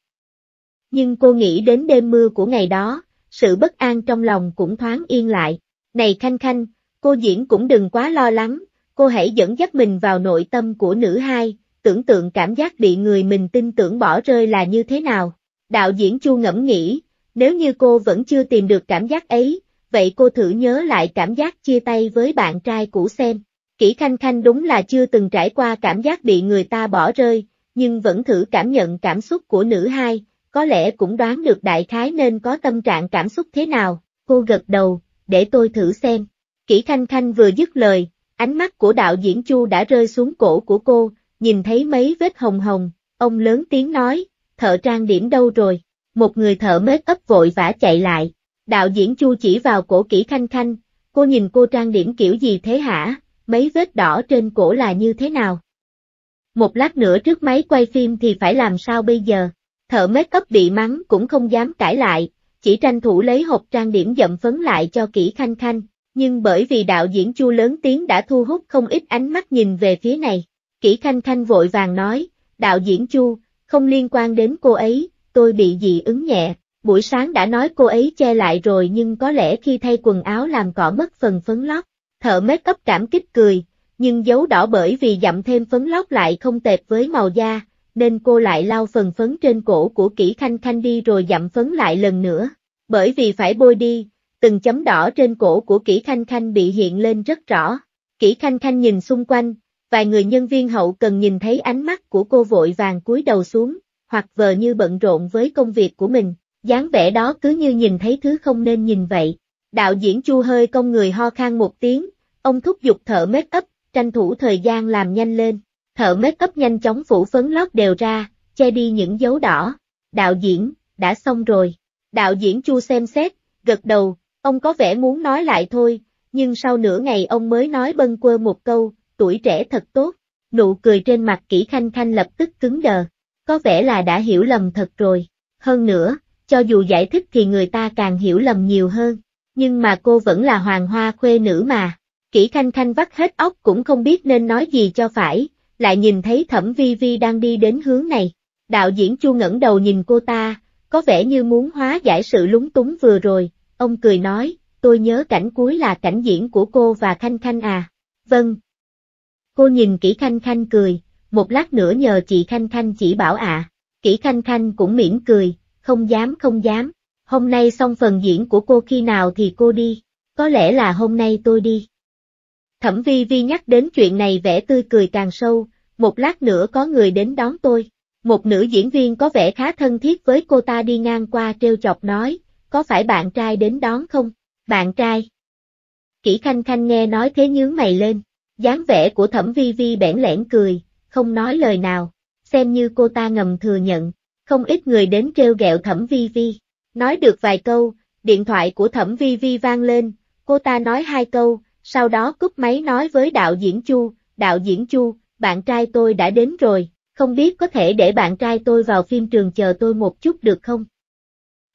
[SPEAKER 1] Nhưng cô nghĩ đến đêm mưa của ngày đó, sự bất an trong lòng cũng thoáng yên lại. Này Khanh Khanh, cô diễn cũng đừng quá lo lắng, cô hãy dẫn dắt mình vào nội tâm của nữ hai, tưởng tượng cảm giác bị người mình tin tưởng bỏ rơi là như thế nào. Đạo diễn Chu ngẫm nghĩ, nếu như cô vẫn chưa tìm được cảm giác ấy, vậy cô thử nhớ lại cảm giác chia tay với bạn trai cũ xem. Kỷ Khanh Khanh đúng là chưa từng trải qua cảm giác bị người ta bỏ rơi, nhưng vẫn thử cảm nhận cảm xúc của nữ hai, có lẽ cũng đoán được đại khái nên có tâm trạng cảm xúc thế nào, cô gật đầu, để tôi thử xem. Kỷ Khanh Khanh vừa dứt lời, ánh mắt của đạo diễn Chu đã rơi xuống cổ của cô, nhìn thấy mấy vết hồng hồng, ông lớn tiếng nói, thợ trang điểm đâu rồi, một người thợ mết ấp vội vã chạy lại, đạo diễn Chu chỉ vào cổ Kỷ Khanh Khanh, cô nhìn cô trang điểm kiểu gì thế hả, mấy vết đỏ trên cổ là như thế nào? Một lát nữa trước máy quay phim thì phải làm sao bây giờ? Thợ make up bị mắng cũng không dám cãi lại, chỉ tranh thủ lấy hộp trang điểm dậm phấn lại cho kỹ khanh khanh, nhưng bởi vì đạo diễn chu lớn tiếng đã thu hút không ít ánh mắt nhìn về phía này. Kỷ khanh khanh vội vàng nói, đạo diễn chu, không liên quan đến cô ấy, tôi bị dị ứng nhẹ, buổi sáng đã nói cô ấy che lại rồi nhưng có lẽ khi thay quần áo làm cỏ mất phần phấn lót, thợ make cấp cảm kích cười, nhưng dấu đỏ bởi vì dặm thêm phấn lót lại không tệp với màu da, nên cô lại lau phần phấn trên cổ của kỹ khanh khanh đi rồi dặm phấn lại lần nữa. Bởi vì phải bôi đi, từng chấm đỏ trên cổ của kỹ khanh khanh bị hiện lên rất rõ. Kỹ khanh khanh nhìn xung quanh, vài người nhân viên hậu cần nhìn thấy ánh mắt của cô vội vàng cúi đầu xuống, hoặc vờ như bận rộn với công việc của mình, dáng vẻ đó cứ như nhìn thấy thứ không nên nhìn vậy. Đạo diễn Chu hơi cong người ho khan một tiếng, Ông thúc giục thợ make up, tranh thủ thời gian làm nhanh lên. Thợ make up nhanh chóng phủ phấn lót đều ra, che đi những dấu đỏ. Đạo diễn, đã xong rồi. Đạo diễn Chu xem xét, gật đầu, ông có vẻ muốn nói lại thôi, nhưng sau nửa ngày ông mới nói bâng quơ một câu, tuổi trẻ thật tốt. Nụ cười trên mặt kỹ khanh khanh lập tức cứng đờ. Có vẻ là đã hiểu lầm thật rồi. Hơn nữa, cho dù giải thích thì người ta càng hiểu lầm nhiều hơn. Nhưng mà cô vẫn là hoàng hoa khuê nữ mà. Kỷ Khanh Khanh vắt hết óc cũng không biết nên nói gì cho phải, lại nhìn thấy Thẩm Vi Vi đang đi đến hướng này. Đạo diễn Chu ngẩng đầu nhìn cô ta, có vẻ như muốn hóa giải sự lúng túng vừa rồi, ông cười nói, tôi nhớ cảnh cuối là cảnh diễn của cô và Khanh Khanh à. Vâng. Cô nhìn Kỷ Khanh Khanh cười, một lát nữa nhờ chị Khanh Khanh chỉ bảo ạ. À. Kỷ Khanh Khanh cũng mỉm cười, không dám không dám, hôm nay xong phần diễn của cô khi nào thì cô đi, có lẽ là hôm nay tôi đi. Thẩm vi vi nhắc đến chuyện này vẻ tươi cười càng sâu, một lát nữa có người đến đón tôi. Một nữ diễn viên có vẻ khá thân thiết với cô ta đi ngang qua trêu chọc nói, có phải bạn trai đến đón không? Bạn trai. Kỷ Khanh Khanh nghe nói thế nhướng mày lên, dáng vẻ của thẩm vi vi bẽn lẽn cười, không nói lời nào, xem như cô ta ngầm thừa nhận, không ít người đến trêu ghẹo thẩm vi vi. Nói được vài câu, điện thoại của thẩm vi vi vang lên, cô ta nói hai câu, sau đó cúp máy nói với đạo diễn Chu, đạo diễn Chu, bạn trai tôi đã đến rồi, không biết có thể để bạn trai tôi vào phim trường chờ tôi một chút được không?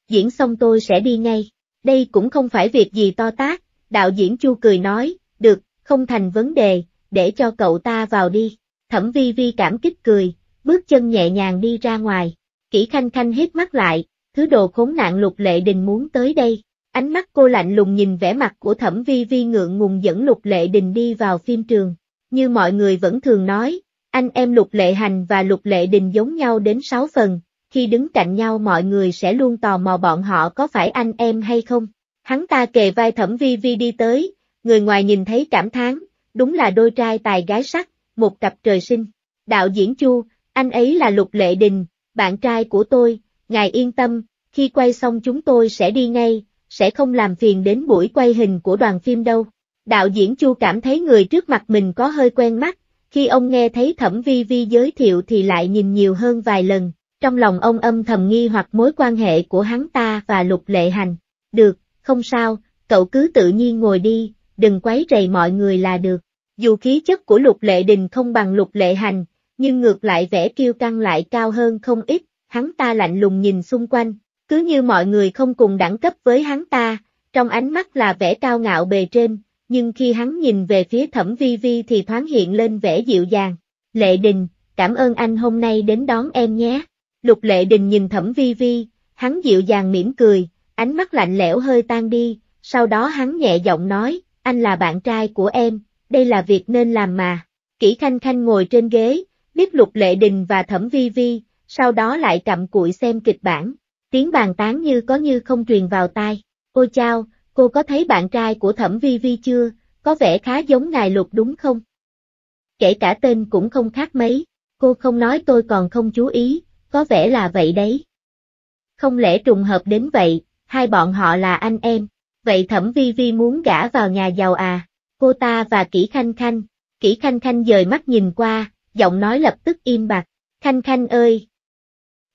[SPEAKER 1] Diễn xong tôi sẽ đi ngay, đây cũng không phải việc gì to tát, đạo diễn Chu cười nói, được, không thành vấn đề, để cho cậu ta vào đi, thẩm vi vi cảm kích cười, bước chân nhẹ nhàng đi ra ngoài, kỹ khanh khanh hít mắt lại, thứ đồ khốn nạn lục lệ đình muốn tới đây. Ánh mắt cô lạnh lùng nhìn vẻ mặt của thẩm vi vi ngượng ngùng dẫn lục lệ đình đi vào phim trường. Như mọi người vẫn thường nói, anh em lục lệ hành và lục lệ đình giống nhau đến 6 phần, khi đứng cạnh nhau mọi người sẽ luôn tò mò bọn họ có phải anh em hay không. Hắn ta kề vai thẩm vi vi đi tới, người ngoài nhìn thấy cảm thán, đúng là đôi trai tài gái sắc, một cặp trời sinh. Đạo diễn Chu, anh ấy là Lục Lệ Đình, bạn trai của tôi, ngài yên tâm, khi quay xong chúng tôi sẽ đi ngay, sẽ không làm phiền đến buổi quay hình của đoàn phim đâu. Đạo diễn Chu cảm thấy người trước mặt mình có hơi quen mắt, khi ông nghe thấy Thẩm Vi Vi giới thiệu thì lại nhìn nhiều hơn vài lần, trong lòng ông âm thầm nghi hoặc mối quan hệ của hắn ta và Lục Lệ Hành. Được, không sao, cậu cứ tự nhiên ngồi đi, đừng quấy rầy mọi người là được. Dù khí chất của Lục Lệ Đình không bằng Lục Lệ Hành, nhưng ngược lại vẻ kiêu căng lại cao hơn không ít, hắn ta lạnh lùng nhìn xung quanh, cứ như mọi người không cùng đẳng cấp với hắn ta, trong ánh mắt là vẻ cao ngạo bề trên, nhưng khi hắn nhìn về phía thẩm vi vi thì thoáng hiện lên vẻ dịu dàng. Lệ Đình, cảm ơn anh hôm nay đến đón em nhé. Lục Lệ Đình nhìn thẩm vi vi, hắn dịu dàng mỉm cười, ánh mắt lạnh lẽo hơi tan đi, sau đó hắn nhẹ giọng nói, anh là bạn trai của em, đây là việc nên làm mà. Kỷ Khanh Khanh ngồi trên ghế, biết Lục Lệ Đình và Thẩm Vi Vi, sau đó lại cặm cụi xem kịch bản tiếng bàn tán như có như không truyền vào tai. Ôi chao, cô có thấy bạn trai của Thẩm Vi Vi chưa, có vẻ khá giống ngài lục đúng không? Kể cả tên cũng không khác mấy, cô không nói tôi còn không chú ý, có vẻ là vậy đấy. Không lẽ trùng hợp đến vậy, hai bọn họ là anh em, vậy Thẩm Vi Vi muốn gả vào nhà giàu à? Cô ta và Kỷ Khanh Khanh, Kỷ Khanh Khanh dời mắt nhìn qua, giọng nói lập tức im bặt. Khanh Khanh ơi,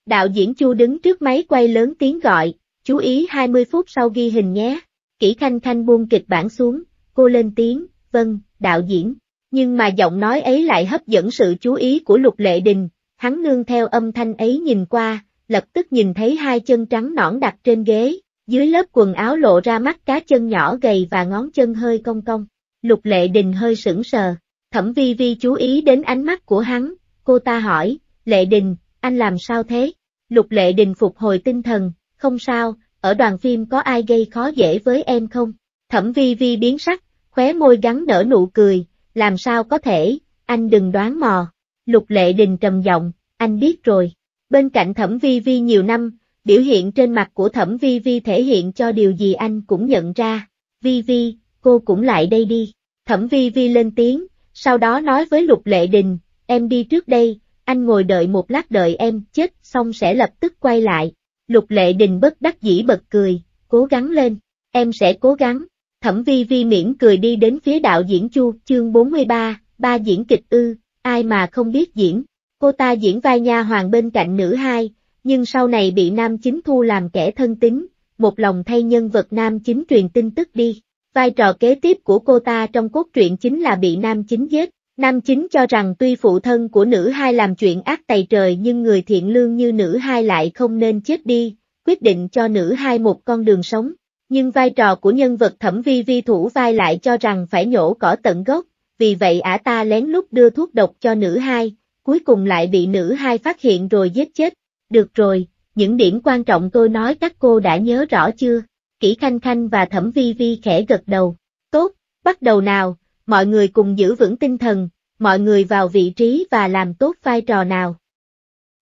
[SPEAKER 1] Đạo diễn Chu đứng trước máy quay lớn tiếng gọi, chú ý 20 phút sau ghi hình nhé. Kỷ Khanh Khanh buông kịch bản xuống, cô lên tiếng, vâng, đạo diễn. Nhưng mà giọng nói ấy lại hấp dẫn sự chú ý của Lục Lệ Đình, hắn nương theo âm thanh ấy nhìn qua, lập tức nhìn thấy hai chân trắng nõn đặt trên ghế, dưới lớp quần áo lộ ra mắt cá chân nhỏ gầy và ngón chân hơi cong cong. Lục Lệ Đình hơi sững sờ, Thẩm Vi Vi chú ý đến ánh mắt của hắn, cô ta hỏi, Lệ Đình, anh làm sao thế? Lục lệ đình phục hồi tinh thần, không sao, ở đoàn phim có ai gây khó dễ với em không? Thẩm vi vi biến sắc, khóe môi gắn nở nụ cười, làm sao có thể, anh đừng đoán mò. Lục lệ đình trầm giọng, anh biết rồi. Bên cạnh thẩm vi vi nhiều năm, biểu hiện trên mặt của thẩm vi vi thể hiện cho điều gì anh cũng nhận ra. Vi vi, cô cũng lại đây đi. Thẩm vi vi lên tiếng, sau đó nói với lục lệ đình, em đi trước đây, anh ngồi đợi một lát đợi em chết xong sẽ lập tức quay lại. Lục lệ đình bất đắc dĩ bật cười, cố gắng lên, em sẽ cố gắng. Thẩm vi vi miễn cười đi đến phía đạo diễn Chu, chương 43, ba diễn kịch ư, ai mà không biết diễn. Cô ta diễn vai nha hoàng bên cạnh nữ hai, nhưng sau này bị nam chính thu làm kẻ thân tính, một lòng thay nhân vật nam chính truyền tin tức đi. Vai trò kế tiếp của cô ta trong cốt truyện chính là bị nam chính giết, Nam chính cho rằng tuy phụ thân của nữ hai làm chuyện ác tày trời nhưng người thiện lương như nữ hai lại không nên chết đi, quyết định cho nữ hai một con đường sống. Nhưng vai trò của nhân vật thẩm vi vi thủ vai lại cho rằng phải nhổ cỏ tận gốc, vì vậy ả ta lén lút đưa thuốc độc cho nữ hai, cuối cùng lại bị nữ hai phát hiện rồi giết chết. Được rồi, những điểm quan trọng tôi nói các cô đã nhớ rõ chưa? Kỷ Khanh Khanh và Thẩm Vi Vi khẽ gật đầu. Tốt, bắt đầu nào, mọi người cùng giữ vững tinh thần, mọi người vào vị trí và làm tốt vai trò nào.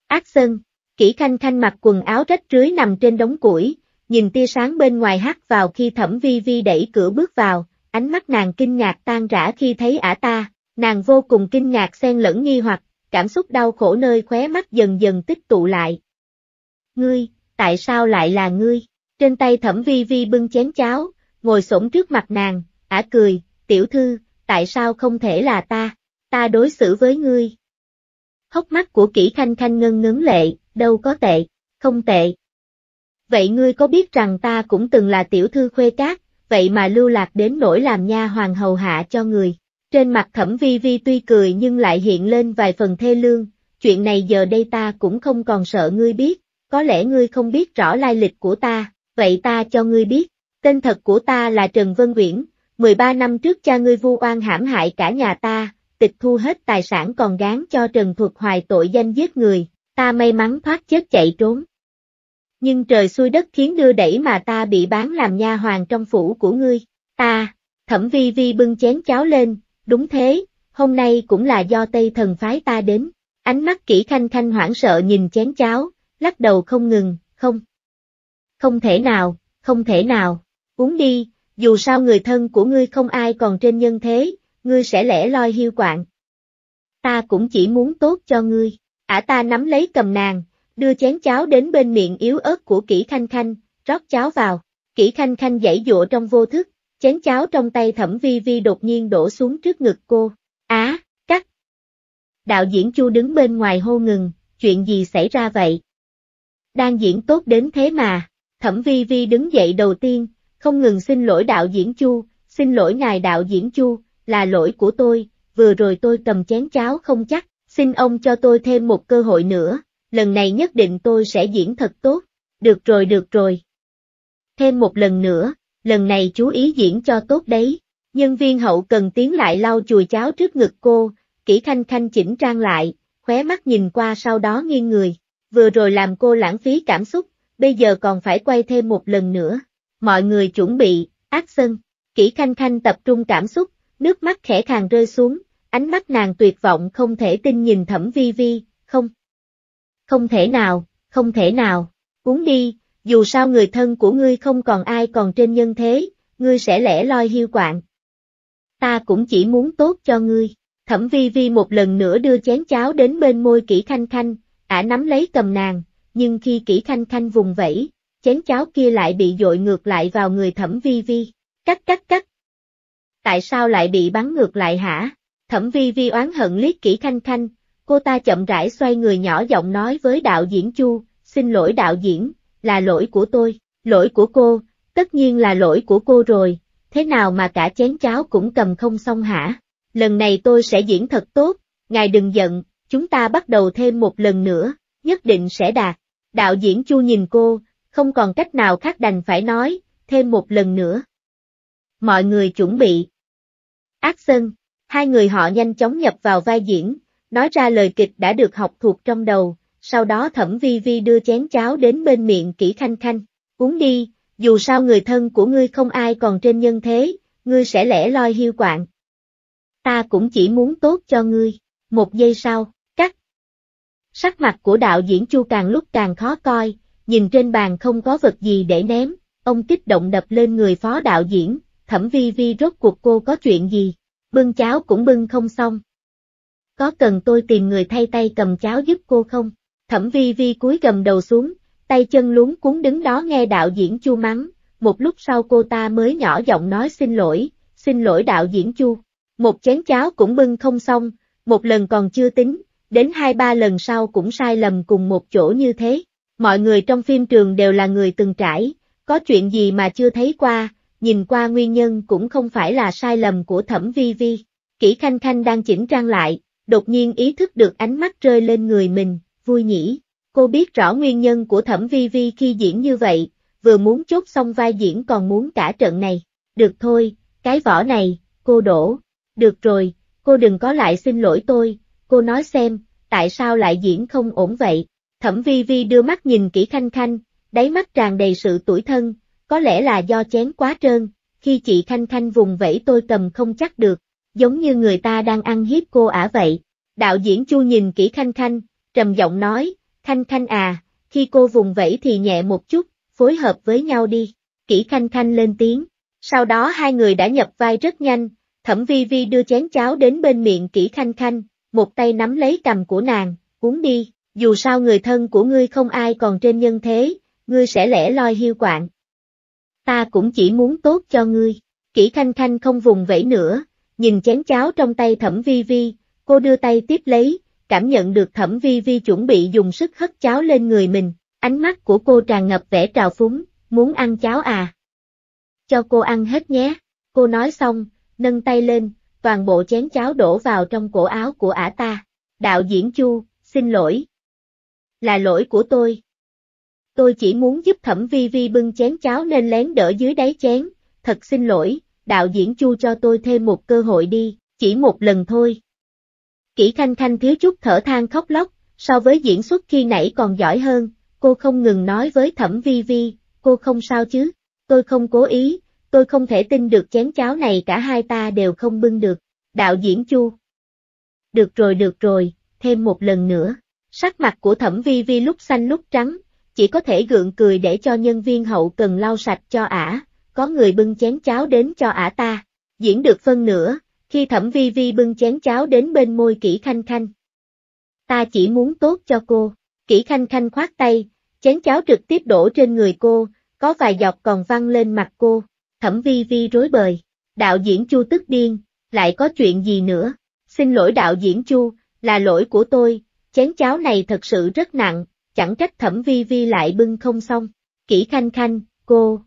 [SPEAKER 1] Ác Sân, kỹ khanh khanh mặc quần áo rách rưới nằm trên đống củi, nhìn tia sáng bên ngoài hắt vào khi thẩm vi vi đẩy cửa bước vào, ánh mắt nàng kinh ngạc tan rã khi thấy ả ta, nàng vô cùng kinh ngạc xen lẫn nghi hoặc, cảm xúc đau khổ nơi khóe mắt dần dần tích tụ lại. Ngươi, tại sao lại là ngươi? Trên tay thẩm vi vi bưng chén cháo, ngồi xổm trước mặt nàng, ả cười, tiểu thư, tại sao không thể là ta, ta đối xử với ngươi. Hốc mắt của Kỷ khanh khanh ngân ngấn lệ, đâu có tệ, không tệ. Vậy ngươi có biết rằng ta cũng từng là tiểu thư khuê cát, vậy mà lưu lạc đến nỗi làm nha hoàng hầu hạ cho người. Trên mặt thẩm vi vi tuy cười nhưng lại hiện lên vài phần thê lương, chuyện này giờ đây ta cũng không còn sợ ngươi biết, có lẽ ngươi không biết rõ lai lịch của ta, vậy ta cho ngươi biết, tên thật của ta là Trần Vân Uyển, 13 năm trước cha ngươi vu oan hãm hại cả nhà ta, tịch thu hết tài sản còn gán cho Trần Thuật Hoài tội danh giết người, ta may mắn thoát chết chạy trốn. Nhưng trời xuôi đất khiến đưa đẩy mà ta bị bán làm nha hoàng trong phủ của ngươi, ta, thẩm vi vi bưng chén cháo lên, đúng thế, hôm nay cũng là do Tây Thần phái ta đến, ánh mắt kỹ khanh khanh hoảng sợ nhìn chén cháo, lắc đầu không ngừng, không, không thể nào, không thể nào, uống đi, dù sao người thân của ngươi không ai còn trên nhân thế, ngươi sẽ lẻ loi hiu quạng. Ta cũng chỉ muốn tốt cho ngươi, ả à ta nắm lấy cầm nàng, đưa chén cháo đến bên miệng yếu ớt của Kỷ khanh khanh, rót cháo vào, Kỷ khanh khanh dãy dụa trong vô thức, chén cháo trong tay thẩm vi vi đột nhiên đổ xuống trước ngực cô, á, cắt. Đạo diễn Chu đứng bên ngoài hô ngừng, chuyện gì xảy ra vậy? Đang diễn tốt đến thế mà, thẩm vi vi đứng dậy đầu tiên, không ngừng xin lỗi đạo diễn Chu, xin lỗi ngài đạo diễn Chu, là lỗi của tôi, vừa rồi tôi cầm chén cháo không chắc, xin ông cho tôi thêm một cơ hội nữa, lần này nhất định tôi sẽ diễn thật tốt, được rồi được rồi. Thêm một lần nữa, lần này chú ý diễn cho tốt đấy, nhân viên hậu cần tiến lại lau chùi cháo trước ngực cô, kỹ thanh thanh chỉnh trang lại, khóe mắt nhìn qua sau đó nghiêng người, vừa rồi làm cô lãng phí cảm xúc, bây giờ còn phải quay thêm một lần nữa mọi người chuẩn bị, ác sân. kỹ Khanh Khanh tập trung cảm xúc, nước mắt khẽ khàng rơi xuống, ánh mắt nàng tuyệt vọng không thể tin nhìn Thẩm Vi Vi, không. Không thể nào, không thể nào, uống đi, dù sao người thân của ngươi không còn ai còn trên nhân thế, ngươi sẽ lẻ loi hiu quạng. Ta cũng chỉ muốn tốt cho ngươi. Thẩm Vi Vi một lần nữa đưa chén cháo đến bên môi Kỷ Khanh Khanh, ả nắm lấy cầm nàng, nhưng khi kỹ Khanh Khanh vùng vẫy, chén cháo kia lại bị dội ngược lại vào người thẩm vi vi. Cắt cắt cắt. Tại sao lại bị bắn ngược lại hả? Thẩm vi vi oán hận liếc kỹ khanh khanh, cô ta chậm rãi xoay người nhỏ giọng nói với đạo diễn Chu, xin lỗi đạo diễn, là lỗi của tôi, lỗi của cô, tất nhiên là lỗi của cô rồi, thế nào mà cả chén cháo cũng cầm không xong hả? Lần này tôi sẽ diễn thật tốt, ngài đừng giận, chúng ta bắt đầu thêm một lần nữa, nhất định sẽ đạt. Đạo diễn Chu nhìn cô, không còn cách nào khác đành phải nói, thêm một lần nữa. Mọi người chuẩn bị. Ác sân, hai người họ nhanh chóng nhập vào vai diễn, nói ra lời kịch đã được học thuộc trong đầu, sau đó thẩm vi vi đưa chén cháo đến bên miệng kỹ khanh khanh, uống đi, dù sao người thân của ngươi không ai còn trên nhân thế, ngươi sẽ lẻ loi hiu quạng. Ta cũng chỉ muốn tốt cho ngươi, một giây sau, cắt. Sắc mặt của đạo diễn Chu càng lúc càng khó coi, nhìn trên bàn không có vật gì để ném, ông kích động đập lên người phó đạo diễn, thẩm vi vi rốt cuộc cô có chuyện gì, bưng cháo cũng bưng không xong. Có cần tôi tìm người thay tay cầm cháo giúp cô không? Thẩm vi vi cúi gầm đầu xuống, tay chân luống cuốn đứng đó nghe đạo diễn chu mắng, một lúc sau cô ta mới nhỏ giọng nói xin lỗi, xin lỗi đạo diễn chu. Một chén cháo cũng bưng không xong, một lần còn chưa tính, đến hai ba lần sau cũng sai lầm cùng một chỗ như thế. Mọi người trong phim trường đều là người từng trải, có chuyện gì mà chưa thấy qua, nhìn qua nguyên nhân cũng không phải là sai lầm của thẩm vi vi. Kỷ Khanh Khanh đang chỉnh trang lại, đột nhiên ý thức được ánh mắt rơi lên người mình, vui nhỉ. Cô biết rõ nguyên nhân của thẩm vi vi khi diễn như vậy, vừa muốn chốt xong vai diễn còn muốn cả trận này. Được thôi, cái vỏ này, cô đổ. Được rồi, cô đừng có lại xin lỗi tôi, cô nói xem, tại sao lại diễn không ổn vậy? Thẩm vi vi đưa mắt nhìn kỹ khanh khanh, đáy mắt tràn đầy sự tuổi thân, có lẽ là do chén quá trơn, khi chị khanh khanh vùng vẫy tôi cầm không chắc được, giống như người ta đang ăn hiếp cô ả vậy. Đạo diễn Chu nhìn kỹ khanh khanh, trầm giọng nói, khanh khanh à, khi cô vùng vẫy thì nhẹ một chút, phối hợp với nhau đi. Kỷ khanh khanh lên tiếng, sau đó hai người đã nhập vai rất nhanh, thẩm vi vi đưa chén cháo đến bên miệng Kỷ khanh khanh, một tay nắm lấy cầm của nàng, uống đi dù sao người thân của ngươi không ai còn trên nhân thế, ngươi sẽ lẻ loi hiu quạng. Ta cũng chỉ muốn tốt cho ngươi, kỹ khanh khanh không vùng vẫy nữa, nhìn chén cháo trong tay thẩm vi vi, cô đưa tay tiếp lấy, cảm nhận được thẩm vi vi chuẩn bị dùng sức hất cháo lên người mình, ánh mắt của cô tràn ngập vẻ trào phúng, muốn ăn cháo à? Cho cô ăn hết nhé, cô nói xong, nâng tay lên, toàn bộ chén cháo đổ vào trong cổ áo của ả ta, đạo diễn chu, xin lỗi, là lỗi của tôi. Tôi chỉ muốn giúp Thẩm Vi Vi bưng chén cháo nên lén đỡ dưới đáy chén, thật xin lỗi, đạo diễn Chu cho tôi thêm một cơ hội đi, chỉ một lần thôi. Kỷ Khanh Khanh thiếu chút thở than khóc lóc, so với diễn xuất khi nãy còn giỏi hơn, cô không ngừng nói với Thẩm Vi Vi, cô không sao chứ, tôi không cố ý, tôi không thể tin được chén cháo này cả hai ta đều không bưng được, đạo diễn Chu. Được rồi được rồi, thêm một lần nữa. Sắc mặt của thẩm vi vi lúc xanh lúc trắng, chỉ có thể gượng cười để cho nhân viên hậu cần lau sạch cho ả, có người bưng chén cháo đến cho ả ta. Diễn được phân nửa, khi thẩm vi vi bưng chén cháo đến bên môi kỹ khanh khanh. Ta chỉ muốn tốt cho cô, kỹ khanh khanh khoát tay, chén cháo trực tiếp đổ trên người cô, có vài giọt còn văng lên mặt cô, thẩm vi vi rối bời, đạo diễn chu tức điên, lại có chuyện gì nữa, xin lỗi đạo diễn chu, là lỗi của tôi, Chén cháo này thật sự rất nặng, chẳng trách thẩm vi vi lại bưng không xong. Kỷ khanh khanh, cô.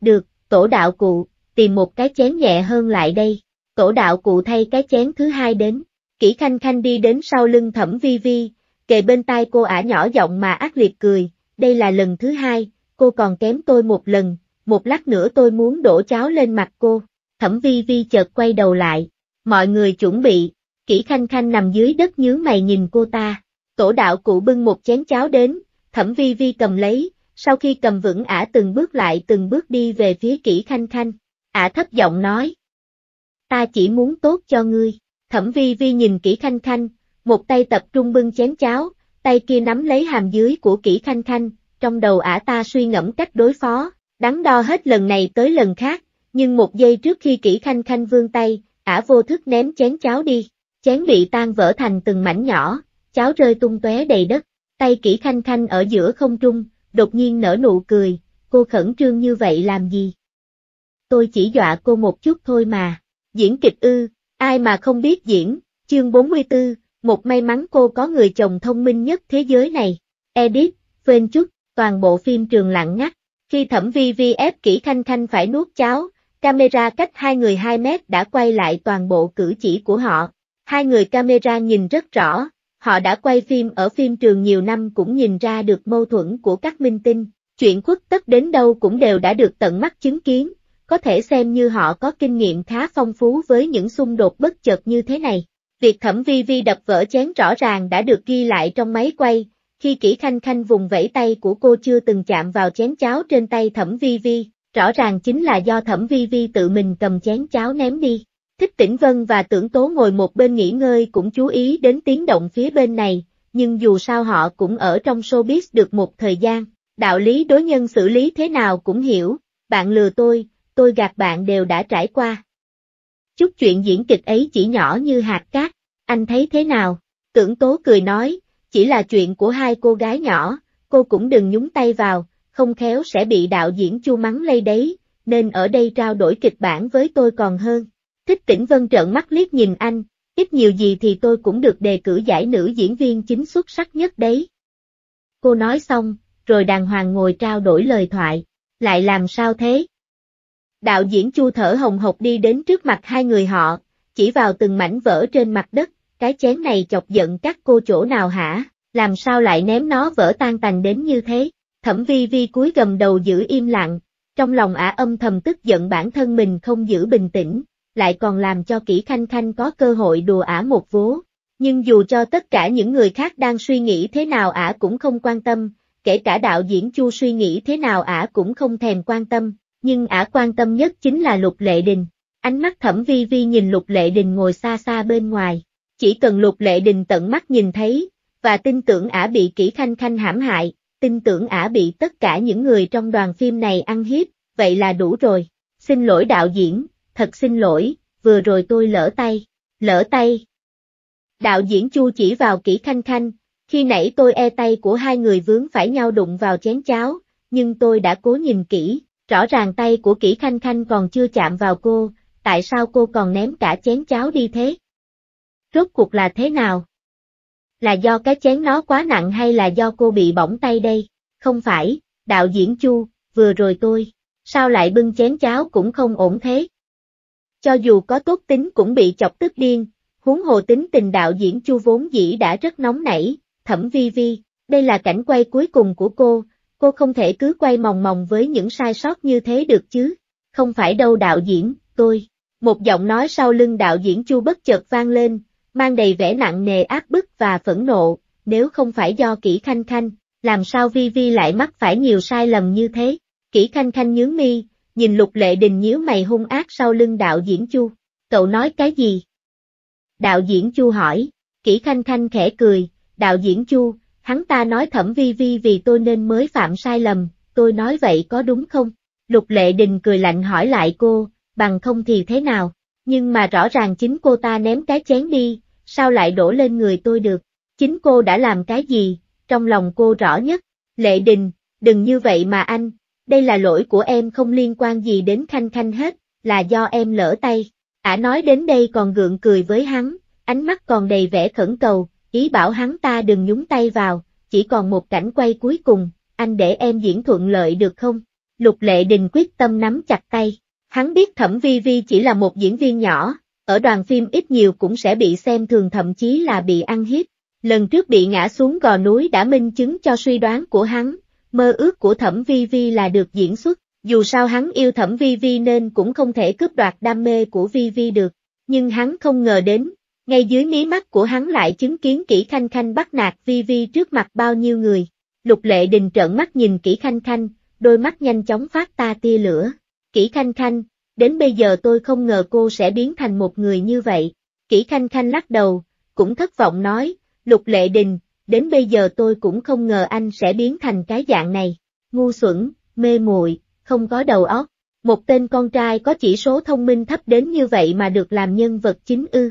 [SPEAKER 1] Được, tổ đạo cụ, tìm một cái chén nhẹ hơn lại đây. Tổ đạo cụ thay cái chén thứ hai đến. Kỷ khanh khanh đi đến sau lưng thẩm vi vi, kề bên tai cô ả nhỏ giọng mà ác liệt cười. Đây là lần thứ hai, cô còn kém tôi một lần, một lát nữa tôi muốn đổ cháo lên mặt cô. Thẩm vi vi chợt quay đầu lại. Mọi người chuẩn bị, Kỷ Khanh Khanh nằm dưới đất nhớ mày nhìn cô ta. Tổ đạo cụ bưng một chén cháo đến, thẩm vi vi cầm lấy, sau khi cầm vững ả từng bước lại từng bước đi về phía Kỷ Khanh Khanh. Ả thấp giọng nói. Ta chỉ muốn tốt cho ngươi. Thẩm vi vi nhìn Kỷ Khanh Khanh, một tay tập trung bưng chén cháo, tay kia nắm lấy hàm dưới của Kỷ Khanh Khanh, trong đầu ả ta suy ngẫm cách đối phó, đắn đo hết lần này tới lần khác, nhưng một giây trước khi Kỷ Khanh Khanh vươn tay, ả vô thức ném chén cháo đi. Chén bị tan vỡ thành từng mảnh nhỏ, cháo rơi tung tóe đầy đất, tay kỹ khanh khanh ở giữa không trung, đột nhiên nở nụ cười, cô khẩn trương như vậy làm gì? Tôi chỉ dọa cô một chút thôi mà, diễn kịch ư, ai mà không biết diễn, chương 44, một may mắn cô có người chồng thông minh nhất thế giới này, Edit, Edith, chút, toàn bộ phim trường lặng ngắt, khi thẩm vi vi ép kỹ khanh khanh phải nuốt cháo, camera cách hai người 2 mét đã quay lại toàn bộ cử chỉ của họ, Hai người camera nhìn rất rõ, họ đã quay phim ở phim trường nhiều năm cũng nhìn ra được mâu thuẫn của các minh tinh. Chuyện khuất tất đến đâu cũng đều đã được tận mắt chứng kiến, có thể xem như họ có kinh nghiệm khá phong phú với những xung đột bất chợt như thế này. Việc thẩm vi vi đập vỡ chén rõ ràng đã được ghi lại trong máy quay, khi kỹ khanh khanh vùng vẫy tay của cô chưa từng chạm vào chén cháo trên tay thẩm vi vi, rõ ràng chính là do thẩm vi vi tự mình cầm chén cháo ném đi. Thích Tĩnh Vân và Tưởng Tố ngồi một bên nghỉ ngơi cũng chú ý đến tiếng động phía bên này, nhưng dù sao họ cũng ở trong showbiz được một thời gian, đạo lý đối nhân xử lý thế nào cũng hiểu, bạn lừa tôi, tôi gạt bạn đều đã trải qua. Chút chuyện diễn kịch ấy chỉ nhỏ như hạt cát, anh thấy thế nào? Tưởng Tố cười nói, chỉ là chuyện của hai cô gái nhỏ, cô cũng đừng nhúng tay vào, không khéo sẽ bị đạo diễn chu mắng lây đấy, nên ở đây trao đổi kịch bản với tôi còn hơn. Thích Tĩnh Vân trợn mắt liếc nhìn anh, ít nhiều gì thì tôi cũng được đề cử giải nữ diễn viên chính xuất sắc nhất đấy. Cô nói xong, rồi đàng hoàng ngồi trao đổi lời thoại, lại làm sao thế? Đạo diễn Chu thở hồng hộc đi đến trước mặt hai người họ, chỉ vào từng mảnh vỡ trên mặt đất, cái chén này chọc giận các cô chỗ nào hả, làm sao lại ném nó vỡ tan tành đến như thế? Thẩm vi vi cúi gầm đầu giữ im lặng, trong lòng ả âm thầm tức giận bản thân mình không giữ bình tĩnh, lại còn làm cho kỹ khanh khanh có cơ hội đùa ả một vố. Nhưng dù cho tất cả những người khác đang suy nghĩ thế nào ả cũng không quan tâm, kể cả đạo diễn Chu suy nghĩ thế nào ả cũng không thèm quan tâm, nhưng ả quan tâm nhất chính là Lục Lệ Đình. Ánh mắt thẩm vi vi nhìn Lục Lệ Đình ngồi xa xa bên ngoài, chỉ cần Lục Lệ Đình tận mắt nhìn thấy, và tin tưởng ả bị kỹ khanh khanh hãm hại, tin tưởng ả bị tất cả những người trong đoàn phim này ăn hiếp, vậy là đủ rồi. Xin lỗi đạo diễn, thật xin lỗi, vừa rồi tôi lỡ tay, lỡ tay. Đạo diễn Chu chỉ vào kỹ khanh khanh, khi nãy tôi e tay của hai người vướng phải nhau đụng vào chén cháo, nhưng tôi đã cố nhìn kỹ, rõ ràng tay của kỹ khanh khanh còn chưa chạm vào cô, tại sao cô còn ném cả chén cháo đi thế? Rốt cuộc là thế nào? Là do cái chén nó quá nặng hay là do cô bị bỏng tay đây? Không phải, đạo diễn Chu, vừa rồi tôi, sao lại bưng chén cháo cũng không ổn thế? cho dù có tốt tính cũng bị chọc tức điên, huống hồ tính tình đạo diễn Chu vốn dĩ đã rất nóng nảy, thẩm vi vi, đây là cảnh quay cuối cùng của cô, cô không thể cứ quay mòng mòng với những sai sót như thế được chứ, không phải đâu đạo diễn, tôi, một giọng nói sau lưng đạo diễn Chu bất chợt vang lên, mang đầy vẻ nặng nề áp bức và phẫn nộ, nếu không phải do kỹ khanh khanh, làm sao vi vi lại mắc phải nhiều sai lầm như thế, kỹ khanh khanh nhướng mi, nhìn lục lệ đình nhíu mày hung ác sau lưng đạo diễn Chu. Cậu nói cái gì? Đạo diễn Chu hỏi, kỹ khanh khanh khẽ cười, đạo diễn Chu, hắn ta nói thẩm vi vi vì tôi nên mới phạm sai lầm, tôi nói vậy có đúng không? Lục lệ đình cười lạnh hỏi lại cô, bằng không thì thế nào? Nhưng mà rõ ràng chính cô ta ném cái chén đi, sao lại đổ lên người tôi được? Chính cô đã làm cái gì? Trong lòng cô rõ nhất. Lệ đình, đừng như vậy mà anh, đây là lỗi của em không liên quan gì đến Khanh Khanh hết, là do em lỡ tay. Ả à nói đến đây còn gượng cười với hắn, ánh mắt còn đầy vẻ khẩn cầu, ý bảo hắn ta đừng nhúng tay vào, chỉ còn một cảnh quay cuối cùng, anh để em diễn thuận lợi được không? Lục Lệ Đình quyết tâm nắm chặt tay, hắn biết Thẩm Vi Vi chỉ là một diễn viên nhỏ, ở đoàn phim ít nhiều cũng sẽ bị xem thường thậm chí là bị ăn hiếp. Lần trước bị ngã xuống gò núi đã minh chứng cho suy đoán của hắn, Mơ ước của Thẩm Vi Vi là được diễn xuất, dù sao hắn yêu Thẩm Vi Vi nên cũng không thể cướp đoạt đam mê của Vi Vi được, nhưng hắn không ngờ đến, ngay dưới mí mắt của hắn lại chứng kiến Kỷ Khanh Khanh bắt nạt Vi Vi trước mặt bao nhiêu người. Lục Lệ Đình trợn mắt nhìn Kỷ Khanh Khanh, đôi mắt nhanh chóng phát ta tia lửa. Kỷ Khanh Khanh, đến bây giờ tôi không ngờ cô sẽ biến thành một người như vậy. Kỷ Khanh Khanh lắc đầu, cũng thất vọng nói, Lục Lệ Đình, đến bây giờ tôi cũng không ngờ anh sẽ biến thành cái dạng này. Ngu xuẩn, mê muội, không có đầu óc. Một tên con trai có chỉ số thông minh thấp đến như vậy mà được làm nhân vật chính ư.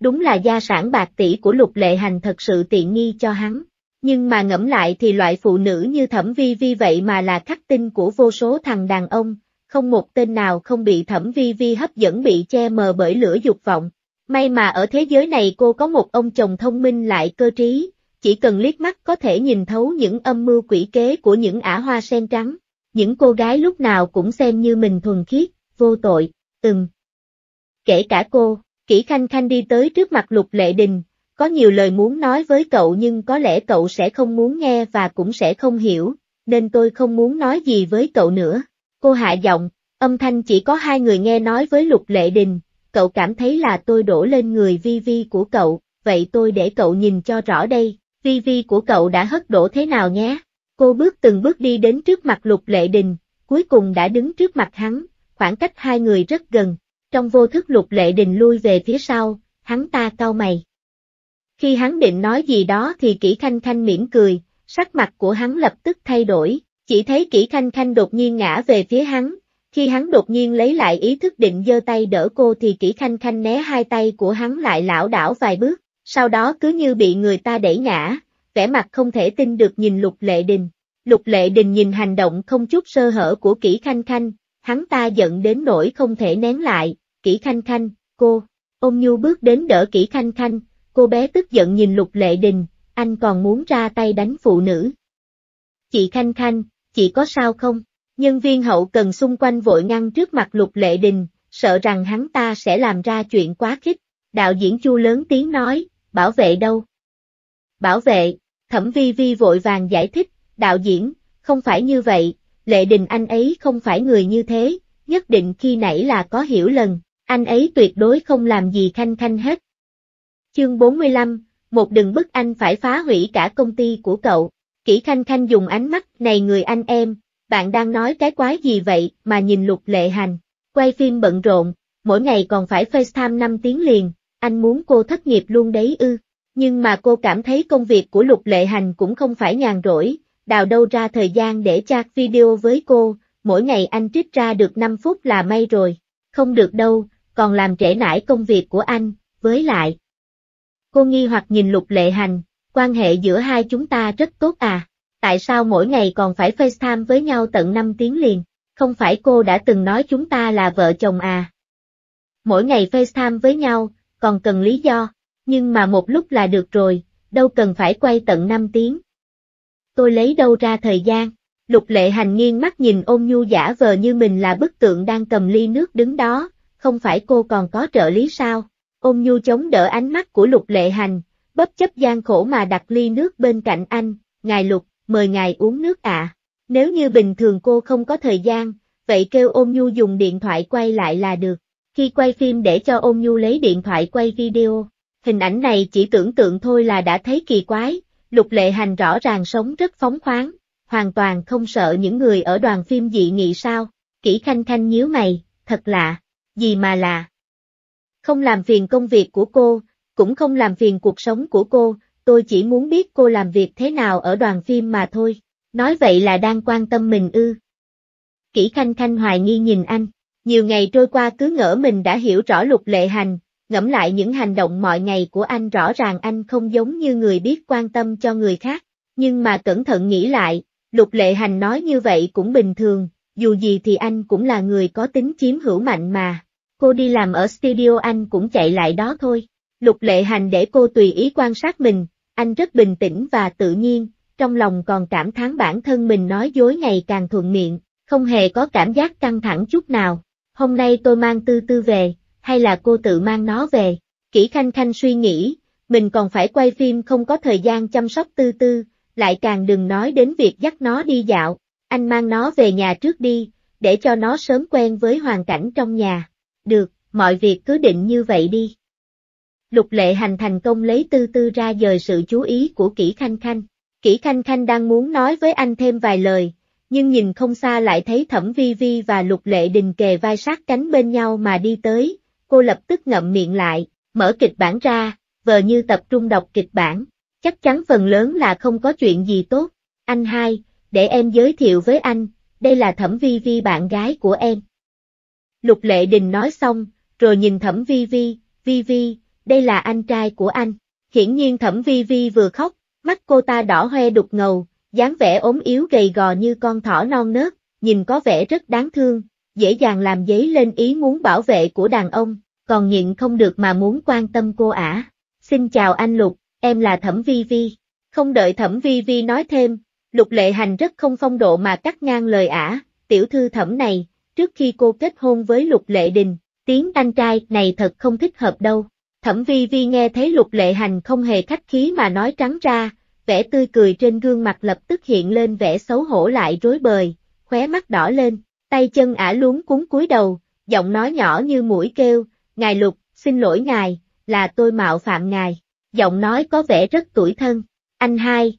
[SPEAKER 1] Đúng là gia sản bạc tỷ của lục lệ hành thật sự tiện nghi cho hắn. Nhưng mà ngẫm lại thì loại phụ nữ như thẩm vi vi vậy mà là khắc tinh của vô số thằng đàn ông, không một tên nào không bị thẩm vi vi hấp dẫn bị che mờ bởi lửa dục vọng. May mà ở thế giới này cô có một ông chồng thông minh lại cơ trí, chỉ cần liếc mắt có thể nhìn thấu những âm mưu quỷ kế của những ả hoa sen trắng. Những cô gái lúc nào cũng xem như mình thuần khiết, vô tội, từng. Kể cả cô, Kỷ Khanh Khanh đi tới trước mặt Lục Lệ Đình, có nhiều lời muốn nói với cậu nhưng có lẽ cậu sẽ không muốn nghe và cũng sẽ không hiểu, nên tôi không muốn nói gì với cậu nữa. Cô hạ giọng, âm thanh chỉ có hai người nghe nói với Lục Lệ Đình, cậu cảm thấy là tôi đổ lên người vi vi của cậu, vậy tôi để cậu nhìn cho rõ đây, vi vi của cậu đã hất đổ thế nào nhé. Cô bước từng bước đi đến trước mặt Lục Lệ Đình, cuối cùng đã đứng trước mặt hắn, khoảng cách hai người rất gần, trong vô thức Lục Lệ Đình lui về phía sau, hắn ta cau mày. Khi hắn định nói gì đó thì Kỷ Khanh Khanh mỉm cười, sắc mặt của hắn lập tức thay đổi, chỉ thấy Kỷ Khanh Khanh đột nhiên ngã về phía hắn, khi hắn đột nhiên lấy lại ý thức định giơ tay đỡ cô thì kỹ khanh khanh né hai tay của hắn lại lảo đảo vài bước, sau đó cứ như bị người ta đẩy ngã, vẻ mặt không thể tin được nhìn lục lệ đình. Lục lệ đình nhìn hành động không chút sơ hở của kỹ khanh khanh, hắn ta giận đến nỗi không thể nén lại, kỹ khanh khanh, cô, ôm nhu bước đến đỡ kỹ khanh khanh, cô bé tức giận nhìn lục lệ đình, anh còn muốn ra tay đánh phụ nữ. Chị khanh khanh, chị có sao không? Nhân viên hậu cần xung quanh vội ngăn trước mặt lục lệ đình, sợ rằng hắn ta sẽ làm ra chuyện quá khích. Đạo diễn chu lớn tiếng nói, bảo vệ đâu? Bảo vệ, thẩm vi vi vội vàng giải thích, đạo diễn, không phải như vậy, lệ đình anh ấy không phải người như thế, nhất định khi nãy là có hiểu lầm. anh ấy tuyệt đối không làm gì khanh khanh hết. Chương 45, một đừng bức anh phải phá hủy cả công ty của cậu, kỹ khanh khanh dùng ánh mắt này người anh em, bạn đang nói cái quái gì vậy mà nhìn lục lệ hành. Quay phim bận rộn, mỗi ngày còn phải FaceTime 5 tiếng liền, anh muốn cô thất nghiệp luôn đấy ư. Nhưng mà cô cảm thấy công việc của lục lệ hành cũng không phải nhàn rỗi, đào đâu ra thời gian để chat video với cô, mỗi ngày anh trích ra được 5 phút là may rồi. Không được đâu, còn làm trễ nải công việc của anh, với lại. Cô nghi hoặc nhìn lục lệ hành, quan hệ giữa hai chúng ta rất tốt à tại sao mỗi ngày còn phải FaceTime với nhau tận 5 tiếng liền, không phải cô đã từng nói chúng ta là vợ chồng à. Mỗi ngày FaceTime với nhau, còn cần lý do, nhưng mà một lúc là được rồi, đâu cần phải quay tận 5 tiếng. Tôi lấy đâu ra thời gian, lục lệ hành nghiêng mắt nhìn ôm nhu giả vờ như mình là bức tượng đang cầm ly nước đứng đó, không phải cô còn có trợ lý sao, ôm nhu chống đỡ ánh mắt của lục lệ hành, bất chấp gian khổ mà đặt ly nước bên cạnh anh, ngài lục, mời ngài uống nước ạ. À. Nếu như bình thường cô không có thời gian, vậy kêu ôn nhu dùng điện thoại quay lại là được. Khi quay phim để cho ôn nhu lấy điện thoại quay video, hình ảnh này chỉ tưởng tượng thôi là đã thấy kỳ quái, lục lệ hành rõ ràng sống rất phóng khoáng, hoàn toàn không sợ những người ở đoàn phim dị nghị sao, kỹ khanh khanh nhíu mày, thật lạ, gì mà lạ. Không làm phiền công việc của cô, cũng không làm phiền cuộc sống của cô, tôi chỉ muốn biết cô làm việc thế nào ở đoàn phim mà thôi, nói vậy là đang quan tâm mình ư. Kỷ Khanh Khanh hoài nghi nhìn anh, nhiều ngày trôi qua cứ ngỡ mình đã hiểu rõ lục lệ hành, ngẫm lại những hành động mọi ngày của anh rõ ràng anh không giống như người biết quan tâm cho người khác, nhưng mà cẩn thận nghĩ lại, lục lệ hành nói như vậy cũng bình thường, dù gì thì anh cũng là người có tính chiếm hữu mạnh mà, cô đi làm ở studio anh cũng chạy lại đó thôi, lục lệ hành để cô tùy ý quan sát mình, anh rất bình tĩnh và tự nhiên, trong lòng còn cảm thán bản thân mình nói dối ngày càng thuận miệng, không hề có cảm giác căng thẳng chút nào. Hôm nay tôi mang tư tư về, hay là cô tự mang nó về? Kỷ Khanh Khanh suy nghĩ, mình còn phải quay phim không có thời gian chăm sóc tư tư, lại càng đừng nói đến việc dắt nó đi dạo, anh mang nó về nhà trước đi, để cho nó sớm quen với hoàn cảnh trong nhà. Được, mọi việc cứ định như vậy đi. Lục lệ hành thành công lấy tư tư ra dời sự chú ý của kỹ khanh khanh. Kỹ khanh khanh đang muốn nói với anh thêm vài lời, nhưng nhìn không xa lại thấy thẩm vi vi và lục lệ đình kề vai sát cánh bên nhau mà đi tới, cô lập tức ngậm miệng lại, mở kịch bản ra, vờ như tập trung đọc kịch bản, chắc chắn phần lớn là không có chuyện gì tốt. Anh hai, để em giới thiệu với anh, đây là thẩm vi vi bạn gái của em. Lục lệ đình nói xong, rồi nhìn thẩm vi vi, vi vi, đây là anh trai của anh. Hiển nhiên Thẩm Vi Vi vừa khóc, mắt cô ta đỏ hoe đục ngầu, dáng vẻ ốm yếu gầy gò như con thỏ non nớt, nhìn có vẻ rất đáng thương, dễ dàng làm giấy lên ý muốn bảo vệ của đàn ông, còn nhịn không được mà muốn quan tâm cô ả. Xin chào anh Lục, em là Thẩm Vi Vi. Không đợi Thẩm Vi Vi nói thêm, Lục Lệ Hành rất không phong độ mà cắt ngang lời ả, tiểu thư Thẩm này, trước khi cô kết hôn với Lục Lệ Đình, tiếng anh trai này thật không thích hợp đâu. Thẩm vi vi nghe thấy lục lệ hành không hề khách khí mà nói trắng ra, vẻ tươi cười trên gương mặt lập tức hiện lên vẻ xấu hổ lại rối bời, khóe mắt đỏ lên, tay chân ả luống cuốn cúi đầu, giọng nói nhỏ như mũi kêu, ngài lục, xin lỗi ngài, là tôi mạo phạm ngài, giọng nói có vẻ rất tuổi thân, anh hai.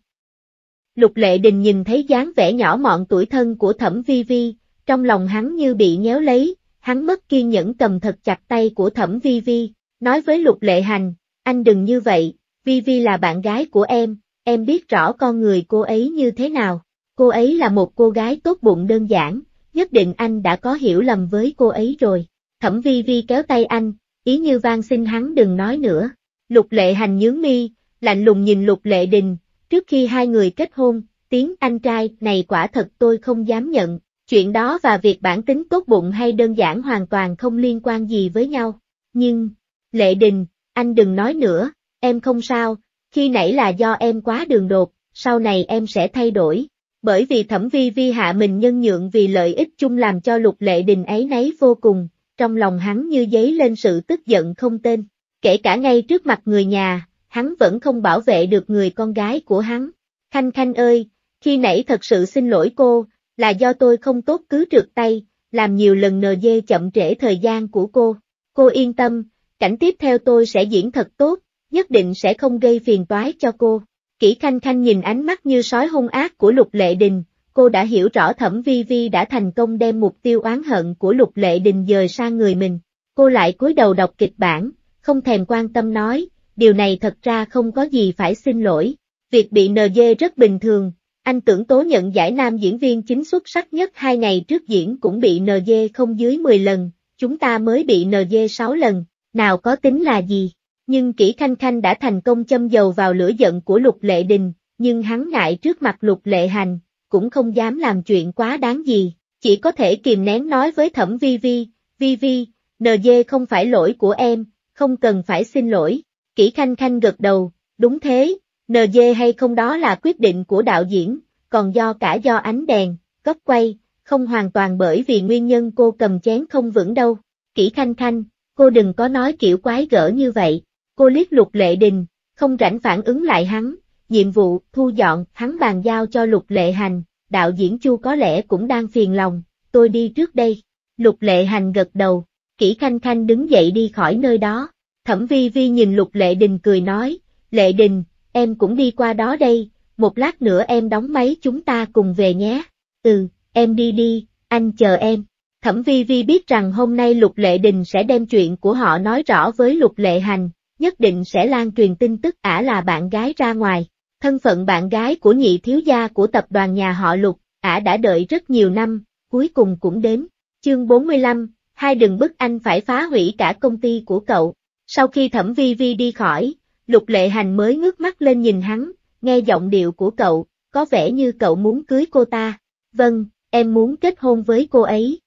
[SPEAKER 1] Lục lệ đình nhìn thấy dáng vẻ nhỏ mọn tuổi thân của thẩm vi vi, trong lòng hắn như bị nhéo lấy, hắn mất kiên nhẫn cầm thật chặt tay của thẩm vi vi, nói với Lục Lệ Hành, anh đừng như vậy, Vi Vi là bạn gái của em, em biết rõ con người cô ấy như thế nào, cô ấy là một cô gái tốt bụng đơn giản, nhất định anh đã có hiểu lầm với cô ấy rồi. Thẩm Vi Vi kéo tay anh, ý như van xin hắn đừng nói nữa. Lục Lệ Hành nhướng mi, lạnh lùng nhìn Lục Lệ Đình, trước khi hai người kết hôn, tiếng anh trai này quả thật tôi không dám nhận, chuyện đó và việc bản tính tốt bụng hay đơn giản hoàn toàn không liên quan gì với nhau. Nhưng, Lệ Đình, anh đừng nói nữa, em không sao, khi nãy là do em quá đường đột, sau này em sẽ thay đổi. Bởi vì thẩm vi vi hạ mình nhân nhượng vì lợi ích chung làm cho lục lệ đình ấy nấy vô cùng, trong lòng hắn như giấy lên sự tức giận không tên. Kể cả ngay trước mặt người nhà, hắn vẫn không bảo vệ được người con gái của hắn. Khanh Khanh ơi, khi nãy thật sự xin lỗi cô, là do tôi không tốt cứ trượt tay, làm nhiều lần nờ dê chậm trễ thời gian của cô. Cô yên tâm, cảnh tiếp theo tôi sẽ diễn thật tốt, nhất định sẽ không gây phiền toái cho cô. Kỷ Khanh Khanh nhìn ánh mắt như sói hung ác của Lục Lệ Đình, cô đã hiểu rõ Thẩm Vi Vi đã thành công đem mục tiêu oán hận của Lục Lệ Đình dời sang người mình. Cô lại cúi đầu đọc kịch bản, không thèm quan tâm nói, điều này thật ra không có gì phải xin lỗi. Việc bị nờ dê rất bình thường, anh tưởng tố nhận giải nam diễn viên chính xuất sắc nhất hai ngày trước diễn cũng bị nờ dê không dưới 10 lần, chúng ta mới bị nờ dê 6 lần nào có tính là gì. Nhưng kỹ khanh khanh đã thành công châm dầu vào lửa giận của lục lệ đình, nhưng hắn ngại trước mặt lục lệ hành, cũng không dám làm chuyện quá đáng gì, chỉ có thể kìm nén nói với thẩm vi vi, vi vi, NG không phải lỗi của em, không cần phải xin lỗi. Kỷ Khanh Khanh gật đầu, đúng thế, NG hay không đó là quyết định của đạo diễn, còn do cả do ánh đèn, góc quay, không hoàn toàn bởi vì nguyên nhân cô cầm chén không vững đâu. Kỷ Khanh Khanh, cô đừng có nói kiểu quái gở như vậy, cô liếc lục lệ đình, không rảnh phản ứng lại hắn, nhiệm vụ, thu dọn, hắn bàn giao cho lục lệ hành, đạo diễn chu có lẽ cũng đang phiền lòng, tôi đi trước đây, lục lệ hành gật đầu, kỹ khanh khanh đứng dậy đi khỏi nơi đó, thẩm vi vi nhìn lục lệ đình cười nói, lệ đình, em cũng đi qua đó đây, một lát nữa em đóng máy chúng ta cùng về nhé, ừ, em đi đi, anh chờ em. Thẩm Vi Vi biết rằng hôm nay Lục Lệ Đình sẽ đem chuyện của họ nói rõ với Lục Lệ Hành, nhất định sẽ lan truyền tin tức ả là bạn gái ra ngoài. Thân phận bạn gái của nhị thiếu gia của tập đoàn nhà họ Lục, ả đã đợi rất nhiều năm, cuối cùng cũng đến. Chương 45, hai đừng bức anh phải phá hủy cả công ty của cậu. Sau khi Thẩm Vi Vi đi khỏi, Lục Lệ Hành mới ngước mắt lên nhìn hắn, nghe giọng điệu của cậu, có vẻ như cậu muốn cưới cô ta. Vâng, em muốn kết hôn với cô ấy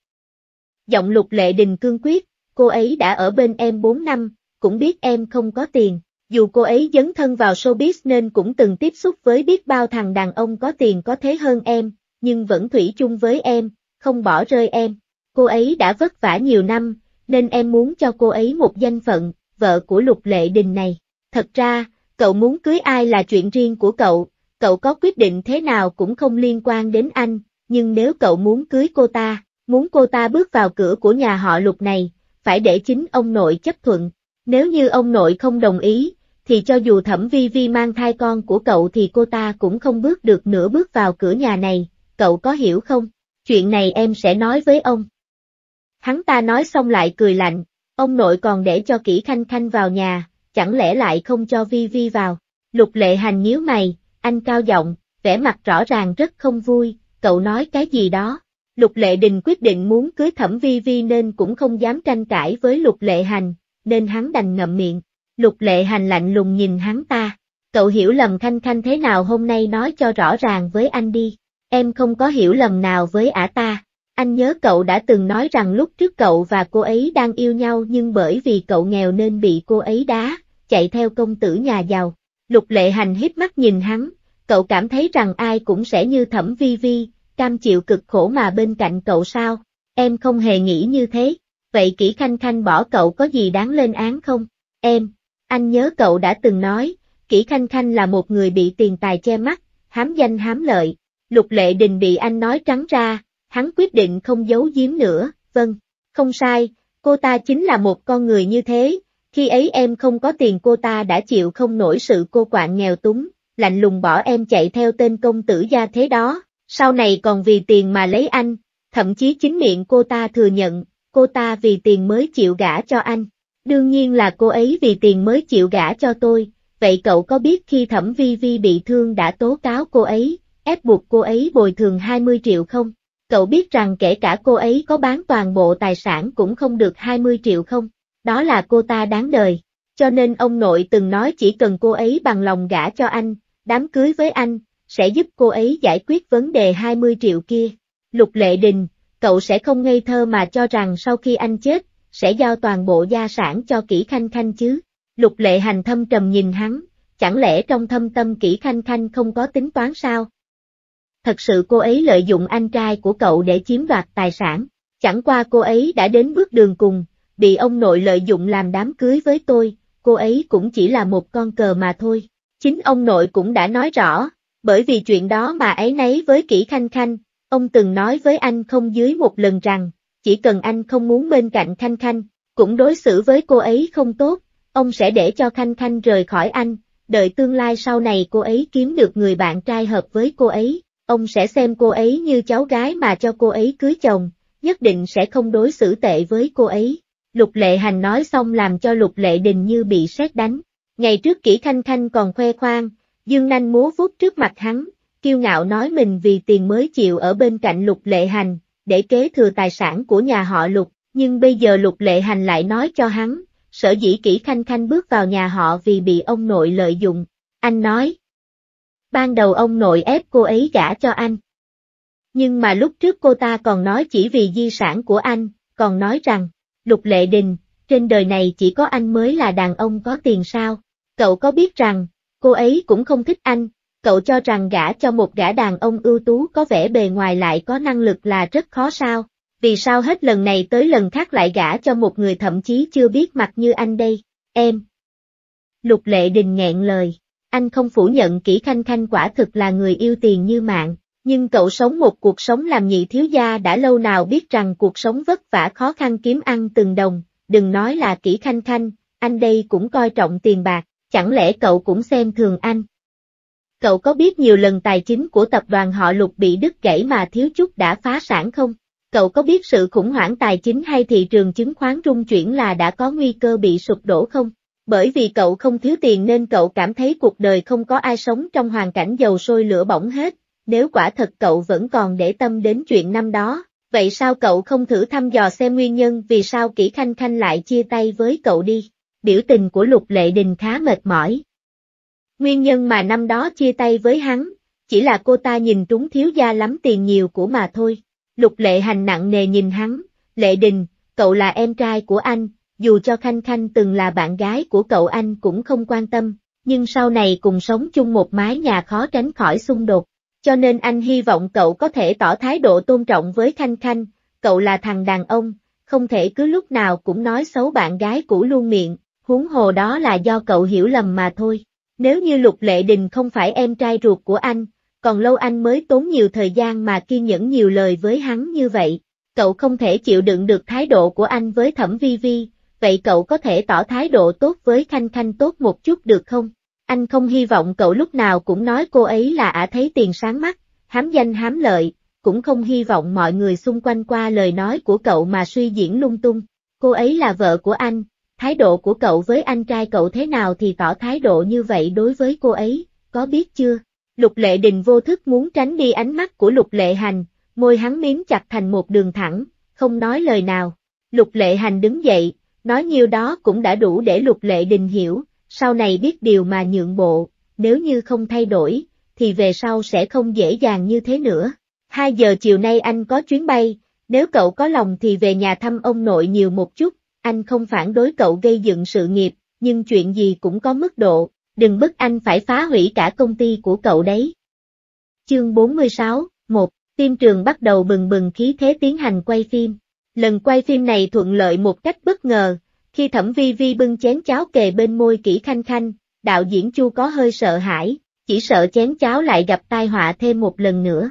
[SPEAKER 1] giọng lục lệ đình cương quyết, cô ấy đã ở bên em 4 năm, cũng biết em không có tiền, dù cô ấy dấn thân vào showbiz nên cũng từng tiếp xúc với biết bao thằng đàn ông có tiền có thế hơn em, nhưng vẫn thủy chung với em, không bỏ rơi em. Cô ấy đã vất vả nhiều năm, nên em muốn cho cô ấy một danh phận, vợ của Lục Lệ Đình này. Thật ra, cậu muốn cưới ai là chuyện riêng của cậu, cậu có quyết định thế nào cũng không liên quan đến anh, nhưng nếu cậu muốn cưới cô ta, Muốn cô ta bước vào cửa của nhà họ lục này, phải để chính ông nội chấp thuận. Nếu như ông nội không đồng ý, thì cho dù thẩm vi vi mang thai con của cậu thì cô ta cũng không bước được nửa bước vào cửa nhà này, cậu có hiểu không? Chuyện này em sẽ nói với ông. Hắn ta nói xong lại cười lạnh, ông nội còn để cho kỹ khanh khanh vào nhà, chẳng lẽ lại không cho vi vi vào? Lục lệ hành nhíu mày, anh cao giọng, vẻ mặt rõ ràng rất không vui, cậu nói cái gì đó, Lục Lệ Đình quyết định muốn cưới Thẩm Vi Vi nên cũng không dám tranh cãi với Lục Lệ Hành, nên hắn đành ngậm miệng. Lục Lệ Hành lạnh lùng nhìn hắn ta, cậu hiểu lầm Khanh Khanh thế nào hôm nay nói cho rõ ràng với anh đi, em không có hiểu lầm nào với ả ta. Anh nhớ cậu đã từng nói rằng lúc trước cậu và cô ấy đang yêu nhau nhưng bởi vì cậu nghèo nên bị cô ấy đá, chạy theo công tử nhà giàu. Lục Lệ Hành hít mắt nhìn hắn, cậu cảm thấy rằng ai cũng sẽ như Thẩm Vi Vi, cam chịu cực khổ mà bên cạnh cậu sao? Em không hề nghĩ như thế, vậy kỹ khanh khanh bỏ cậu có gì đáng lên án không? Em, anh nhớ cậu đã từng nói, kỹ khanh khanh là một người bị tiền tài che mắt, hám danh hám lợi, lục lệ đình bị anh nói trắng ra, hắn quyết định không giấu giếm nữa, vâng, không sai, cô ta chính là một con người như thế, khi ấy em không có tiền cô ta đã chịu không nổi sự cô quạng nghèo túng, lạnh lùng bỏ em chạy theo tên công tử gia thế đó, sau này còn vì tiền mà lấy anh, thậm chí chính miệng cô ta thừa nhận, cô ta vì tiền mới chịu gả cho anh. Đương nhiên là cô ấy vì tiền mới chịu gả cho tôi, vậy cậu có biết khi Thẩm Vi Vi bị thương đã tố cáo cô ấy, ép buộc cô ấy bồi thường 20 triệu không? Cậu biết rằng kể cả cô ấy có bán toàn bộ tài sản cũng không được 20 triệu không? Đó là cô ta đáng đời. Cho nên ông nội từng nói chỉ cần cô ấy bằng lòng gả cho anh, đám cưới với anh, sẽ giúp cô ấy giải quyết vấn đề 20 triệu kia. Lục Lệ Đình, cậu sẽ không ngây thơ mà cho rằng sau khi anh chết, sẽ giao toàn bộ gia sản cho Kỷ Khanh Khanh chứ. Lục Lệ Hành thâm trầm nhìn hắn, chẳng lẽ trong thâm tâm Kỷ Khanh Khanh không có tính toán sao? Thật sự cô ấy lợi dụng anh trai của cậu để chiếm đoạt tài sản, chẳng qua cô ấy đã đến bước đường cùng, bị ông nội lợi dụng làm đám cưới với tôi, cô ấy cũng chỉ là một con cờ mà thôi. Chính ông nội cũng đã nói rõ, bởi vì chuyện đó mà ấy nấy với kỹ Khanh Khanh, ông từng nói với anh không dưới một lần rằng, chỉ cần anh không muốn bên cạnh Khanh Khanh, cũng đối xử với cô ấy không tốt, ông sẽ để cho Khanh Khanh rời khỏi anh, đợi tương lai sau này cô ấy kiếm được người bạn trai hợp với cô ấy, ông sẽ xem cô ấy như cháu gái mà cho cô ấy cưới chồng, nhất định sẽ không đối xử tệ với cô ấy. Lục Lệ Hành nói xong làm cho Lục Lệ Đình như bị sét đánh. Ngày trước kỹ thanh thanh còn khoe khoang, Dương Nanh múa vuốt trước mặt hắn, kiêu ngạo nói mình vì tiền mới chịu ở bên cạnh lục lệ hành, để kế thừa tài sản của nhà họ lục, nhưng bây giờ lục lệ hành lại nói cho hắn, sở dĩ kỹ khanh khanh bước vào nhà họ vì bị ông nội lợi dụng, anh nói. Ban đầu ông nội ép cô ấy gả cho anh. Nhưng mà lúc trước cô ta còn nói chỉ vì di sản của anh, còn nói rằng, lục lệ đình, trên đời này chỉ có anh mới là đàn ông có tiền sao, cậu có biết rằng, Cô ấy cũng không thích anh, cậu cho rằng gả cho một gã đàn ông ưu tú có vẻ bề ngoài lại có năng lực là rất khó sao, vì sao hết lần này tới lần khác lại gả cho một người thậm chí chưa biết mặt như anh đây, em. Lục lệ đình nghẹn lời, anh không phủ nhận kỹ khanh khanh quả thực là người yêu tiền như mạng, nhưng cậu sống một cuộc sống làm nhị thiếu gia đã lâu nào biết rằng cuộc sống vất vả khó khăn kiếm ăn từng đồng, đừng nói là kỹ khanh khanh, anh đây cũng coi trọng tiền bạc, chẳng lẽ cậu cũng xem thường anh? Cậu có biết nhiều lần tài chính của tập đoàn họ lục bị đứt gãy mà thiếu chút đã phá sản không? Cậu có biết sự khủng hoảng tài chính hay thị trường chứng khoán rung chuyển là đã có nguy cơ bị sụp đổ không? Bởi vì cậu không thiếu tiền nên cậu cảm thấy cuộc đời không có ai sống trong hoàn cảnh dầu sôi lửa bỏng hết, nếu quả thật cậu vẫn còn để tâm đến chuyện năm đó, vậy sao cậu không thử thăm dò xem nguyên nhân vì sao Kỷ Khanh Khanh lại chia tay với cậu đi? biểu tình của Lục Lệ Đình khá mệt mỏi. Nguyên nhân mà năm đó chia tay với hắn, chỉ là cô ta nhìn trúng thiếu gia lắm tiền nhiều của mà thôi. Lục Lệ Hành nặng nề nhìn hắn, Lệ Đình, cậu là em trai của anh, dù cho Khanh Khanh từng là bạn gái của cậu anh cũng không quan tâm, nhưng sau này cùng sống chung một mái nhà khó tránh khỏi xung đột, cho nên anh hy vọng cậu có thể tỏ thái độ tôn trọng với Khanh Khanh, cậu là thằng đàn ông, không thể cứ lúc nào cũng nói xấu bạn gái cũ luôn miệng, huống hồ đó là do cậu hiểu lầm mà thôi. Nếu như Lục Lệ Đình không phải em trai ruột của anh, còn lâu anh mới tốn nhiều thời gian mà kiên nhẫn nhiều lời với hắn như vậy. Cậu không thể chịu đựng được thái độ của anh với Thẩm Vi Vi, vậy cậu có thể tỏ thái độ tốt với Khanh Khanh tốt một chút được không? Anh không hy vọng cậu lúc nào cũng nói cô ấy là ả thấy tiền sáng mắt, hám danh hám lợi, cũng không hy vọng mọi người xung quanh qua lời nói của cậu mà suy diễn lung tung. Cô ấy là vợ của anh, Thái độ của cậu với anh trai cậu thế nào thì tỏ thái độ như vậy đối với cô ấy, có biết chưa? Lục Lệ Đình vô thức muốn tránh đi ánh mắt của Lục Lệ Hành, môi hắn miếng chặt thành một đường thẳng, không nói lời nào. Lục Lệ Hành đứng dậy, nói nhiều đó cũng đã đủ để Lục Lệ Đình hiểu, sau này biết điều mà nhượng bộ, nếu như không thay đổi, thì về sau sẽ không dễ dàng như thế nữa. Hai giờ chiều nay anh có chuyến bay, nếu cậu có lòng thì về nhà thăm ông nội nhiều một chút, anh không phản đối cậu gây dựng sự nghiệp, nhưng chuyện gì cũng có mức độ, đừng bức anh phải phá hủy cả công ty của cậu đấy. Chương 46, 1, Tiêm trường bắt đầu bừng bừng khí thế tiến hành quay phim. Lần quay phim này thuận lợi một cách bất ngờ, khi thẩm vi vi bưng chén cháo kề bên môi kỹ khanh khanh, đạo diễn chu có hơi sợ hãi, chỉ sợ chén cháo lại gặp tai họa thêm một lần nữa.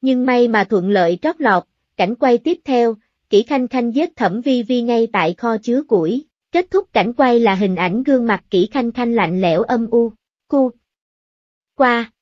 [SPEAKER 1] Nhưng may mà thuận lợi trót lọt, cảnh quay tiếp theo, Kỷ Khanh Khanh giết Thẩm Vi Vi ngay tại kho chứa củi, kết thúc cảnh quay là hình ảnh gương mặt Kỷ Khanh Khanh lạnh lẽo âm u, cu. Qua.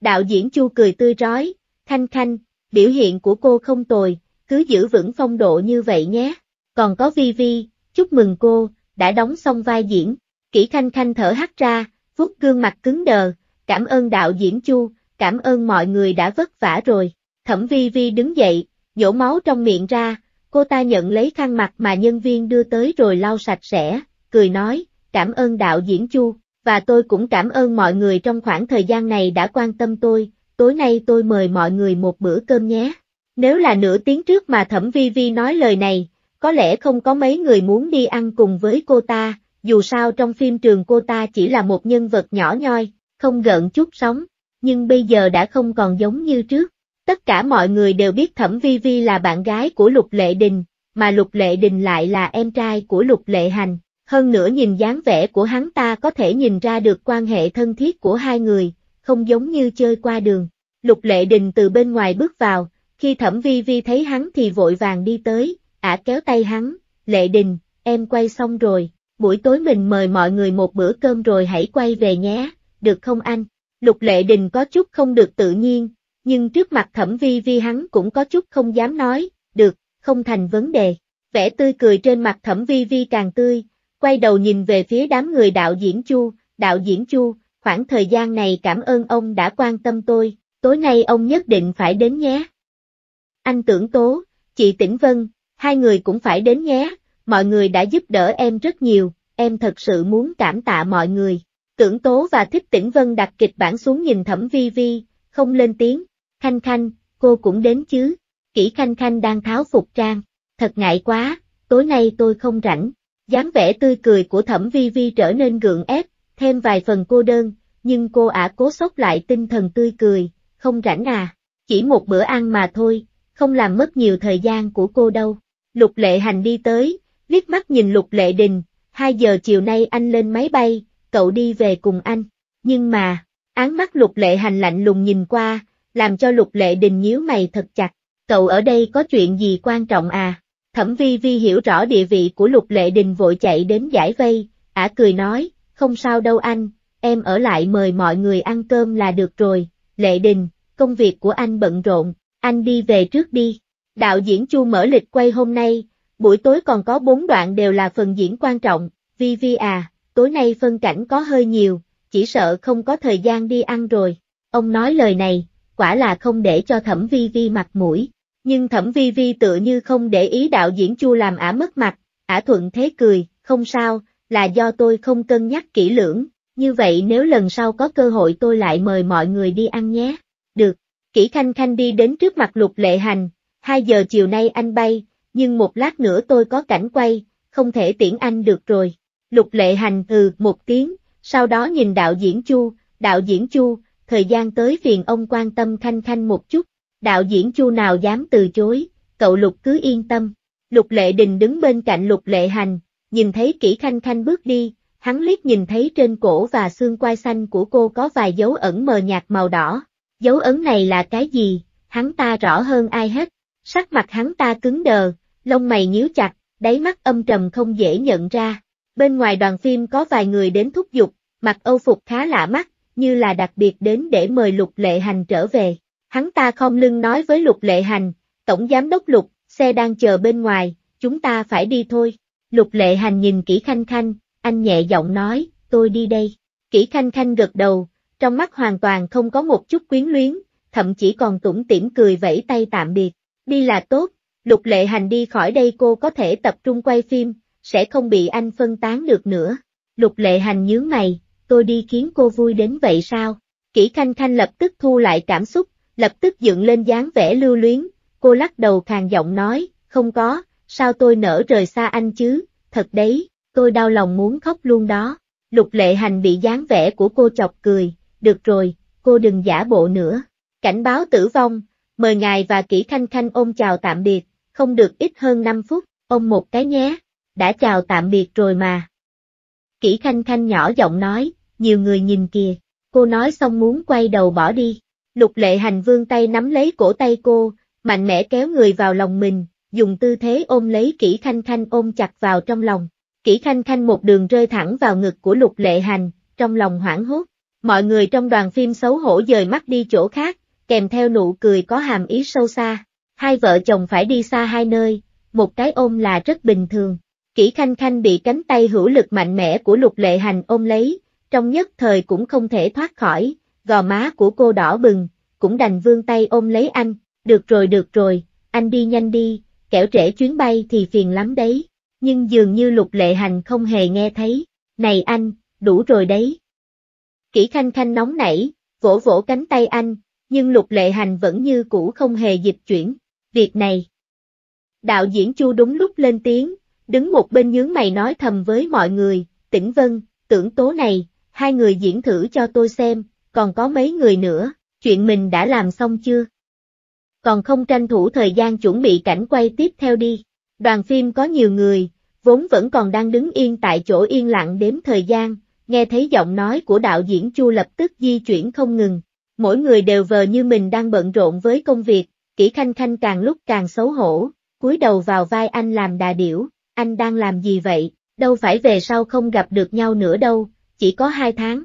[SPEAKER 1] Đạo diễn Chu cười tươi rói, Khanh Khanh, biểu hiện của cô không tồi, cứ giữ vững phong độ như vậy nhé. Còn có Vi Vi, chúc mừng cô, đã đóng xong vai diễn. Kỷ Khanh Khanh thở hắt ra, vuốt gương mặt cứng đờ, cảm ơn đạo diễn Chu, cảm ơn mọi người đã vất vả rồi. Thẩm Vi Vi đứng dậy, nhổ máu trong miệng ra, cô ta nhận lấy khăn mặt mà nhân viên đưa tới rồi lau sạch sẽ, cười nói, cảm ơn đạo diễn Chu, và tôi cũng cảm ơn mọi người trong khoảng thời gian này đã quan tâm tôi, tối nay tôi mời mọi người một bữa cơm nhé. Nếu là nửa tiếng trước mà Thẩm Vi Vi nói lời này, có lẽ không có mấy người muốn đi ăn cùng với cô ta, dù sao trong phim trường cô ta chỉ là một nhân vật nhỏ nhoi, không gợn chút sóng, nhưng bây giờ đã không còn giống như trước. Tất cả mọi người đều biết Thẩm Vi Vi là bạn gái của Lục Lệ Đình, mà Lục Lệ Đình lại là em trai của Lục Lệ Hành. Hơn nữa nhìn dáng vẻ của hắn ta có thể nhìn ra được quan hệ thân thiết của hai người, không giống như chơi qua đường. Lục Lệ Đình từ bên ngoài bước vào, khi Thẩm Vi Vi thấy hắn thì vội vàng đi tới, ả kéo tay hắn, Lệ Đình, em quay xong rồi, buổi tối mình mời mọi người một bữa cơm rồi hãy quay về nhé, được không anh? Lục Lệ Đình có chút không được tự nhiên, nhưng trước mặt thẩm vi vi hắn cũng có chút không dám nói, được, không thành vấn đề. Vẻ tươi cười trên mặt thẩm vi vi càng tươi, quay đầu nhìn về phía đám người đạo diễn Chu, đạo diễn Chu, khoảng thời gian này cảm ơn ông đã quan tâm tôi, tối nay ông nhất định phải đến nhé. Anh tưởng tố, chị Tĩnh Vân, hai người cũng phải đến nhé, mọi người đã giúp đỡ em rất nhiều, em thật sự muốn cảm tạ mọi người. Tưởng Tố và Thích Tĩnh Vân đặt kịch bản xuống nhìn Thẩm Vi Vi, không lên tiếng, Khanh Khanh, cô cũng đến chứ. Kỷ Khanh Khanh đang tháo phục trang. Thật ngại quá, tối nay tôi không rảnh. dáng vẻ tươi cười của Thẩm Vi Vi trở nên gượng ép, thêm vài phần cô đơn, nhưng cô ả cố sốc lại tinh thần tươi cười, không rảnh à. Chỉ một bữa ăn mà thôi, không làm mất nhiều thời gian của cô đâu. Lục Lệ Hành đi tới, liếc mắt nhìn Lục Lệ Đình, 2 giờ chiều nay anh lên máy bay, cậu đi về cùng anh. Nhưng mà, án mắt Lục Lệ Hành lạnh lùng nhìn qua, làm cho lục lệ đình nhíu mày thật chặt, cậu ở đây có chuyện gì quan trọng à? Thẩm vi vi hiểu rõ địa vị của lục lệ đình vội chạy đến giải vây, ả cười nói, không sao đâu anh, em ở lại mời mọi người ăn cơm là được rồi, lệ đình, công việc của anh bận rộn, anh đi về trước đi. Đạo diễn Chu mở lịch quay hôm nay, buổi tối còn có bốn đoạn đều là phần diễn quan trọng, vi vi à, tối nay phân cảnh có hơi nhiều, chỉ sợ không có thời gian đi ăn rồi. Ông nói lời này, quả là không để cho thẩm vi vi mặt mũi. Nhưng thẩm vi vi tựa như không để ý đạo diễn chu làm ả mất mặt, ả thuận thế cười, không sao, là do tôi không cân nhắc kỹ lưỡng, như vậy nếu lần sau có cơ hội tôi lại mời mọi người đi ăn nhé. Được, kỹ khanh khanh đi đến trước mặt lục lệ hành, 2 giờ chiều nay anh bay, nhưng một lát nữa tôi có cảnh quay, không thể tiễn anh được rồi. Lục lệ hành ừ một tiếng, sau đó nhìn đạo diễn Chu, đạo diễn Chu, thời gian tới phiền ông quan tâm Khanh Khanh một chút, đạo diễn chu nào dám từ chối, cậu Lục cứ yên tâm. Lục Lệ Đình đứng bên cạnh Lục Lệ Hành, nhìn thấy kỹ Khanh Khanh bước đi, hắn liếc nhìn thấy trên cổ và xương quai xanh của cô có vài dấu ẩn mờ nhạt màu đỏ. Dấu ấn này là cái gì, hắn ta rõ hơn ai hết. Sắc mặt hắn ta cứng đờ, lông mày nhíu chặt, đáy mắt âm trầm không dễ nhận ra. Bên ngoài đoàn phim có vài người đến thúc giục, mặc âu phục khá lạ mắt, như là đặc biệt đến để mời Lục Lệ Hành trở về. Hắn ta không lưng nói với Lục Lệ Hành, Tổng Giám Đốc Lục, xe đang chờ bên ngoài, chúng ta phải đi thôi. Lục Lệ Hành nhìn Kỷ Khanh Khanh, anh nhẹ giọng nói, tôi đi đây. Kỷ Khanh Khanh gật đầu, trong mắt hoàn toàn không có một chút quyến luyến, thậm chỉ còn tủm tỉm cười vẫy tay tạm biệt. Đi là tốt, Lục Lệ Hành đi khỏi đây cô có thể tập trung quay phim, sẽ không bị anh phân tán được nữa. Lục Lệ Hành nhướng mày, tôi đi khiến cô vui đến vậy sao? Kỷ Khanh Khanh lập tức thu lại cảm xúc, lập tức dựng lên dáng vẻ lưu luyến, cô lắc đầu khàn giọng nói, không có, sao tôi nỡ rời xa anh chứ, thật đấy, tôi đau lòng muốn khóc luôn đó. Lục lệ hành bị dáng vẻ của cô chọc cười, được rồi, cô đừng giả bộ nữa. Cảnh báo tử vong, mời ngài và Kỷ Khanh Khanh ôm chào tạm biệt, không được ít hơn 5 phút, ôm một cái nhé. Đã chào tạm biệt rồi mà. Kỷ Khanh Khanh nhỏ giọng nói, nhiều người nhìn kìa, cô nói xong muốn quay đầu bỏ đi. Lục lệ hành vương tay nắm lấy cổ tay cô, mạnh mẽ kéo người vào lòng mình, dùng tư thế ôm lấy Kỷ Khanh Khanh ôm chặt vào trong lòng. Kỷ Khanh Khanh một đường rơi thẳng vào ngực của lục lệ hành, trong lòng hoảng hốt. Mọi người trong đoàn phim xấu hổ dời mắt đi chỗ khác, kèm theo nụ cười có hàm ý sâu xa. Hai vợ chồng phải đi xa hai nơi, một cái ôm là rất bình thường. Kỷ Khanh Khanh bị cánh tay hữu lực mạnh mẽ của Lục Lệ Hành ôm lấy, trong nhất thời cũng không thể thoát khỏi, gò má của cô đỏ bừng, cũng đành vươn tay ôm lấy anh, được rồi được rồi, anh đi nhanh đi, kẻo trễ chuyến bay thì phiền lắm đấy, nhưng dường như Lục Lệ Hành không hề nghe thấy, này anh, đủ rồi đấy. Kỷ Khanh Khanh nóng nảy, vỗ vỗ cánh tay anh, nhưng Lục Lệ Hành vẫn như cũ không hề dịch chuyển, việc này. Đạo diễn Chu đúng lúc lên tiếng, đứng một bên nhướng mày nói thầm với mọi người, tỉnh vân, tưởng tố này, hai người diễn thử cho tôi xem, còn có mấy người nữa, chuyện mình đã làm xong chưa? Còn không tranh thủ thời gian chuẩn bị cảnh quay tiếp theo đi, đoàn phim có nhiều người, vốn vẫn còn đang đứng yên tại chỗ yên lặng đếm thời gian, nghe thấy giọng nói của đạo diễn Chu lập tức di chuyển không ngừng, mỗi người đều vờ như mình đang bận rộn với công việc, kỹ khanh khanh càng lúc càng xấu hổ, cúi đầu vào vai anh làm đà điểu, anh đang làm gì vậy, đâu phải về sau không gặp được nhau nữa đâu, chỉ có hai tháng.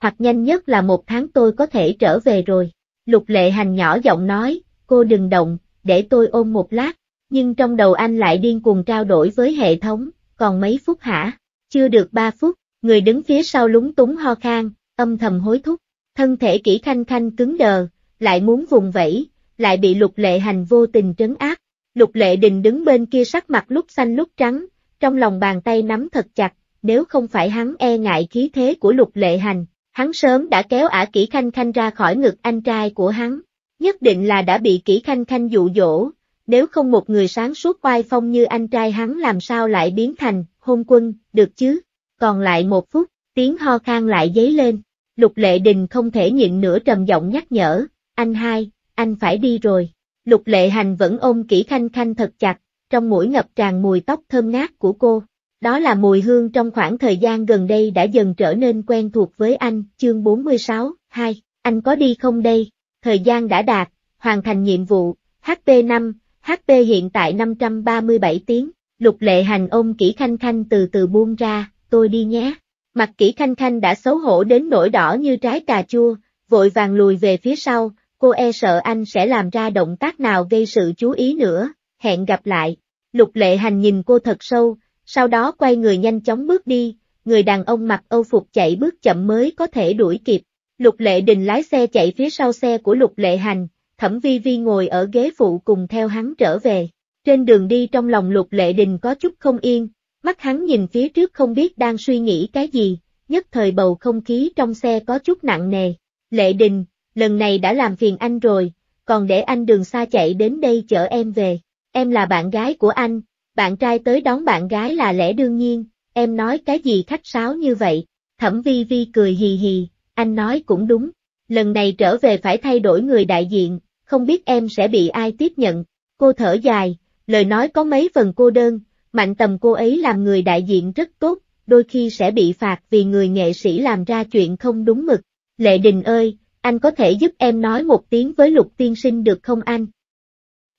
[SPEAKER 1] Hoặc nhanh nhất là một tháng tôi có thể trở về rồi. Lục lệ hành nhỏ giọng nói, cô đừng động, để tôi ôm một lát, nhưng trong đầu anh lại điên cuồng trao đổi với hệ thống, còn mấy phút hả? Chưa được ba phút, người đứng phía sau lúng túng ho khan, âm thầm hối thúc, thân thể kỹ khanh khanh cứng đờ, lại muốn vùng vẫy, lại bị lục lệ hành vô tình trấn áp, Lục Lệ Đình đứng bên kia sắc mặt lúc xanh lúc trắng, trong lòng bàn tay nắm thật chặt, nếu không phải hắn e ngại khí thế của Lục Lệ Hành, hắn sớm đã kéo ả Kỷ Khanh Khanh ra khỏi ngực anh trai của hắn, nhất định là đã bị Kỷ Khanh Khanh dụ dỗ, nếu không một người sáng suốt oai phong như anh trai hắn làm sao lại biến thành hôn quân, được chứ? Còn lại một phút, tiếng ho khan lại dấy lên, Lục Lệ Đình không thể nhịn nữa trầm giọng nhắc nhở, anh hai, anh phải đi rồi. Lục lệ hành vẫn ôm kỹ khanh khanh thật chặt, trong mũi ngập tràn mùi tóc thơm ngát của cô. Đó là mùi hương trong khoảng thời gian gần đây đã dần trở nên quen thuộc với anh, chương 46, 2, anh có đi không đây? Thời gian đã đạt, hoàn thành nhiệm vụ, HP5, HP hiện tại 537 tiếng, lục lệ hành ôm kỹ khanh khanh từ từ buông ra, tôi đi nhé. Mặt kỹ khanh khanh đã xấu hổ đến nỗi đỏ như trái cà chua, vội vàng lùi về phía sau, cô e sợ anh sẽ làm ra động tác nào gây sự chú ý nữa, hẹn gặp lại. Lục lệ hành nhìn cô thật sâu, sau đó quay người nhanh chóng bước đi, người đàn ông mặc âu phục chạy bước chậm mới có thể đuổi kịp. Lục lệ đình lái xe chạy phía sau xe của lục lệ hành, thẩm vi vi ngồi ở ghế phụ cùng theo hắn trở về. Trên đường đi trong lòng lục lệ đình có chút không yên, mắt hắn nhìn phía trước không biết đang suy nghĩ cái gì, nhất thời bầu không khí trong xe có chút nặng nề. Lệ đình, lần này đã làm phiền anh rồi, còn để anh đường xa chạy đến đây chở em về. Em là bạn gái của anh, bạn trai tới đón bạn gái là lẽ đương nhiên, em nói cái gì khách sáo như vậy. Thẩm Vi Vi cười hì hì, anh nói cũng đúng, lần này trở về phải thay đổi người đại diện, không biết em sẽ bị ai tiếp nhận. Cô thở dài, lời nói có mấy phần cô đơn, mạnh tầm cô ấy làm người đại diện rất tốt, đôi khi sẽ bị phạt vì người nghệ sĩ làm ra chuyện không đúng mực. Lệ Đình ơi, anh có thể giúp em nói một tiếng với lục tiên sinh được không anh?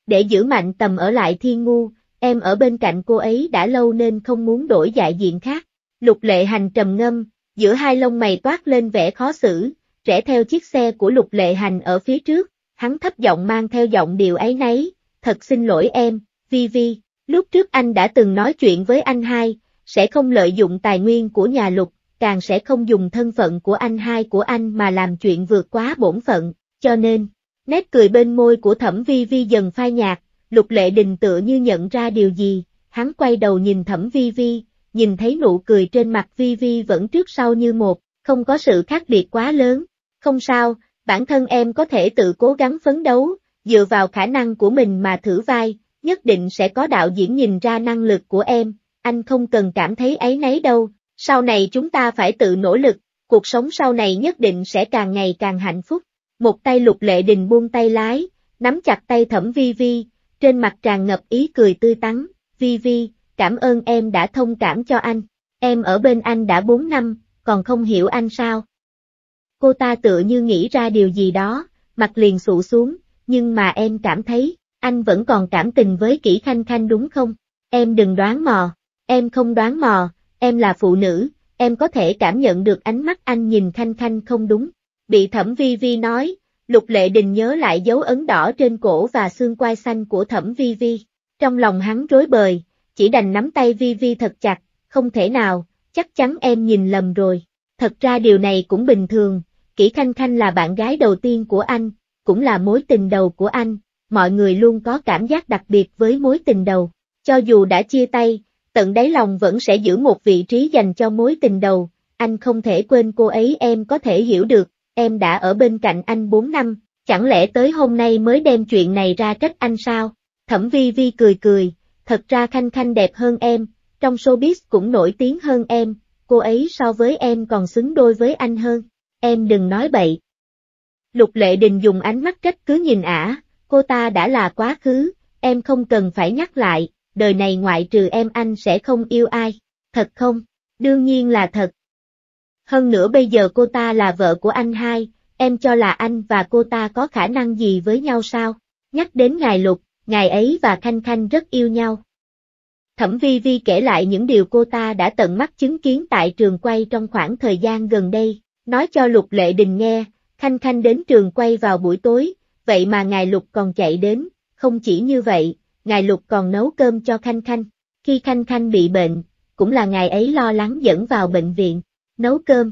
[SPEAKER 1] Để giữ mạnh tầm ở lại thiên ngu, em ở bên cạnh cô ấy đã lâu nên không muốn đổi đại dạ diện khác. Lục lệ hành trầm ngâm, giữa hai lông mày toát lên vẻ khó xử, rẽ theo chiếc xe của lục lệ hành ở phía trước, hắn thấp giọng mang theo giọng điều ấy nấy, thật xin lỗi em, Vi Vi, lúc trước anh đã từng nói chuyện với anh hai, sẽ không lợi dụng tài nguyên của nhà lục, càng sẽ không dùng thân phận của anh hai của anh mà làm chuyện vượt quá bổn phận, cho nên, nét cười bên môi của thẩm vi vi dần phai nhạt, lục lệ đình tựa như nhận ra điều gì, hắn quay đầu nhìn thẩm vi vi, nhìn thấy nụ cười trên mặt vi vi vẫn trước sau như một, không có sự khác biệt quá lớn, không sao, bản thân em có thể tự cố gắng phấn đấu, dựa vào khả năng của mình mà thử vai, nhất định sẽ có đạo diễn nhìn ra năng lực của em, anh không cần cảm thấy ấy nấy đâu, sau này chúng ta phải tự nỗ lực, cuộc sống sau này nhất định sẽ càng ngày càng hạnh phúc. Một tay lục lệ đình buông tay lái, nắm chặt tay thẩm vi vi, trên mặt tràn ngập ý cười tươi tắn, vi vi, cảm ơn em đã thông cảm cho anh, em ở bên anh đã 4 năm, còn không hiểu anh sao. Cô ta tựa như nghĩ ra điều gì đó, mặt liền sụ xuống, nhưng mà em cảm thấy, anh vẫn còn cảm tình với kỹ khanh khanh đúng không? Em đừng đoán mò, em không đoán mò, em là phụ nữ, em có thể cảm nhận được ánh mắt anh nhìn Khanh Khanh không đúng. Bị Thẩm Vi Vi nói, Lục Lệ Đình nhớ lại dấu ấn đỏ trên cổ và xương quai xanh của Thẩm Vi Vi. Trong lòng hắn rối bời, chỉ đành nắm tay Vi Vi thật chặt, không thể nào, chắc chắn em nhìn lầm rồi. Thật ra điều này cũng bình thường, Kỷ Khanh Khanh là bạn gái đầu tiên của anh, cũng là mối tình đầu của anh, mọi người luôn có cảm giác đặc biệt với mối tình đầu. Cho dù đã chia tay, tận đáy lòng vẫn sẽ giữ một vị trí dành cho mối tình đầu, anh không thể quên cô ấy em có thể hiểu được, em đã ở bên cạnh anh 4 năm, chẳng lẽ tới hôm nay mới đem chuyện này ra trách anh sao? Thẩm Vi Vi cười cười, thật ra Khanh Khanh đẹp hơn em, trong showbiz cũng nổi tiếng hơn em, cô ấy so với em còn xứng đôi với anh hơn, em đừng nói bậy. Lục Lệ Đình dùng ánh mắt trách cứ nhìn ả, cô ta đã là quá khứ, em không cần phải nhắc lại, đời này ngoại trừ em anh sẽ không yêu ai, thật không? Đương nhiên là thật. Hơn nữa bây giờ cô ta là vợ của anh hai, em cho là anh và cô ta có khả năng gì với nhau sao? Nhắc đến ngài Lục, ngài ấy và Khanh Khanh rất yêu nhau. Thẩm Vi Vi kể lại những điều cô ta đã tận mắt chứng kiến tại trường quay trong khoảng thời gian gần đây, nói cho Lục Lệ Đình nghe, Khanh Khanh đến trường quay vào buổi tối, vậy mà ngài Lục còn chạy đến, không chỉ như vậy, ngài Lục còn nấu cơm cho Khanh Khanh. Khi Khanh Khanh bị bệnh, cũng là ngài ấy lo lắng dẫn vào bệnh viện, nấu cơm.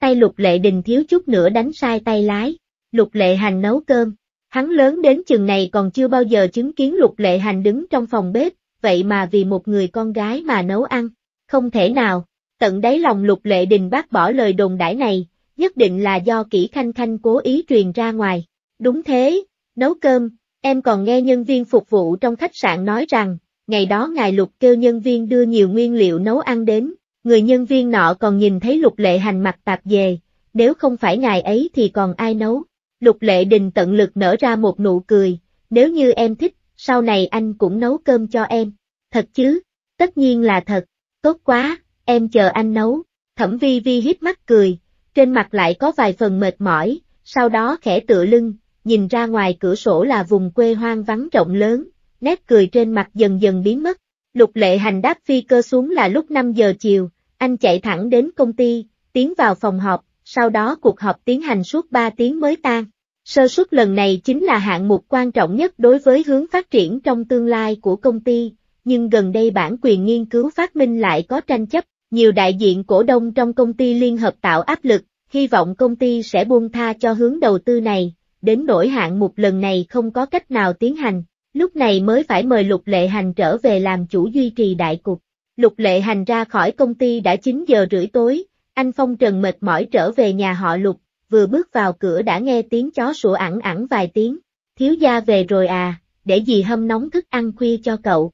[SPEAKER 1] Tay Lục Lệ Đình thiếu chút nữa đánh sai tay lái, Lục Lệ Hành nấu cơm. Hắn lớn đến chừng này còn chưa bao giờ chứng kiến Lục Lệ Hành đứng trong phòng bếp, vậy mà vì một người con gái mà nấu ăn, không thể nào. Tận đáy lòng Lục Lệ Đình bác bỏ lời đồn đãi này, nhất định là do kỹ Khanh Khanh cố ý truyền ra ngoài. Đúng thế, nấu cơm, Em còn nghe nhân viên phục vụ trong khách sạn nói rằng, ngày đó ngài Lục kêu nhân viên đưa nhiều nguyên liệu nấu ăn đến, người nhân viên nọ còn nhìn thấy Lục Lệ hành mặt tạp về, nếu không phải ngài ấy thì còn ai nấu. Lục Lệ Đình tận lực nở ra một nụ cười, nếu như em thích, sau này anh cũng nấu cơm cho em. Thật chứ? Tất nhiên là thật. Tốt quá, em chờ anh nấu. Thẩm Vi Vi hít mắt cười, trên mặt lại có vài phần mệt mỏi, sau đó khẽ tựa lưng, nhìn ra ngoài cửa sổ là vùng quê hoang vắng rộng lớn, nét cười trên mặt dần dần biến mất. Lục lệ hành đáp phi cơ xuống là lúc 5 giờ chiều, anh chạy thẳng đến công ty, tiến vào phòng họp, sau đó cuộc họp tiến hành suốt 3 tiếng mới tan. Sơ suất lần này chính là hạng mục quan trọng nhất đối với hướng phát triển trong tương lai của công ty, nhưng gần đây bản quyền nghiên cứu phát minh lại có tranh chấp, nhiều đại diện cổ đông trong công ty liên hợp tạo áp lực, hy vọng công ty sẽ buông tha cho hướng đầu tư này, đến nỗi hạng mục lần này không có cách nào tiến hành, lúc này mới phải mời Lục Lệ Hành trở về làm chủ duy trì đại cục. Lục Lệ Hành ra khỏi công ty đã 9 giờ rưỡi tối, anh Phong Trần mệt mỏi trở về nhà họ Lục, vừa bước vào cửa đã nghe tiếng chó sủa ẳng ẳng vài tiếng, thiếu gia về rồi à, để dì hâm nóng thức ăn khuya cho cậu.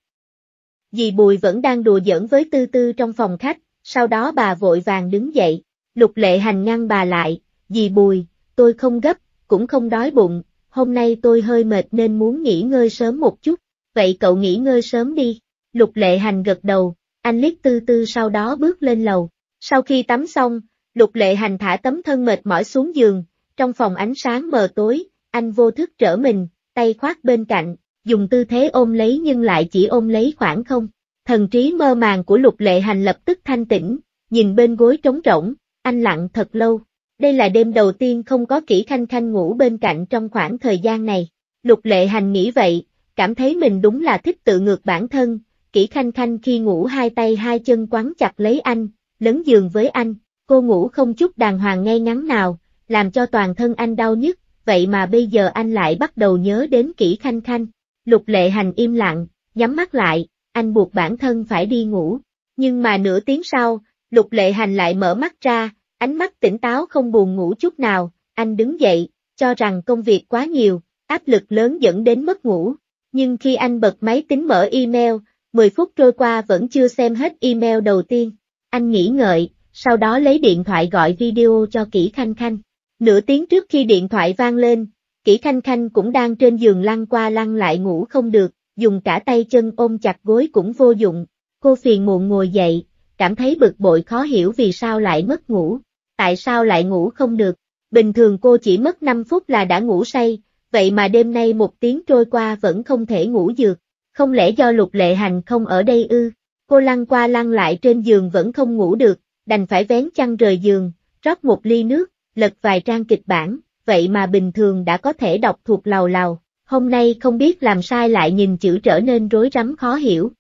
[SPEAKER 1] Dì Bùi vẫn đang đùa giỡn với Tư Tư trong phòng khách, sau đó bà vội vàng đứng dậy, Lục Lệ Hành ngăn bà lại, dì Bùi, tôi không gấp, cũng không đói bụng, hôm nay tôi hơi mệt nên muốn nghỉ ngơi sớm một chút, vậy cậu nghỉ ngơi sớm đi. Lục lệ hành gật đầu, anh liếc tư tư sau đó bước lên lầu. Sau khi tắm xong, lục lệ hành thả tấm thân mệt mỏi xuống giường, trong phòng ánh sáng mờ tối, anh vô thức trở mình, tay khoác bên cạnh, dùng tư thế ôm lấy nhưng lại chỉ ôm lấy khoảng không. Thần trí mơ màng của lục lệ hành lập tức thanh tĩnh, nhìn bên gối trống rỗng, anh lặng thật lâu, đây là đêm đầu tiên không có kỹ Thanh Thanh ngủ bên cạnh trong khoảng thời gian này. Lục lệ hành nghĩ vậy, cảm thấy mình đúng là thích tự ngược bản thân, Kỷ khanh khanh khi ngủ hai tay hai chân quắn chặt lấy anh, lấn giường với anh, cô ngủ không chút đàng hoàng ngay ngắn nào, làm cho toàn thân anh đau nhức, vậy mà bây giờ anh lại bắt đầu nhớ đến Kỷ khanh khanh. Lục lệ hành im lặng, nhắm mắt lại, anh buộc bản thân phải đi ngủ. Nhưng mà nửa tiếng sau, lục lệ hành lại mở mắt ra, Ánh mắt tỉnh táo không buồn ngủ chút nào, anh đứng dậy, cho rằng công việc quá nhiều, áp lực lớn dẫn đến mất ngủ. Nhưng khi anh bật máy tính mở email, 10 phút trôi qua vẫn chưa xem hết email đầu tiên. Anh nghĩ ngợi, sau đó lấy điện thoại gọi video cho Kỷ Khanh Khanh. Nửa tiếng trước khi điện thoại vang lên, Kỷ Khanh Khanh cũng đang trên giường lăn qua lăn lại ngủ không được, dùng cả tay chân ôm chặt gối cũng vô dụng. Cô phiền muộn ngồi dậy, cảm thấy bực bội khó hiểu vì sao lại mất ngủ tại sao lại ngủ không được. Bình thường cô chỉ mất 5 phút là đã ngủ say, vậy mà đêm nay một tiếng trôi qua vẫn không thể ngủ được. Không lẽ do lục lệ hành không ở đây ư? Cô lăn qua lăn lại trên giường vẫn không ngủ được, đành phải vén chăn rời giường, rót một ly nước, lật vài trang kịch bản, vậy mà bình thường đã có thể đọc thuộc lầu lầu. Hôm nay không biết làm sai lại nhìn chữ trở nên rối rắm khó hiểu.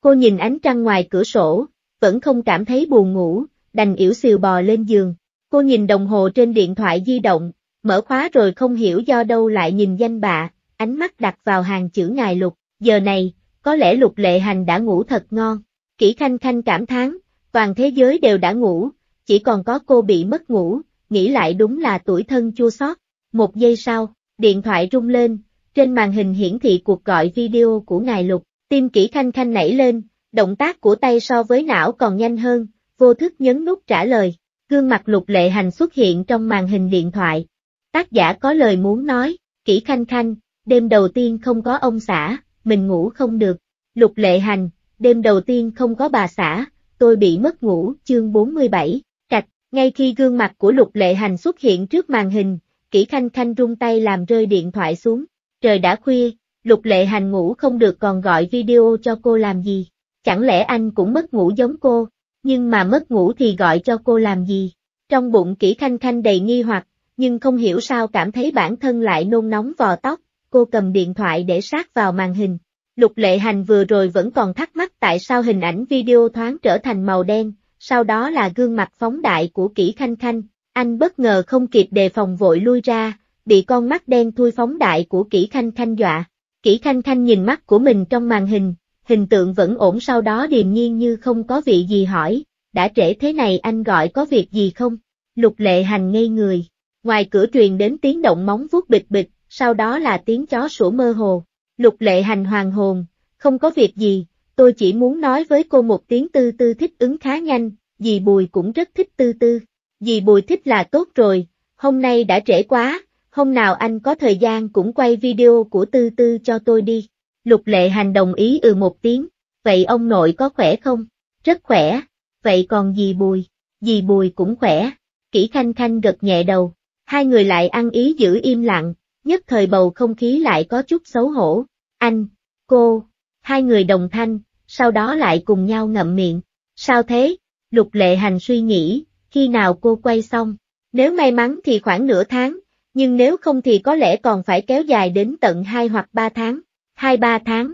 [SPEAKER 1] Cô nhìn ánh trăng ngoài cửa sổ, vẫn không cảm thấy buồn ngủ, đành yểu xìu bò lên giường. Cô nhìn đồng hồ trên điện thoại di động, mở khóa rồi không hiểu do đâu lại nhìn danh bạ, ánh mắt đặt vào hàng chữ ngài lục, giờ này, có lẽ lục lệ hành đã ngủ thật ngon. Kỷ Khanh Khanh cảm thán, toàn thế giới đều đã ngủ, chỉ còn có cô bị mất ngủ, nghĩ lại đúng là tuổi thân chua xót. Một giây sau, điện thoại rung lên, trên màn hình hiển thị cuộc gọi video của ngài lục, tim Kỷ Khanh Khanh nảy lên, động tác của tay so với não còn nhanh hơn, vô thức nhấn nút trả lời, gương mặt lục lệ hành xuất hiện trong màn hình điện thoại. Tác giả có lời muốn nói, kỹ khanh khanh, đêm đầu tiên không có ông xã, mình ngủ không được. Lục lệ hành, đêm đầu tiên không có bà xã, tôi bị mất ngủ, chương 47, cạch, ngay khi gương mặt của lục lệ hành xuất hiện trước màn hình, kỹ khanh khanh rung tay làm rơi điện thoại xuống, trời đã khuya, lục lệ hành ngủ không được còn gọi video cho cô làm gì, chẳng lẽ anh cũng mất ngủ giống cô, nhưng mà mất ngủ thì gọi cho cô làm gì? Trong bụng kỹ khanh khanh đầy nghi hoặc, nhưng không hiểu sao cảm thấy bản thân lại nôn nóng vò tóc, cô cầm điện thoại để sát vào màn hình. Lục lệ hành vừa rồi vẫn còn thắc mắc tại sao hình ảnh video thoáng trở thành màu đen, sau đó là gương mặt phóng đại của kỹ khanh khanh, anh bất ngờ không kịp đề phòng vội lui ra, bị con mắt đen thui phóng đại của kỹ khanh khanh dọa. Kỹ khanh khanh nhìn mắt của mình trong màn hình, hình tượng vẫn ổn sau đó điềm nhiên như không có vị gì hỏi, đã trễ thế này anh gọi có việc gì không? Lục lệ hành ngây người, ngoài cửa truyền đến tiếng động móng vuốt bịch bịch, sau đó là tiếng chó sủa mơ hồ. Lục lệ hành hoàng hồn, không có việc gì, tôi chỉ muốn nói với cô một tiếng tư tư thích ứng khá nhanh, dì Bùi cũng rất thích tư tư. Dì Bùi thích là tốt rồi, hôm nay đã trễ quá, hôm nào anh có thời gian cũng quay video của tư tư cho tôi đi. Lục lệ hành đồng ý ừ một tiếng, vậy ông nội có khỏe không? Rất khỏe, vậy còn dì bùi, dì bùi cũng khỏe, kỹ khanh khanh gật nhẹ đầu, hai người lại ăn ý giữ im lặng, nhất thời bầu không khí lại có chút xấu hổ, anh, cô, hai người đồng thanh, sau đó lại cùng nhau ngậm miệng, sao thế, lục lệ hành suy nghĩ, khi nào cô quay xong, nếu may mắn thì khoảng nửa tháng, nhưng nếu không thì có lẽ còn phải kéo dài đến tận hai hoặc ba tháng. Hai ba tháng.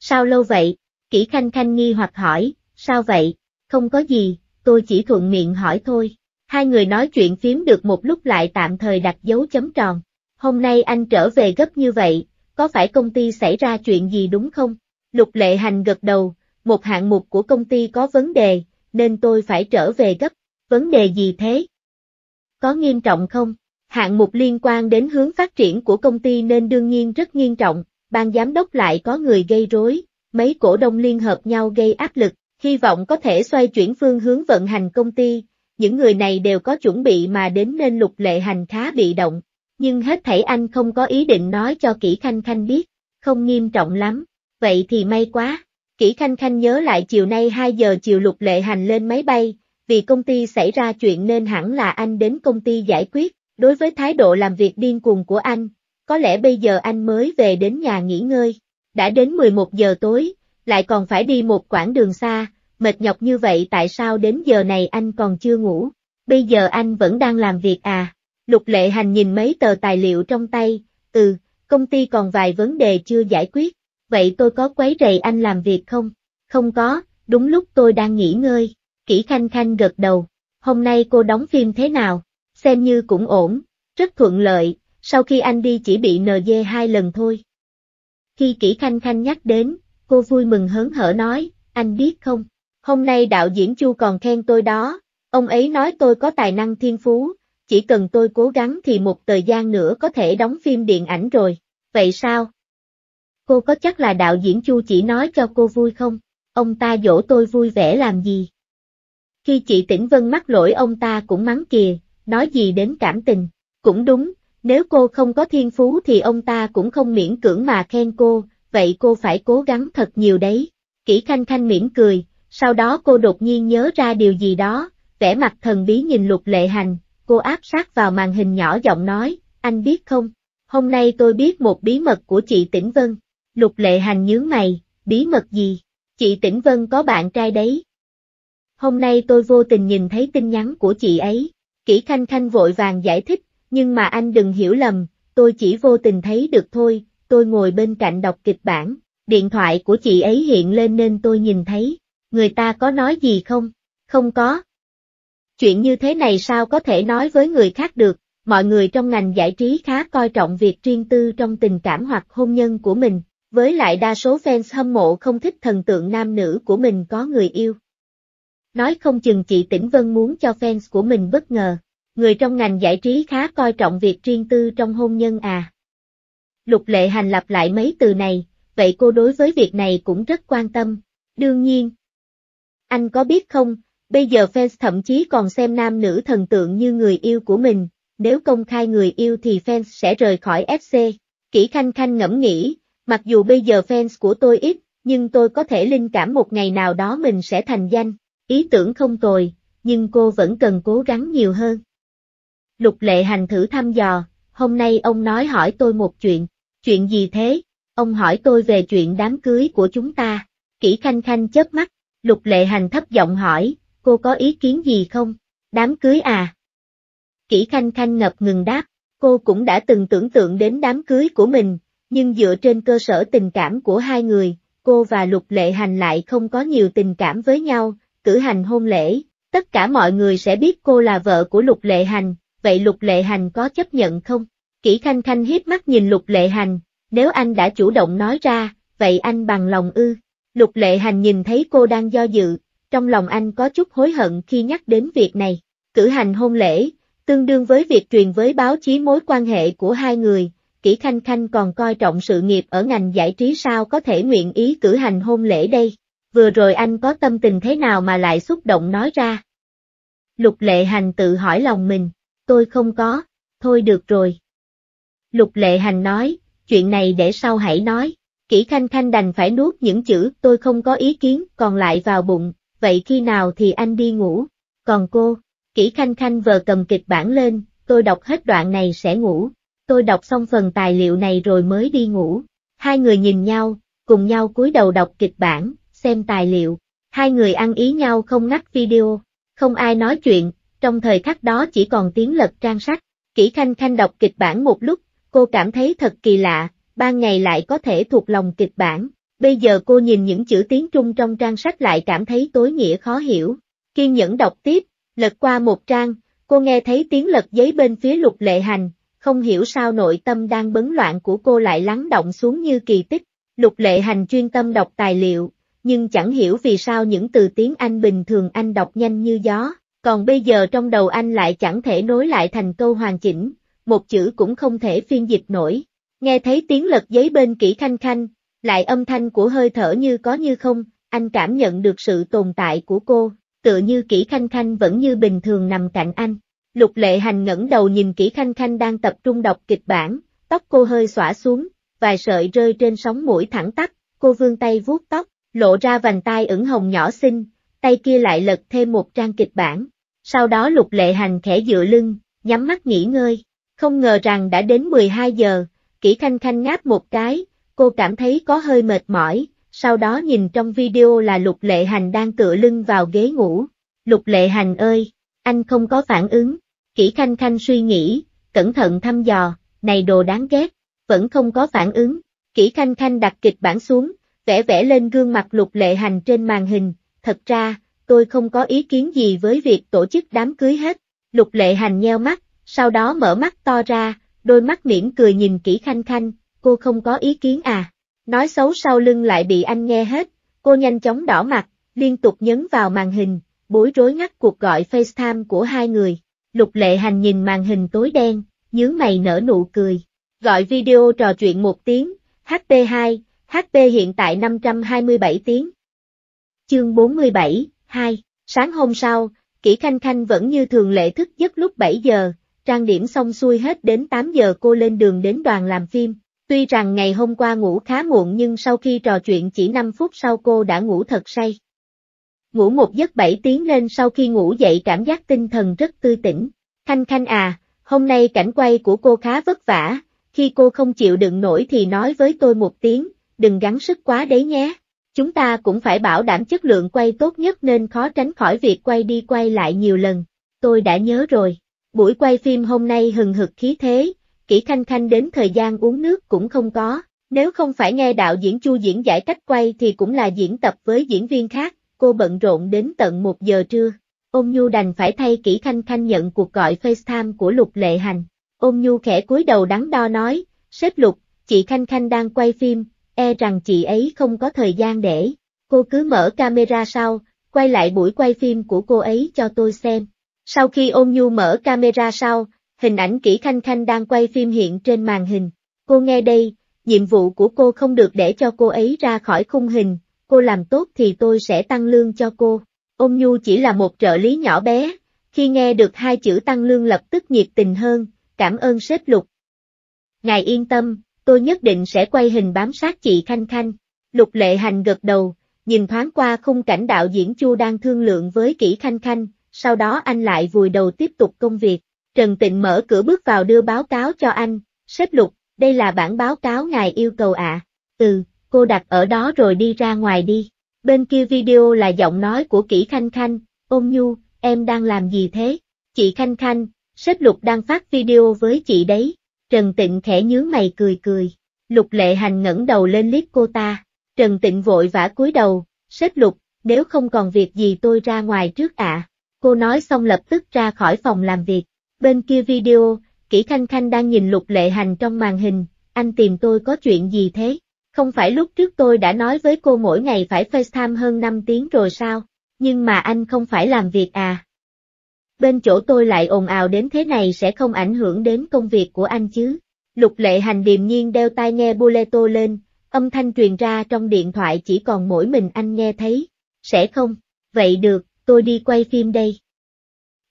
[SPEAKER 1] Sao lâu vậy? Kỷ Khanh Khanh nghi hoặc hỏi, sao vậy? Không có gì, tôi chỉ thuận miệng hỏi thôi. Hai người nói chuyện phím được một lúc lại tạm thời đặt dấu chấm tròn. Hôm nay anh trở về gấp như vậy, có phải công ty xảy ra chuyện gì đúng không? Lục lệ hành gật đầu, một hạng mục của công ty có vấn đề, nên tôi phải trở về gấp. Vấn đề gì thế? Có nghiêm trọng không? Hạng mục liên quan đến hướng phát triển của công ty nên đương nhiên rất nghiêm trọng, ban giám đốc lại có người gây rối, mấy cổ đông liên hợp nhau gây áp lực, hy vọng có thể xoay chuyển phương hướng vận hành công ty, những người này đều có chuẩn bị mà đến nên lục lệ hành khá bị động, nhưng hết thảy anh không có ý định nói cho Kỷ Khanh Khanh biết, không nghiêm trọng lắm, vậy thì may quá. Kỷ Khanh Khanh nhớ lại chiều nay 2 giờ chiều lục lệ hành lên máy bay, vì công ty xảy ra chuyện nên hẳn là anh đến công ty giải quyết, đối với thái độ làm việc điên cuồng của anh, có lẽ bây giờ anh mới về đến nhà nghỉ ngơi. Đã đến 11 giờ tối, lại còn phải đi một quãng đường xa, mệt nhọc như vậy tại sao đến giờ này anh còn chưa ngủ? Bây giờ anh vẫn đang làm việc à? Lục lệ hành nhìn mấy tờ tài liệu trong tay, ừ, công ty còn vài vấn đề chưa giải quyết, vậy tôi có quấy rầy anh làm việc không? Không có, đúng lúc tôi đang nghỉ ngơi, kỹ khanh khanh gật đầu, hôm nay cô đóng phim thế nào? Xem như cũng ổn, rất thuận lợi, sau khi anh đi chỉ bị NG hai lần thôi. Khi Kỷ Khanh Khanh nhắc đến, cô vui mừng hớn hở nói, anh biết không, hôm nay đạo diễn Chu còn khen tôi đó, ông ấy nói tôi có tài năng thiên phú, chỉ cần tôi cố gắng thì một thời gian nữa có thể đóng phim điện ảnh rồi, vậy sao? Cô có chắc là đạo diễn Chu chỉ nói cho cô vui không? Ông ta dỗ tôi vui vẻ làm gì? Khi chị Tĩnh Vân mắc lỗi ông ta cũng mắng kìa, nói gì đến cảm tình, cũng đúng, nếu cô không có thiên phú thì ông ta cũng không miễn cưỡng mà khen cô, vậy cô phải cố gắng thật nhiều đấy. Kỷ Khanh Khanh mỉm cười, sau đó cô đột nhiên nhớ ra điều gì đó, vẻ mặt thần bí nhìn lục lệ hành, cô áp sát vào màn hình nhỏ giọng nói, anh biết không, hôm nay tôi biết một bí mật của chị Tĩnh Vân. Lục lệ hành nhướng mày, bí mật gì? Chị Tĩnh Vân có bạn trai đấy. Hôm nay tôi vô tình nhìn thấy tin nhắn của chị ấy, Kỷ Khanh Khanh vội vàng giải thích, nhưng mà anh đừng hiểu lầm, tôi chỉ vô tình thấy được thôi, tôi ngồi bên cạnh đọc kịch bản, điện thoại của chị ấy hiện lên nên tôi nhìn thấy, người ta có nói gì không? Không có. Chuyện như thế này sao có thể nói với người khác được, mọi người trong ngành giải trí khá coi trọng việc riêng tư trong tình cảm hoặc hôn nhân của mình, với lại đa số fans hâm mộ không thích thần tượng nam nữ của mình có người yêu. Nói không chừng chị Tĩnh Vân muốn cho fans của mình bất ngờ người trong ngành giải trí khá coi trọng việc riêng tư trong hôn nhân à. Lục lệ hành lặp lại mấy từ này, vậy cô đối với việc này cũng rất quan tâm, đương nhiên. Anh có biết không, bây giờ fans thậm chí còn xem nam nữ thần tượng như người yêu của mình, nếu công khai người yêu thì fans sẽ rời khỏi FC. Kỷ Khanh Khanh ngẫm nghĩ, mặc dù bây giờ fans của tôi ít, nhưng tôi có thể linh cảm một ngày nào đó mình sẽ thành danh, ý tưởng không tồi, nhưng cô vẫn cần cố gắng nhiều hơn. Lục lệ hành thử thăm dò, hôm nay ông nói hỏi tôi một chuyện. Chuyện gì thế? Ông hỏi tôi về chuyện đám cưới của chúng ta. Kỷ khanh khanh chớp mắt, lục lệ hành thấp giọng hỏi, cô có ý kiến gì không? Đám cưới à? Kỷ khanh khanh ngập ngừng đáp, cô cũng đã từng tưởng tượng đến đám cưới của mình, nhưng dựa trên cơ sở tình cảm của hai người, cô và lục lệ hành lại không có nhiều tình cảm với nhau, cử hành hôn lễ, tất cả mọi người sẽ biết cô là vợ của lục lệ hành, vậy Lục Lệ Hành có chấp nhận không? Kỷ Khanh Khanh hiếp mắt nhìn Lục Lệ Hành, nếu anh đã chủ động nói ra, vậy anh bằng lòng ư? Lục Lệ Hành nhìn thấy cô đang do dự, trong lòng anh có chút hối hận khi nhắc đến việc này. Cử hành hôn lễ, tương đương với việc truyền với báo chí mối quan hệ của hai người, Kỷ Khanh Khanh còn coi trọng sự nghiệp ở ngành giải trí sao có thể nguyện ý cử hành hôn lễ đây. Vừa rồi anh có tâm tình thế nào mà lại xúc động nói ra? Lục Lệ Hành tự hỏi lòng mình, tôi không có, thôi được rồi. Lục lệ hành nói, chuyện này để sau hãy nói, kỹ khanh khanh đành phải nuốt những chữ tôi không có ý kiến còn lại vào bụng, vậy khi nào thì anh đi ngủ, còn cô, kỹ khanh khanh vờ cầm kịch bản lên, tôi đọc hết đoạn này sẽ ngủ, tôi đọc xong phần tài liệu này rồi mới đi ngủ, hai người nhìn nhau, cùng nhau cúi đầu đọc kịch bản, xem tài liệu, hai người ăn ý nhau không ngắt video, không ai nói chuyện, trong thời khắc đó chỉ còn tiếng lật trang sách. Kỷ Khanh Khanh đọc kịch bản một lúc, cô cảm thấy thật kỳ lạ, ban ngày lại có thể thuộc lòng kịch bản, bây giờ cô nhìn những chữ tiếng Trung trong trang sách lại cảm thấy tối nghĩa khó hiểu. Kiên nhẫn đọc tiếp, lật qua một trang, cô nghe thấy tiếng lật giấy bên phía lục lệ hành, không hiểu sao nội tâm đang bấn loạn của cô lại lắng động xuống như kỳ tích. Lục lệ hành chuyên tâm đọc tài liệu, nhưng chẳng hiểu vì sao những từ tiếng Anh bình thường anh đọc nhanh như gió, còn bây giờ trong đầu anh lại chẳng thể nối lại thành câu hoàn chỉnh, một chữ cũng không thể phiên dịch nổi. Nghe thấy tiếng lật giấy bên kỹ khanh khanh, lại âm thanh của hơi thở như có như không, anh cảm nhận được sự tồn tại của cô, tựa như kỹ khanh khanh vẫn như bình thường nằm cạnh anh. Lục lệ hành ngẩng đầu nhìn kỹ khanh khanh đang tập trung đọc kịch bản, tóc cô hơi xõa xuống, vài sợi rơi trên sóng mũi thẳng tắp, cô vươn tay vuốt tóc, lộ ra vành tay ửng hồng nhỏ xinh, tay kia lại lật thêm một trang kịch bản. Sau đó lục lệ hành khẽ dựa lưng, nhắm mắt nghỉ ngơi. Không ngờ rằng đã đến 12 giờ, kỹ khanh khanh ngáp một cái, cô cảm thấy có hơi mệt mỏi, sau đó nhìn trong video là lục lệ hành đang tựa lưng vào ghế ngủ. Lục lệ hành ơi, anh không có phản ứng. Kỹ khanh khanh suy nghĩ, cẩn thận thăm dò, này đồ đáng ghét, vẫn không có phản ứng. Kỹ khanh khanh đặt kịch bản xuống, vẽ vẽ lên gương mặt lục lệ hành trên màn hình, thật ra, tôi không có ý kiến gì với việc tổ chức đám cưới hết. Lục lệ hành nheo mắt, sau đó mở mắt to ra, đôi mắt mỉm cười nhìn kỹ khanh khanh, cô không có ý kiến à. Nói xấu sau lưng lại bị anh nghe hết, cô nhanh chóng đỏ mặt, liên tục nhấn vào màn hình, bối rối ngắt cuộc gọi FaceTime của hai người. Lục lệ hành nhìn màn hình tối đen, nhướng mày nở nụ cười. Gọi video trò chuyện một tiếng, HP2, HP hiện tại 527 tiếng chương 47, 2, sáng hôm sau, Kỷ Khanh Khanh vẫn như thường lệ thức giấc lúc 7 giờ, trang điểm xong xuôi hết đến 8 giờ cô lên đường đến đoàn làm phim. Tuy rằng ngày hôm qua ngủ khá muộn nhưng sau khi trò chuyện chỉ 5 phút sau cô đã ngủ thật say. Ngủ một giấc 7 tiếng lên sau khi ngủ dậy cảm giác tinh thần rất tươi tỉnh. Khanh Khanh à, hôm nay cảnh quay của cô khá vất vả, khi cô không chịu đựng nổi thì nói với tôi một tiếng, đừng gắng sức quá đấy nhé. Chúng ta cũng phải bảo đảm chất lượng quay tốt nhất nên khó tránh khỏi việc quay đi quay lại nhiều lần. Tôi đã nhớ rồi. Buổi quay phim hôm nay hừng hực khí thế, kỹ khanh khanh đến thời gian uống nước cũng không có. Nếu không phải nghe đạo diễn Chu diễn giải cách quay thì cũng là diễn tập với diễn viên khác, cô bận rộn đến tận 1 giờ trưa. Ôm Nhu đành phải thay Kỷ Khanh Khanh nhận cuộc gọi FaceTime của Lục Lệ Hành. Ôm Nhu khẽ cúi đầu đắn đo nói, "Sếp Lục, chị Khanh Khanh đang quay phim, e rằng chị ấy không có thời gian để. Cô cứ mở camera sau, quay lại buổi quay phim của cô ấy cho tôi xem. Sau khi ôn nhu mở camera sau, hình ảnh kỹ Khanh Khanh đang quay phim hiện trên màn hình. Cô nghe đây, nhiệm vụ của cô không được để cho cô ấy ra khỏi khung hình, cô làm tốt thì tôi sẽ tăng lương cho cô. Ôn nhu chỉ là một trợ lý nhỏ bé, khi nghe được hai chữ tăng lương lập tức nhiệt tình hơn, cảm ơn sếp lục. Ngài yên tâm, tôi nhất định sẽ quay hình bám sát chị Khanh Khanh. Lục lệ hành gật đầu, nhìn thoáng qua khung cảnh đạo diễn Chu đang thương lượng với kỹ Khanh Khanh, sau đó anh lại vùi đầu tiếp tục công việc. Trần Tịnh mở cửa bước vào đưa báo cáo cho anh, sếp lục, đây là bản báo cáo ngài yêu cầu ạ. Ừ, cô đặt ở đó rồi đi ra ngoài đi. Bên kia video là giọng nói của kỹ Khanh Khanh, ôm nhu, em đang làm gì thế? Chị Khanh Khanh, sếp lục đang phát video với chị đấy. Trần Tịnh khẽ nhướng mày cười cười. Lục lệ hành ngẩng đầu lên liếc cô ta. Trần Tịnh vội vã cúi đầu, sếp lục, nếu không còn việc gì tôi ra ngoài trước ạ. À. Cô nói xong lập tức ra khỏi phòng làm việc. Bên kia video, Kỷ Khanh Khanh đang nhìn lục lệ hành trong màn hình, anh tìm tôi có chuyện gì thế? Không phải lúc trước tôi đã nói với cô mỗi ngày phải FaceTime hơn 5 tiếng rồi sao? Nhưng mà anh không phải làm việc à? bên chỗ tôi lại ồn ào đến thế này sẽ không ảnh hưởng đến công việc của anh chứ. Lục lệ hành điềm nhiên đeo tai nghe Buleto lên, âm thanh truyền ra trong điện thoại chỉ còn mỗi mình anh nghe thấy. Sẽ không, vậy được, tôi đi quay phim đây.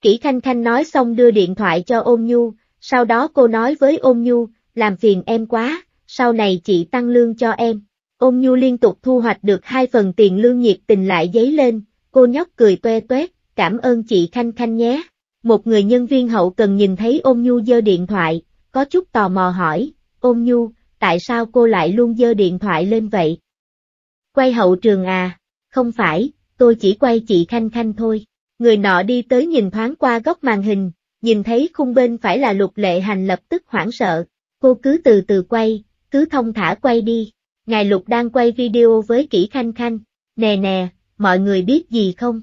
[SPEAKER 1] Kỷ Khanh Khanh nói xong đưa điện thoại cho ôn nhu, sau đó cô nói với ôn nhu, làm phiền em quá, sau này chị tăng lương cho em. Ôn nhu liên tục thu hoạch được hai phần tiền lương nhiệt tình lại dấy lên, cô nhóc cười toe toét, cảm ơn chị Khanh Khanh nhé. Một người nhân viên hậu cần nhìn thấy ôm nhu dơ điện thoại, có chút tò mò hỏi, ôm nhu, tại sao cô lại luôn dơ điện thoại lên vậy? Quay hậu trường à? Không phải, tôi chỉ quay chị Khanh Khanh thôi. Người nọ đi tới nhìn thoáng qua góc màn hình, nhìn thấy khung bên phải là lục lệ hành lập tức hoảng sợ. Cô cứ từ từ quay, cứ thông thả quay đi. Ngài Lục đang quay video với kỹ Khanh Khanh. Nè nè, mọi người biết gì không?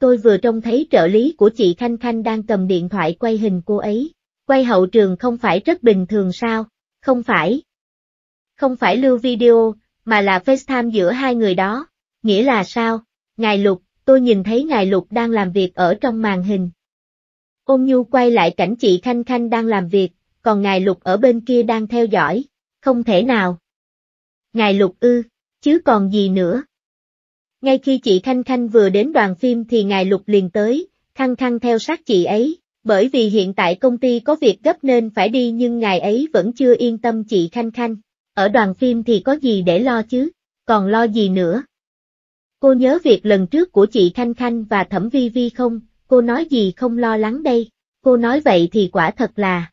[SPEAKER 1] Tôi vừa trông thấy trợ lý của chị Khanh Khanh đang cầm điện thoại quay hình cô ấy. Quay hậu trường không phải rất bình thường sao? Không phải. Không phải lưu video, mà là FaceTime giữa hai người đó. Nghĩa là sao? Ngài Lục, tôi nhìn thấy Ngài Lục đang làm việc ở trong màn hình. Ôn Nhu quay lại cảnh chị Khanh Khanh đang làm việc, còn Ngài Lục ở bên kia đang theo dõi. Không thể nào. Ngài Lục ư, chứ còn gì nữa. Ngay khi chị Khanh Khanh vừa đến đoàn phim thì ngài Lục liền tới, khăng khăng theo sát chị ấy, bởi vì hiện tại công ty có việc gấp nên phải đi nhưng ngài ấy vẫn chưa yên tâm chị Khanh Khanh. Ở đoàn phim thì có gì để lo chứ, còn lo gì nữa? Cô nhớ việc lần trước của chị Khanh Khanh và Thẩm Vi Vi không, cô nói gì không lo lắng đây, cô nói vậy thì quả thật là.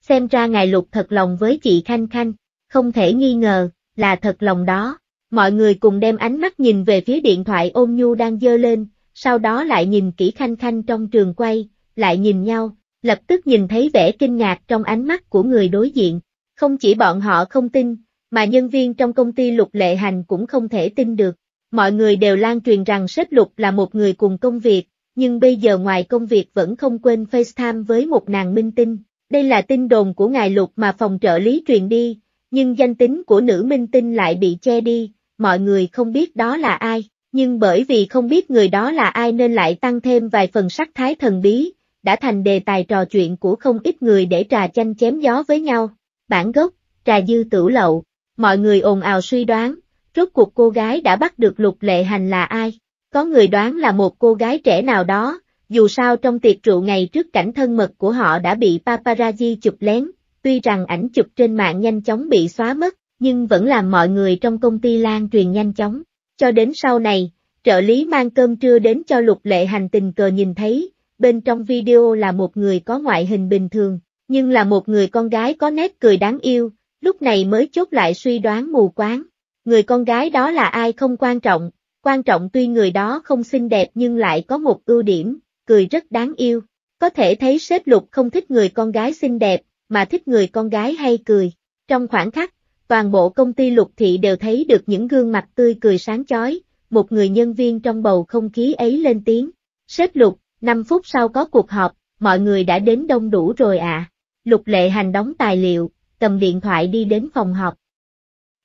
[SPEAKER 1] Xem ra ngài Lục thật lòng với chị Khanh Khanh, không thể nghi ngờ, là thật lòng đó. Mọi người cùng đem ánh mắt nhìn về phía điện thoại ôn nhu đang dơ lên, sau đó lại nhìn kỹ khanh khanh trong trường quay, lại nhìn nhau, lập tức nhìn thấy vẻ kinh ngạc trong ánh mắt của người đối diện. Không chỉ bọn họ không tin, mà nhân viên trong công ty Lục Lệ Hành cũng không thể tin được. Mọi người đều lan truyền rằng sếp Lục là một người cùng công việc, nhưng bây giờ ngoài công việc vẫn không quên FaceTime với một nàng minh tinh. Đây là tin đồn của ngài Lục mà phòng trợ lý truyền đi, nhưng danh tính của nữ minh tinh lại bị che đi, mọi người không biết đó là ai, nhưng bởi vì không biết người đó là ai nên lại tăng thêm vài phần sắc thái thần bí, đã thành đề tài trò chuyện của không ít người để trà chanh chém gió với nhau. Bản gốc, trà dư tử lậu, mọi người ồn ào suy đoán, rốt cuộc cô gái đã bắt được lục lệ hành là ai. Có người đoán là một cô gái trẻ nào đó, dù sao trong tiệc rượu ngày trước cảnh thân mật của họ đã bị paparazzi chụp lén, tuy rằng ảnh chụp trên mạng nhanh chóng bị xóa mất, nhưng vẫn làm mọi người trong công ty lan truyền nhanh chóng. Cho đến sau này, trợ lý mang cơm trưa đến cho lục lệ hành tình cờ nhìn thấy, bên trong video là một người có ngoại hình bình thường, nhưng là một người con gái có nét cười đáng yêu, lúc này mới chốt lại suy đoán mù quáng. Người con gái đó là ai không quan trọng, quan trọng tuy người đó không xinh đẹp nhưng lại có một ưu điểm, cười rất đáng yêu. Có thể thấy sếp lục không thích người con gái xinh đẹp, mà thích người con gái hay cười. Trong khoảng khắc, toàn bộ công ty lục thị đều thấy được những gương mặt tươi cười sáng chói, một người nhân viên trong bầu không khí ấy lên tiếng. Sếp lục, 5 phút sau có cuộc họp, mọi người đã đến đông đủ rồi ạ. À. Lục lệ hành đóng tài liệu, cầm điện thoại đi đến phòng họp.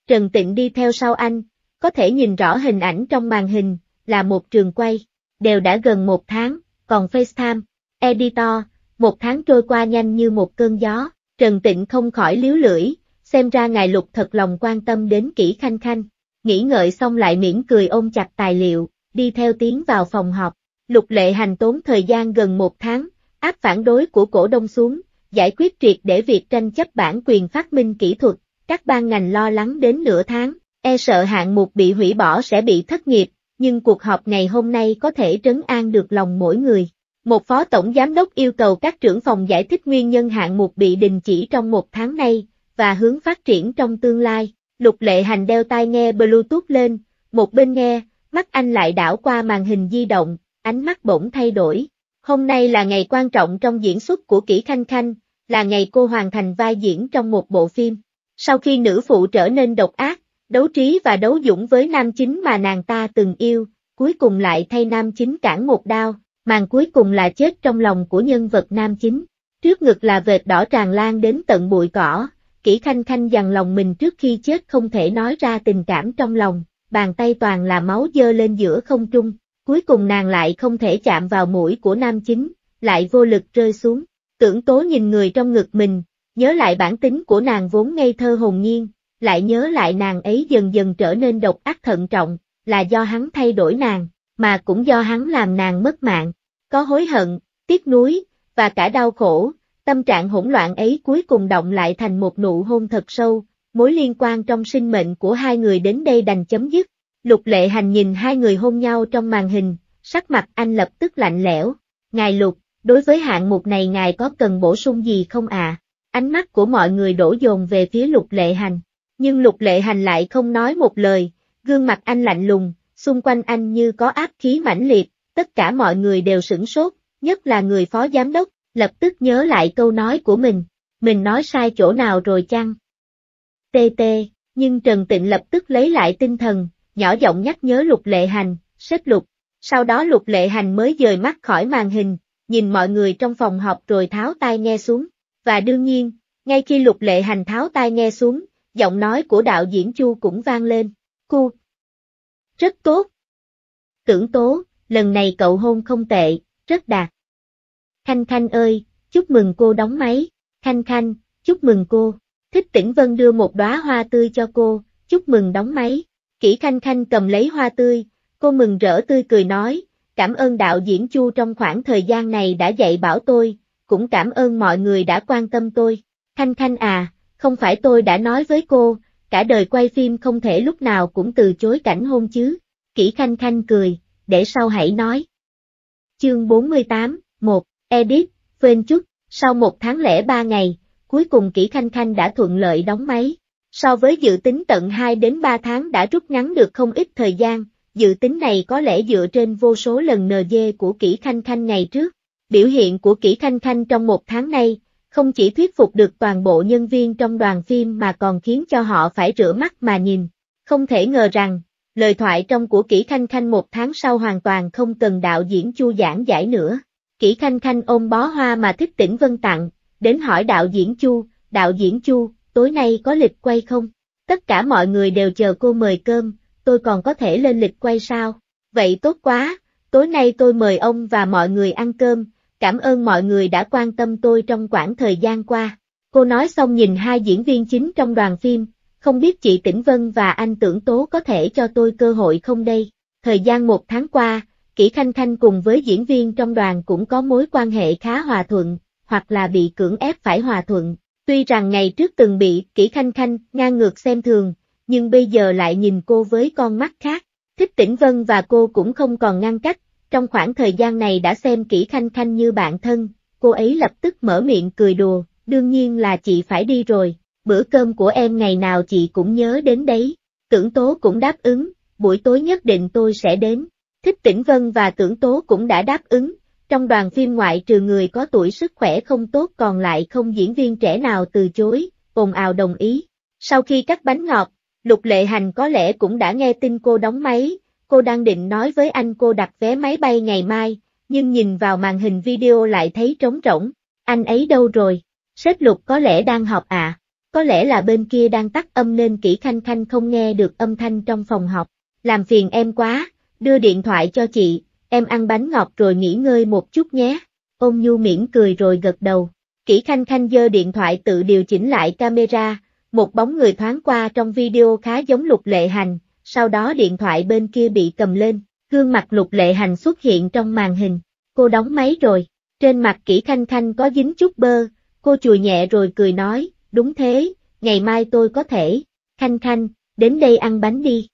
[SPEAKER 1] Trần Tịnh đi theo sau anh, có thể nhìn rõ hình ảnh trong màn hình, là một trường quay, đều đã gần một tháng, còn FaceTime, Editor, một tháng trôi qua nhanh như một cơn gió, Trần Tịnh không khỏi liếu lưỡi, xem ra ngài lục thật lòng quan tâm đến kỹ khanh khanh, nghĩ ngợi xong lại miễn cười ôm chặt tài liệu, đi theo tiếng vào phòng họp, lục lệ hành tốn thời gian gần một tháng, áp phản đối của cổ đông xuống, giải quyết triệt để việc tranh chấp bản quyền phát minh kỹ thuật, các ban ngành lo lắng đến nửa tháng, e sợ hạng mục bị hủy bỏ sẽ bị thất nghiệp, nhưng cuộc họp ngày hôm nay có thể trấn an được lòng mỗi người. Một phó tổng giám đốc yêu cầu các trưởng phòng giải thích nguyên nhân hạng mục bị đình chỉ trong một tháng nay, và hướng phát triển trong tương lai. Lục lệ hành đeo tai nghe Bluetooth lên, một bên nghe, mắt anh lại đảo qua màn hình di động, ánh mắt bỗng thay đổi. Hôm nay là ngày quan trọng trong diễn xuất của Kỷ Khanh Khanh, là ngày cô hoàn thành vai diễn trong một bộ phim. Sau khi nữ phụ trở nên độc ác, đấu trí và đấu dũng với nam chính mà nàng ta từng yêu, cuối cùng lại thay nam chính cản một đao, màn cuối cùng là chết trong lòng của nhân vật nam chính. Trước ngực là vệt đỏ tràn lan đến tận bụi cỏ, Kỷ Khanh Khanh dằn lòng mình trước khi chết không thể nói ra tình cảm trong lòng, bàn tay toàn là máu dơ lên giữa không trung, cuối cùng nàng lại không thể chạm vào mũi của nam chính, lại vô lực rơi xuống. Tưởng tố nhìn người trong ngực mình, nhớ lại bản tính của nàng vốn ngây thơ hồn nhiên, lại nhớ lại nàng ấy dần dần trở nên độc ác thận trọng, là do hắn thay đổi nàng, mà cũng do hắn làm nàng mất mạng, có hối hận, tiếc nuối, và cả đau khổ, Tâm trạng hỗn loạn ấy cuối cùng động lại thành một nụ hôn thật sâu, mối liên quan trong sinh mệnh của hai người đến đây đành chấm dứt. Lục lệ hành nhìn hai người hôn nhau trong màn hình, sắc mặt anh lập tức lạnh lẽo. Ngài Lục, đối với hạng mục này ngài có cần bổ sung gì không à? Ánh mắt của mọi người đổ dồn về phía lục lệ hành. Nhưng lục lệ hành lại không nói một lời, gương mặt anh lạnh lùng, xung quanh anh như có áp khí mãnh liệt, tất cả mọi người đều sửng sốt, nhất là người phó giám đốc, lập tức nhớ lại câu nói của mình, mình nói sai chỗ nào rồi chăng? Tê tê, nhưng Trần Tịnh lập tức lấy lại tinh thần, nhỏ giọng nhắc nhớ lục lệ hành, xếp lục, sau đó lục lệ hành mới rời mắt khỏi màn hình, nhìn mọi người trong phòng họp rồi tháo tai nghe xuống, và đương nhiên, ngay khi lục lệ hành tháo tai nghe xuống, giọng nói của đạo diễn Chu cũng vang lên, cu. Rất tốt. Tưởng tố, lần này cậu hôn không tệ, rất đạt. Khanh Khanh ơi, chúc mừng cô đóng máy. Khanh Khanh, chúc mừng cô. Thích Tĩnh Vân đưa một đóa hoa tươi cho cô, chúc mừng đóng máy. Kỷ Khanh Khanh cầm lấy hoa tươi, cô mừng rỡ tươi cười nói, cảm ơn đạo diễn Chu trong khoảng thời gian này đã dạy bảo tôi, cũng cảm ơn mọi người đã quan tâm tôi. Khanh Khanh à, không phải tôi đã nói với cô, cả đời quay phim không thể lúc nào cũng từ chối cảnh hôn chứ. Kỷ Khanh Khanh cười, để sau hãy nói. Chương 48, 1 Edit, Edith, chút, sau một tháng lẻ ba ngày, cuối cùng Kỷ Khanh Khanh đã thuận lợi đóng máy. So với dự tính tận 2 đến 3 tháng đã rút ngắn được không ít thời gian, dự tính này có lẽ dựa trên vô số lần NG của Kỷ Khanh Khanh ngày trước. Biểu hiện của Kỷ Khanh Khanh trong một tháng nay, không chỉ thuyết phục được toàn bộ nhân viên trong đoàn phim mà còn khiến cho họ phải rửa mắt mà nhìn. Không thể ngờ rằng, lời thoại trong của Kỷ Khanh Khanh một tháng sau hoàn toàn không cần đạo diễn Chu giảng giải nữa. Kỷ Khanh Khanh ôm bó hoa mà thích tỉnh Vân tặng, đến hỏi đạo diễn Chu, đạo diễn Chu, tối nay có lịch quay không? Tất cả mọi người đều chờ cô mời cơm, tôi còn có thể lên lịch quay sao? Vậy tốt quá, tối nay tôi mời ông và mọi người ăn cơm, cảm ơn mọi người đã quan tâm tôi trong quãng thời gian qua. Cô nói xong nhìn hai diễn viên chính trong đoàn phim, không biết chị Tĩnh Vân và anh Tưởng Tố có thể cho tôi cơ hội không đây? Thời gian một tháng qua, Kỷ Khanh Khanh cùng với diễn viên trong đoàn cũng có mối quan hệ khá hòa thuận, hoặc là bị cưỡng ép phải hòa thuận. Tuy rằng ngày trước từng bị Kỷ Khanh Khanh ngang ngược xem thường, nhưng bây giờ lại nhìn cô với con mắt khác. Thích Tĩnh Vân và cô cũng không còn ngăn cách, trong khoảng thời gian này đã xem Kỷ Khanh Khanh như bạn thân, cô ấy lập tức mở miệng cười đùa, đương nhiên là chị phải đi rồi, bữa cơm của em ngày nào chị cũng nhớ đến đấy. Tưởng Tố cũng đáp ứng, buổi tối nhất định tôi sẽ đến. Thích Tĩnh Vân và Tưởng Tố cũng đã đáp ứng, trong đoàn phim ngoại trừ người có tuổi sức khỏe không tốt còn lại không diễn viên trẻ nào từ chối, ồn ào đồng ý. Sau khi cắt bánh ngọt, Lục Lệ Hành có lẽ cũng đã nghe tin cô đóng máy, cô đang định nói với anh cô đặt vé máy bay ngày mai, nhưng nhìn vào màn hình video lại thấy trống rỗng, anh ấy đâu rồi, sếp Lục có lẽ đang học à, có lẽ là bên kia đang tắt âm nên Kỷ khanh khanh không nghe được âm thanh trong phòng học, làm phiền em quá đưa điện thoại cho chị, em ăn bánh ngọt rồi nghỉ ngơi một chút nhé. ông nhu mỉm cười rồi gật đầu. Kỷ Khanh Khanh dơ điện thoại tự điều chỉnh lại camera, một bóng người thoáng qua trong video khá giống lục lệ hành, sau đó điện thoại bên kia bị cầm lên, gương mặt lục lệ hành xuất hiện trong màn hình, cô đóng máy rồi, trên mặt kỹ khanh khanh có dính chút bơ, cô chùi nhẹ rồi cười nói, đúng thế, ngày mai tôi có thể, khanh khanh, đến đây ăn bánh đi,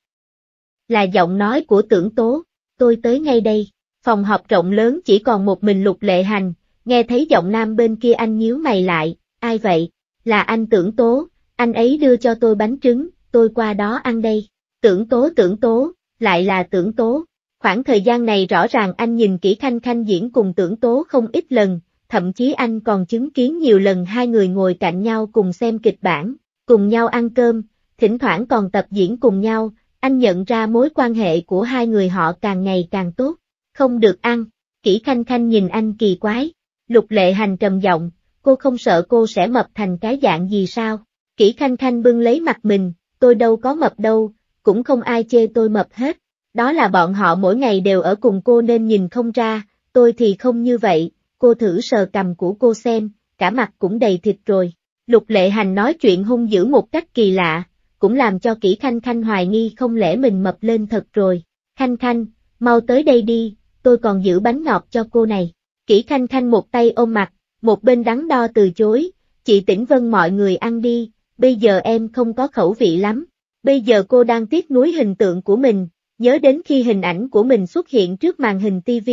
[SPEAKER 1] là giọng nói của tưởng tố, tôi tới ngay đây, phòng họp rộng lớn chỉ còn một mình lục lệ hành, nghe thấy giọng nam bên kia anh nhíu mày lại, ai vậy, là anh tưởng tố, anh ấy đưa cho tôi bánh trứng, tôi qua đó ăn đây, tưởng tố tưởng tố, lại là tưởng tố, khoảng thời gian này rõ ràng anh nhìn kỹ khanh khanh diễn cùng tưởng tố không ít lần, thậm chí anh còn chứng kiến nhiều lần hai người ngồi cạnh nhau cùng xem kịch bản, cùng nhau ăn cơm, thỉnh thoảng còn tập diễn cùng nhau, anh nhận ra mối quan hệ của hai người họ càng ngày càng tốt. Không được ăn. Kỷ Khanh Khanh nhìn anh kỳ quái. Lục lệ hành trầm giọng, cô không sợ cô sẽ mập thành cái dạng gì sao? Kỷ Khanh Khanh bưng lấy mặt mình, tôi đâu có mập đâu, cũng không ai chê tôi mập hết. Đó là bọn họ mỗi ngày đều ở cùng cô nên nhìn không ra, tôi thì không như vậy, cô thử sờ cầm của cô xem, cả mặt cũng đầy thịt rồi. Lục lệ hành nói chuyện hung dữ một cách kỳ lạ, cũng làm cho kỹ Khanh Khanh hoài nghi không lẽ mình mập lên thật rồi. Khanh Khanh, mau tới đây đi, tôi còn giữ bánh ngọt cho cô này. Kỷ Khanh Khanh một tay ôm mặt, một bên đắng đo từ chối, chị Tĩnh Vân mọi người ăn đi, bây giờ em không có khẩu vị lắm. Bây giờ cô đang tiếc nuối hình tượng của mình, nhớ đến khi hình ảnh của mình xuất hiện trước màn hình TV,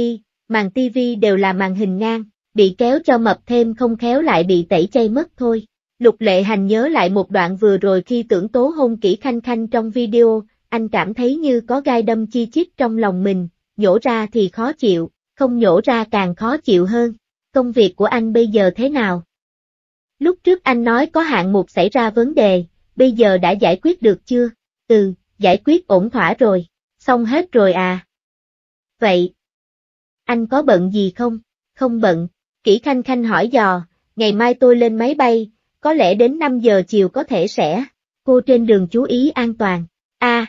[SPEAKER 1] màn TV đều là màn hình ngang, bị kéo cho mập thêm không khéo lại bị tẩy chay mất thôi. Lục lệ hành nhớ lại một đoạn vừa rồi khi tưởng tố hôn kỹ khanh khanh trong video, anh cảm thấy như có gai đâm chi chít trong lòng mình, nhổ ra thì khó chịu, không nhổ ra càng khó chịu hơn. Công việc của anh bây giờ thế nào? Lúc trước anh nói có hạng mục xảy ra vấn đề, bây giờ đã giải quyết được chưa? Ừ, giải quyết ổn thỏa rồi, xong hết rồi à. Vậy, anh có bận gì không? Không bận, Kỷ Khanh Khanh hỏi dò, ngày mai tôi lên máy bay, có lẽ đến 5 giờ chiều có thể sẽ. Cô trên đường chú ý an toàn. A. À,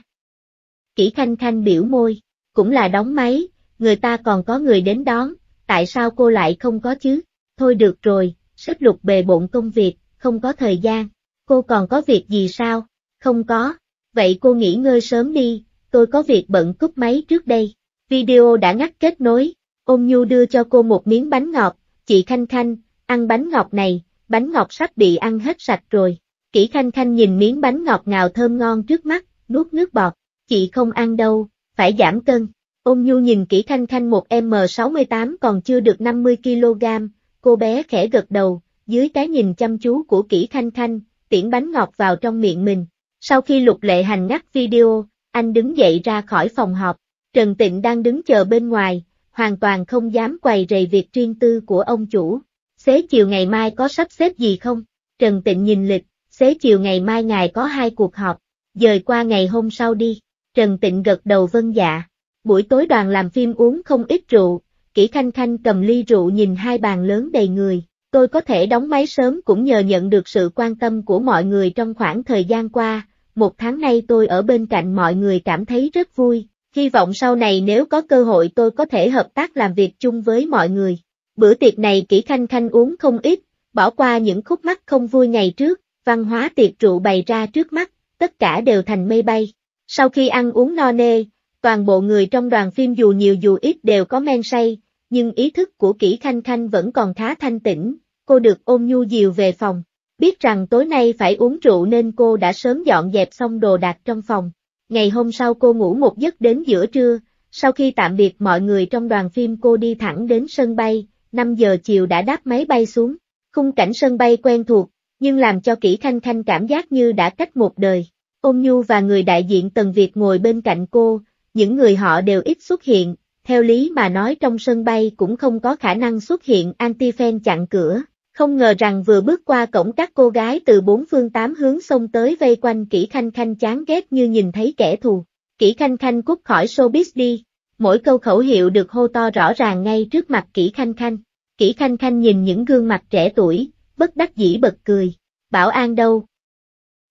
[SPEAKER 1] Kỷ Khanh Khanh biểu môi, cũng là đóng máy, người ta còn có người đến đón, tại sao cô lại không có chứ? Thôi được rồi, sức lục bề bộn công việc, không có thời gian. Cô còn có việc gì sao? Không có. Vậy cô nghỉ ngơi sớm đi, tôi có việc bận cúp máy trước đây. Video đã ngắt kết nối, ôm nhu đưa cho cô một miếng bánh ngọt, chị Khanh Khanh, ăn bánh ngọt này, bánh ngọt sắp bị ăn hết sạch rồi. Kỷ Khanh Khanh nhìn miếng bánh ngọt ngào thơm ngon trước mắt, nuốt nước bọt, chị không ăn đâu, phải giảm cân. Ôm Nhu nhìn Kỷ Khanh Khanh một M68 còn chưa được 50kg, cô bé khẽ gật đầu, dưới cái nhìn chăm chú của Kỷ Khanh Khanh, tiễn bánh ngọt vào trong miệng mình. Sau khi lục lệ hành ngắt video, anh đứng dậy ra khỏi phòng họp, Trần Tịnh đang đứng chờ bên ngoài, hoàn toàn không dám quầy rầy việc riêng tư của ông chủ, xế chiều ngày mai có sắp xếp gì không? Trần Tịnh nhìn lịch, xế chiều ngày mai ngài có hai cuộc họp, dời qua ngày hôm sau đi. Trần Tịnh gật đầu vân dạ. Buổi tối đoàn làm phim uống không ít rượu, Kỷ Khanh Khanh cầm ly rượu nhìn hai bàn lớn đầy người. Tôi có thể đóng máy sớm cũng nhờ nhận được sự quan tâm của mọi người trong khoảng thời gian qua. Một tháng nay tôi ở bên cạnh mọi người cảm thấy rất vui. Hy vọng sau này nếu có cơ hội tôi có thể hợp tác làm việc chung với mọi người. Bữa tiệc này kỹ khanh khanh uống không ít, bỏ qua những khúc mắc không vui ngày trước, văn hóa tiệc rượu bày ra trước mắt, tất cả đều thành mây bay. Sau khi ăn uống no nê, toàn bộ người trong đoàn phim dù nhiều dù ít đều có men say, nhưng ý thức của kỹ khanh khanh vẫn còn khá thanh tĩnh, cô được ôm nhu diều về phòng. Biết rằng tối nay phải uống rượu nên cô đã sớm dọn dẹp xong đồ đạc trong phòng. Ngày hôm sau cô ngủ một giấc đến giữa trưa, sau khi tạm biệt mọi người trong đoàn phim cô đi thẳng đến sân bay, 5 giờ chiều đã đáp máy bay xuống. Khung cảnh sân bay quen thuộc, nhưng làm cho Kỷ Khanh Khanh cảm giác như đã cách một đời. Ôn Nhu và người đại diện Tần Việt ngồi bên cạnh cô, những người họ đều ít xuất hiện, theo lý mà nói trong sân bay cũng không có khả năng xuất hiện anti-fan chặn cửa. Không ngờ rằng vừa bước qua cổng các cô gái từ bốn phương tám hướng xông tới vây quanh Kỷ Khanh Khanh chán ghét như nhìn thấy kẻ thù. Kỷ Khanh Khanh cút khỏi showbiz đi, mỗi câu khẩu hiệu được hô to rõ ràng ngay trước mặt Kỷ Khanh Khanh. Kỷ Khanh Khanh nhìn những gương mặt trẻ tuổi, bất đắc dĩ bật cười, bảo an đâu.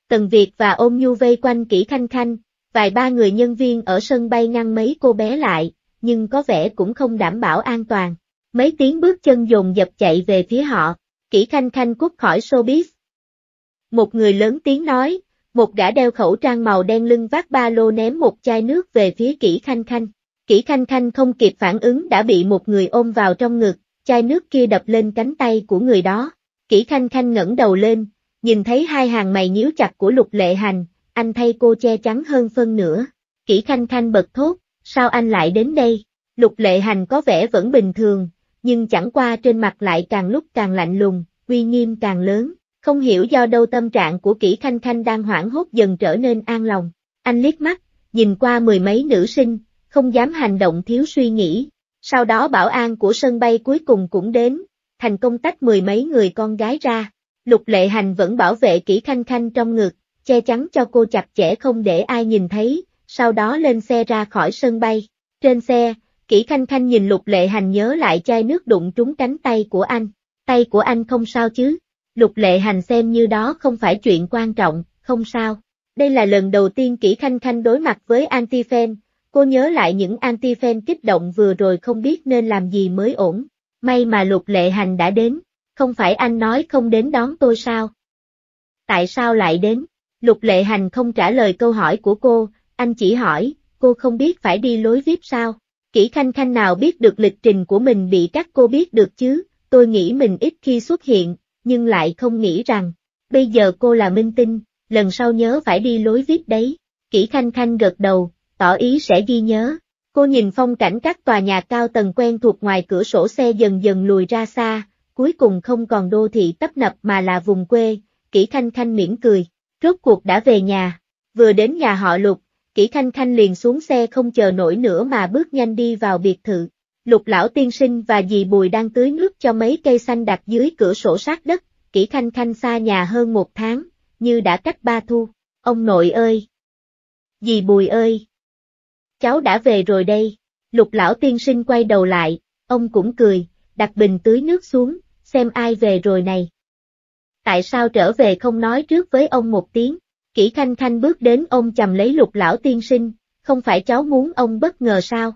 [SPEAKER 1] Tần Việt và ôm nhu vây quanh Kỷ Khanh Khanh, vài ba người nhân viên ở sân bay ngăn mấy cô bé lại, nhưng có vẻ cũng không đảm bảo an toàn. Mấy tiếng bước chân dồn dập chạy về phía họ, Kỷ Khanh Khanh cút khỏi showbiz. Một người lớn tiếng nói, một gã đeo khẩu trang màu đen lưng vác ba lô ném một chai nước về phía Kỷ Khanh Khanh. Kỷ Khanh Khanh không kịp phản ứng đã bị một người ôm vào trong ngực, chai nước kia đập lên cánh tay của người đó. Kỷ Khanh Khanh ngẩng đầu lên, nhìn thấy hai hàng mày nhíu chặt của Lục Lệ Hành, anh thay cô che chắn hơn phân nửa. Kỷ Khanh Khanh bật thốt, sao anh lại đến đây? Lục Lệ Hành có vẻ vẫn bình thường, nhưng chẳng qua trên mặt lại càng lúc càng lạnh lùng, uy nghiêm càng lớn. Không hiểu do đâu tâm trạng của Kỷ Khanh Khanh đang hoảng hốt dần trở nên an lòng. Anh liếc mắt, nhìn qua mười mấy nữ sinh, không dám hành động thiếu suy nghĩ. Sau đó bảo an của sân bay cuối cùng cũng đến, thành công tách mười mấy người con gái ra. Lục lệ hành vẫn bảo vệ kỹ khanh khanh trong ngực, che chắn cho cô chặt chẽ không để ai nhìn thấy, sau đó lên xe ra khỏi sân bay. Trên xe, kỹ khanh khanh nhìn lục lệ hành nhớ lại chai nước đụng trúng cánh tay của anh. Tay của anh không sao chứ? Lục lệ hành xem như đó không phải chuyện quan trọng, không sao. Đây là lần đầu tiên kỹ khanh khanh đối mặt với anti-fan, Cô nhớ lại những anti-fan kích động vừa rồi không biết nên làm gì mới ổn. May mà lục lệ hành đã đến, không phải anh nói không đến đón tôi sao? Tại sao lại đến? Lục lệ hành không trả lời câu hỏi của cô, anh chỉ hỏi, cô không biết phải đi lối VIP sao? Kỷ Khanh Khanh nào biết được lịch trình của mình bị các cô biết được chứ, tôi nghĩ mình ít khi xuất hiện, nhưng lại không nghĩ rằng, bây giờ cô là minh tinh, lần sau nhớ phải đi lối VIP đấy. Kỷ Khanh Khanh gật đầu, tỏ ý sẽ ghi nhớ. Cô nhìn phong cảnh các tòa nhà cao tầng quen thuộc ngoài cửa sổ xe dần dần lùi ra xa, cuối cùng không còn đô thị tấp nập mà là vùng quê, Kỷ thanh Khanh mỉm cười, rốt cuộc đã về nhà, vừa đến nhà họ Lục, Kỷ thanh Khanh liền xuống xe không chờ nổi nữa mà bước nhanh đi vào biệt thự. Lục lão tiên sinh và dì Bùi đang tưới nước cho mấy cây xanh đặt dưới cửa sổ sát đất, Kỷ thanh Khanh xa nhà hơn một tháng, như đã cách ba thu. Ông nội ơi! Dì Bùi ơi! cháu đã về rồi đây. Lục lão tiên sinh quay đầu lại, ông cũng cười, đặt bình tưới nước xuống, xem ai về rồi này. Tại sao trở về không nói trước với ông một tiếng, kỹ khanh khanh bước đến ông chầm lấy lục lão tiên sinh, không phải cháu muốn ông bất ngờ sao?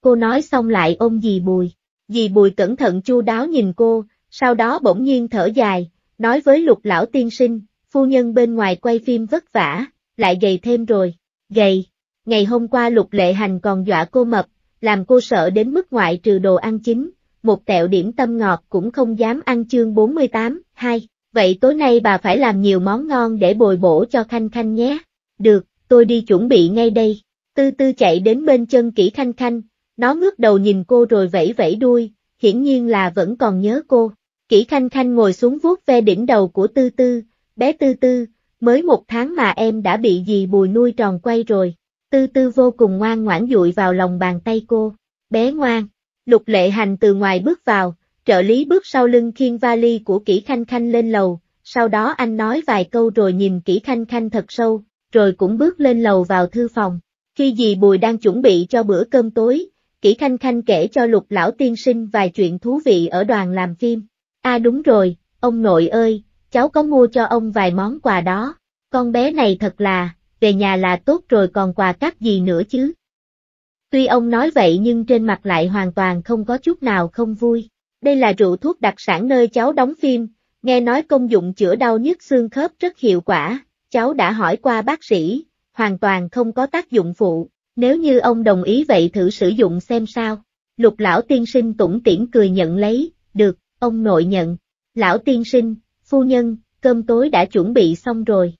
[SPEAKER 1] Cô nói xong lại ôm dì bùi, dì bùi cẩn thận chu đáo nhìn cô, sau đó bỗng nhiên thở dài, nói với lục lão tiên sinh, phu nhân bên ngoài quay phim vất vả, lại gầy thêm rồi, gầy ngày hôm qua lục lệ hành còn dọa cô mập, làm cô sợ đến mức ngoại trừ đồ ăn chính, một tẹo điểm tâm ngọt cũng không dám ăn chương 48, 2. Vậy tối nay bà phải làm nhiều món ngon để bồi bổ cho Khanh Khanh nhé. Được, tôi đi chuẩn bị ngay đây. Tư tư chạy đến bên chân kỹ Khanh Khanh, nó ngước đầu nhìn cô rồi vẫy vẫy đuôi, hiển nhiên là vẫn còn nhớ cô. Kỷ Khanh Khanh ngồi xuống vuốt ve đỉnh đầu của Tư Tư, bé Tư Tư, mới một tháng mà em đã bị dì bùi nuôi tròn quay rồi, Tư tư vô cùng ngoan ngoãn dụi vào lòng bàn tay cô. Bé ngoan, lục lệ hành từ ngoài bước vào, trợ lý bước sau lưng khiên vali của kỹ khanh khanh lên lầu, sau đó anh nói vài câu rồi nhìn kỹ khanh khanh thật sâu, rồi cũng bước lên lầu vào thư phòng. Khi dì Bùi đang chuẩn bị cho bữa cơm tối, kỹ Khanh Khanh kể cho lục lão tiên sinh vài chuyện thú vị ở đoàn làm phim. À đúng rồi, ông nội ơi, cháu có mua cho ông vài món quà đó, con bé này thật là, về nhà là tốt rồi còn quà cáp gì nữa chứ. Tuy ông nói vậy nhưng trên mặt lại hoàn toàn không có chút nào không vui. Đây là rượu thuốc đặc sản nơi cháu đóng phim, nghe nói công dụng chữa đau nhức xương khớp rất hiệu quả, cháu đã hỏi qua bác sĩ, hoàn toàn không có tác dụng phụ, nếu như ông đồng ý vậy thử sử dụng xem sao. Lục lão tiên sinh tủng tỉm cười nhận lấy, được, ông nội nhận. Lão tiên sinh, phu nhân, cơm tối đã chuẩn bị xong rồi,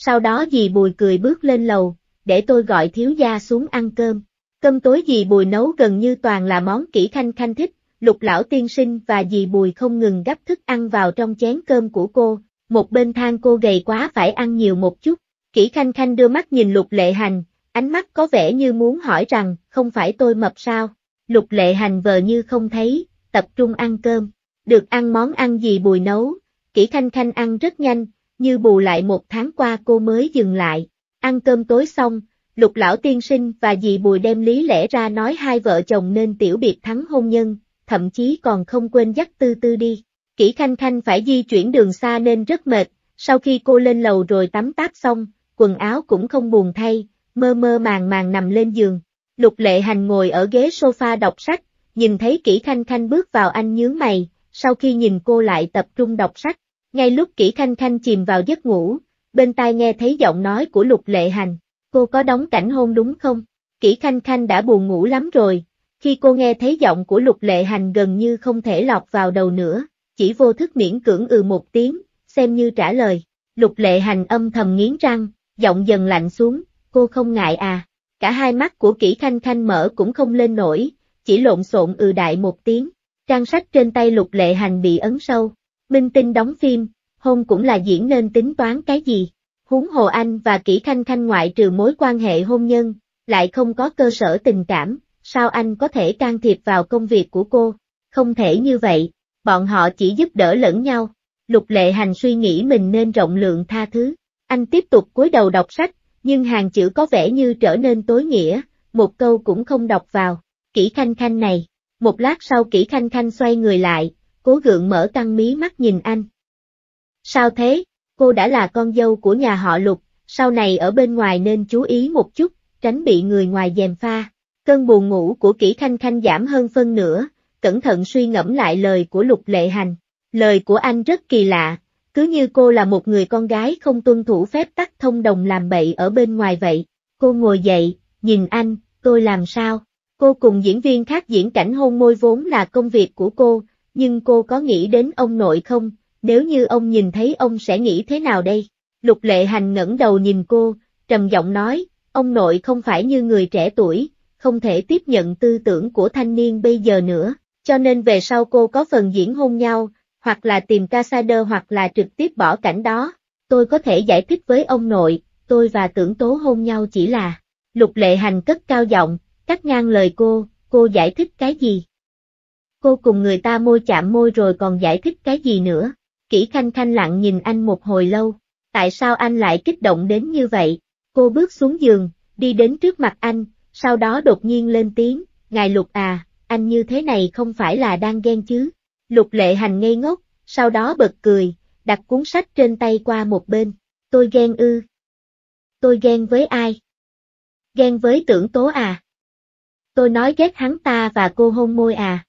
[SPEAKER 1] sau đó dì Bùi cười bước lên lầu, để tôi gọi thiếu gia xuống ăn cơm. Cơm tối dì Bùi nấu gần như toàn là món kỹ khanh khanh thích, lục lão tiên sinh và dì Bùi không ngừng gắp thức ăn vào trong chén cơm của cô, một bên thang cô gầy quá phải ăn nhiều một chút. kỹ Khanh Khanh đưa mắt nhìn Lục Lệ Hành, ánh mắt có vẻ như muốn hỏi rằng, không phải tôi mập sao? Lục Lệ Hành vờ như không thấy, tập trung ăn cơm, được ăn món ăn dì bùi nấu. kỹ Khanh Khanh ăn rất nhanh, như bù lại một tháng qua cô mới dừng lại. Ăn cơm tối xong, lục lão tiên sinh và dì Bùi đem lý lẽ ra nói hai vợ chồng nên tiểu biệt thắng hôn nhân, thậm chí còn không quên dắt tư tư đi. Kỷ Khanh Khanh phải di chuyển đường xa nên rất mệt, sau khi cô lên lầu rồi tắm táp xong, quần áo cũng không buồn thay, mơ mơ màng màng nằm lên giường. Lục lệ hành ngồi ở ghế sofa đọc sách, nhìn thấy Kỷ Khanh Khanh bước vào anh nhướng mày, sau khi nhìn cô lại tập trung đọc sách, ngay lúc Kỷ Khanh Khanh chìm vào giấc ngủ, bên tai nghe thấy giọng nói của Lục Lệ Hành, cô có đóng cảnh hôn đúng không? Kỷ Khanh Khanh đã buồn ngủ lắm rồi, khi cô nghe thấy giọng của Lục Lệ Hành gần như không thể lọt vào đầu nữa, chỉ vô thức miễn cưỡng ừ một tiếng, xem như trả lời. Lục Lệ Hành âm thầm nghiến răng, giọng dần lạnh xuống, cô không ngại à? Cả hai mắt của Kỷ Khanh Khanh mở cũng không lên nổi, chỉ lộn xộn ừ đại một tiếng. Trang sách trên tay Lục Lệ Hành bị ấn sâu, Minh Tinh đóng phim, hôn cũng là diễn nên tính toán cái gì. Huống Hồ Anh và Kỷ Khanh Khanh ngoại trừ mối quan hệ hôn nhân, lại không có cơ sở tình cảm, sao anh có thể can thiệp vào công việc của cô? Không thể như vậy, bọn họ chỉ giúp đỡ lẫn nhau. Lục Lệ Hành suy nghĩ mình nên rộng lượng tha thứ. Anh tiếp tục cúi đầu đọc sách, nhưng hàng chữ có vẻ như trở nên tối nghĩa, một câu cũng không đọc vào. Kỷ Khanh Khanh này. Một lát sau Kỷ Khanh Khanh xoay người lại, cố gượng mở căng mí mắt nhìn anh. Sao thế, cô đã là con dâu của nhà họ Lục, sau này ở bên ngoài nên chú ý một chút, tránh bị người ngoài dèm pha. Cơn buồn ngủ của Kỷ Khanh Khanh giảm hơn phân nửa, cẩn thận suy ngẫm lại lời của Lục Lệ Hành. Lời của anh rất kỳ lạ, cứ như cô là một người con gái không tuân thủ phép tắc thông đồng làm bậy ở bên ngoài vậy. Cô ngồi dậy, nhìn anh, tôi làm sao? Cô cùng diễn viên khác diễn cảnh hôn môi vốn là công việc của cô, nhưng cô có nghĩ đến ông nội không, nếu như ông nhìn thấy ông sẽ nghĩ thế nào đây? Lục lệ hành ngẩng đầu nhìn cô, trầm giọng nói, ông nội không phải như người trẻ tuổi, không thể tiếp nhận tư tưởng của thanh niên bây giờ nữa, cho nên về sau cô có phần diễn hôn nhau, hoặc là tìm Casader hoặc là trực tiếp bỏ cảnh đó. Tôi có thể giải thích với ông nội, tôi và tưởng tố hôn nhau chỉ là, lục lệ hành cất cao giọng, cắt ngang lời cô, cô giải thích cái gì, cô cùng người ta môi chạm môi rồi còn giải thích cái gì nữa. Kỷ Khanh Khanh lặng nhìn anh một hồi lâu, tại sao anh lại kích động đến như vậy? Cô bước xuống giường, đi đến trước mặt anh, sau đó đột nhiên lên tiếng, ngài Lục à, anh như thế này không phải là đang ghen chứ? Lục lệ hành ngây ngốc, sau đó bật cười, đặt cuốn sách trên tay qua một bên, tôi ghen ư. Tôi ghen với ai? Ghen với tưởng tố à? Tôi nói ghét hắn ta và cô hôn môi à?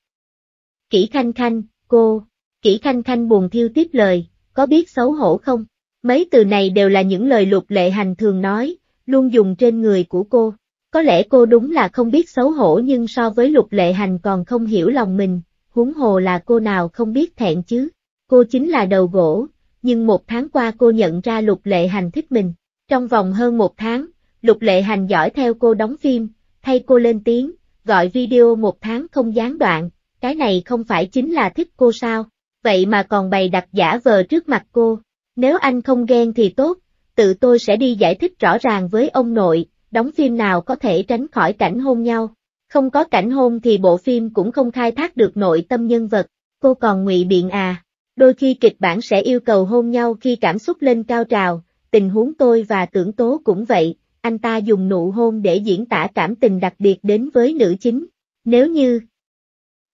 [SPEAKER 1] Kỷ Khanh Khanh, cô, Kỷ Khanh Khanh buồn thiêu tiếp lời, có biết xấu hổ không? Mấy từ này đều là những lời lục lệ hành thường nói, luôn dùng trên người của cô. Có lẽ cô đúng là không biết xấu hổ nhưng so với lục lệ hành còn không hiểu lòng mình, huống hồ là cô nào không biết thẹn chứ. Cô chính là đầu gỗ, nhưng một tháng qua cô nhận ra lục lệ hành thích mình. Trong vòng hơn một tháng, lục lệ hành giỏi theo cô đóng phim, thay cô lên tiếng, gọi video một tháng không gián đoạn, cái này không phải chính là thích cô sao, vậy mà còn bày đặt giả vờ trước mặt cô, nếu anh không ghen thì tốt, tự tôi sẽ đi giải thích rõ ràng với ông nội, đóng phim nào có thể tránh khỏi cảnh hôn nhau, không có cảnh hôn thì bộ phim cũng không khai thác được nội tâm nhân vật, cô còn ngụy biện à, đôi khi kịch bản sẽ yêu cầu hôn nhau khi cảm xúc lên cao trào, tình huống tôi và tưởng tố cũng vậy. Anh ta dùng nụ hôn để diễn tả cảm tình đặc biệt đến với nữ chính. Nếu như,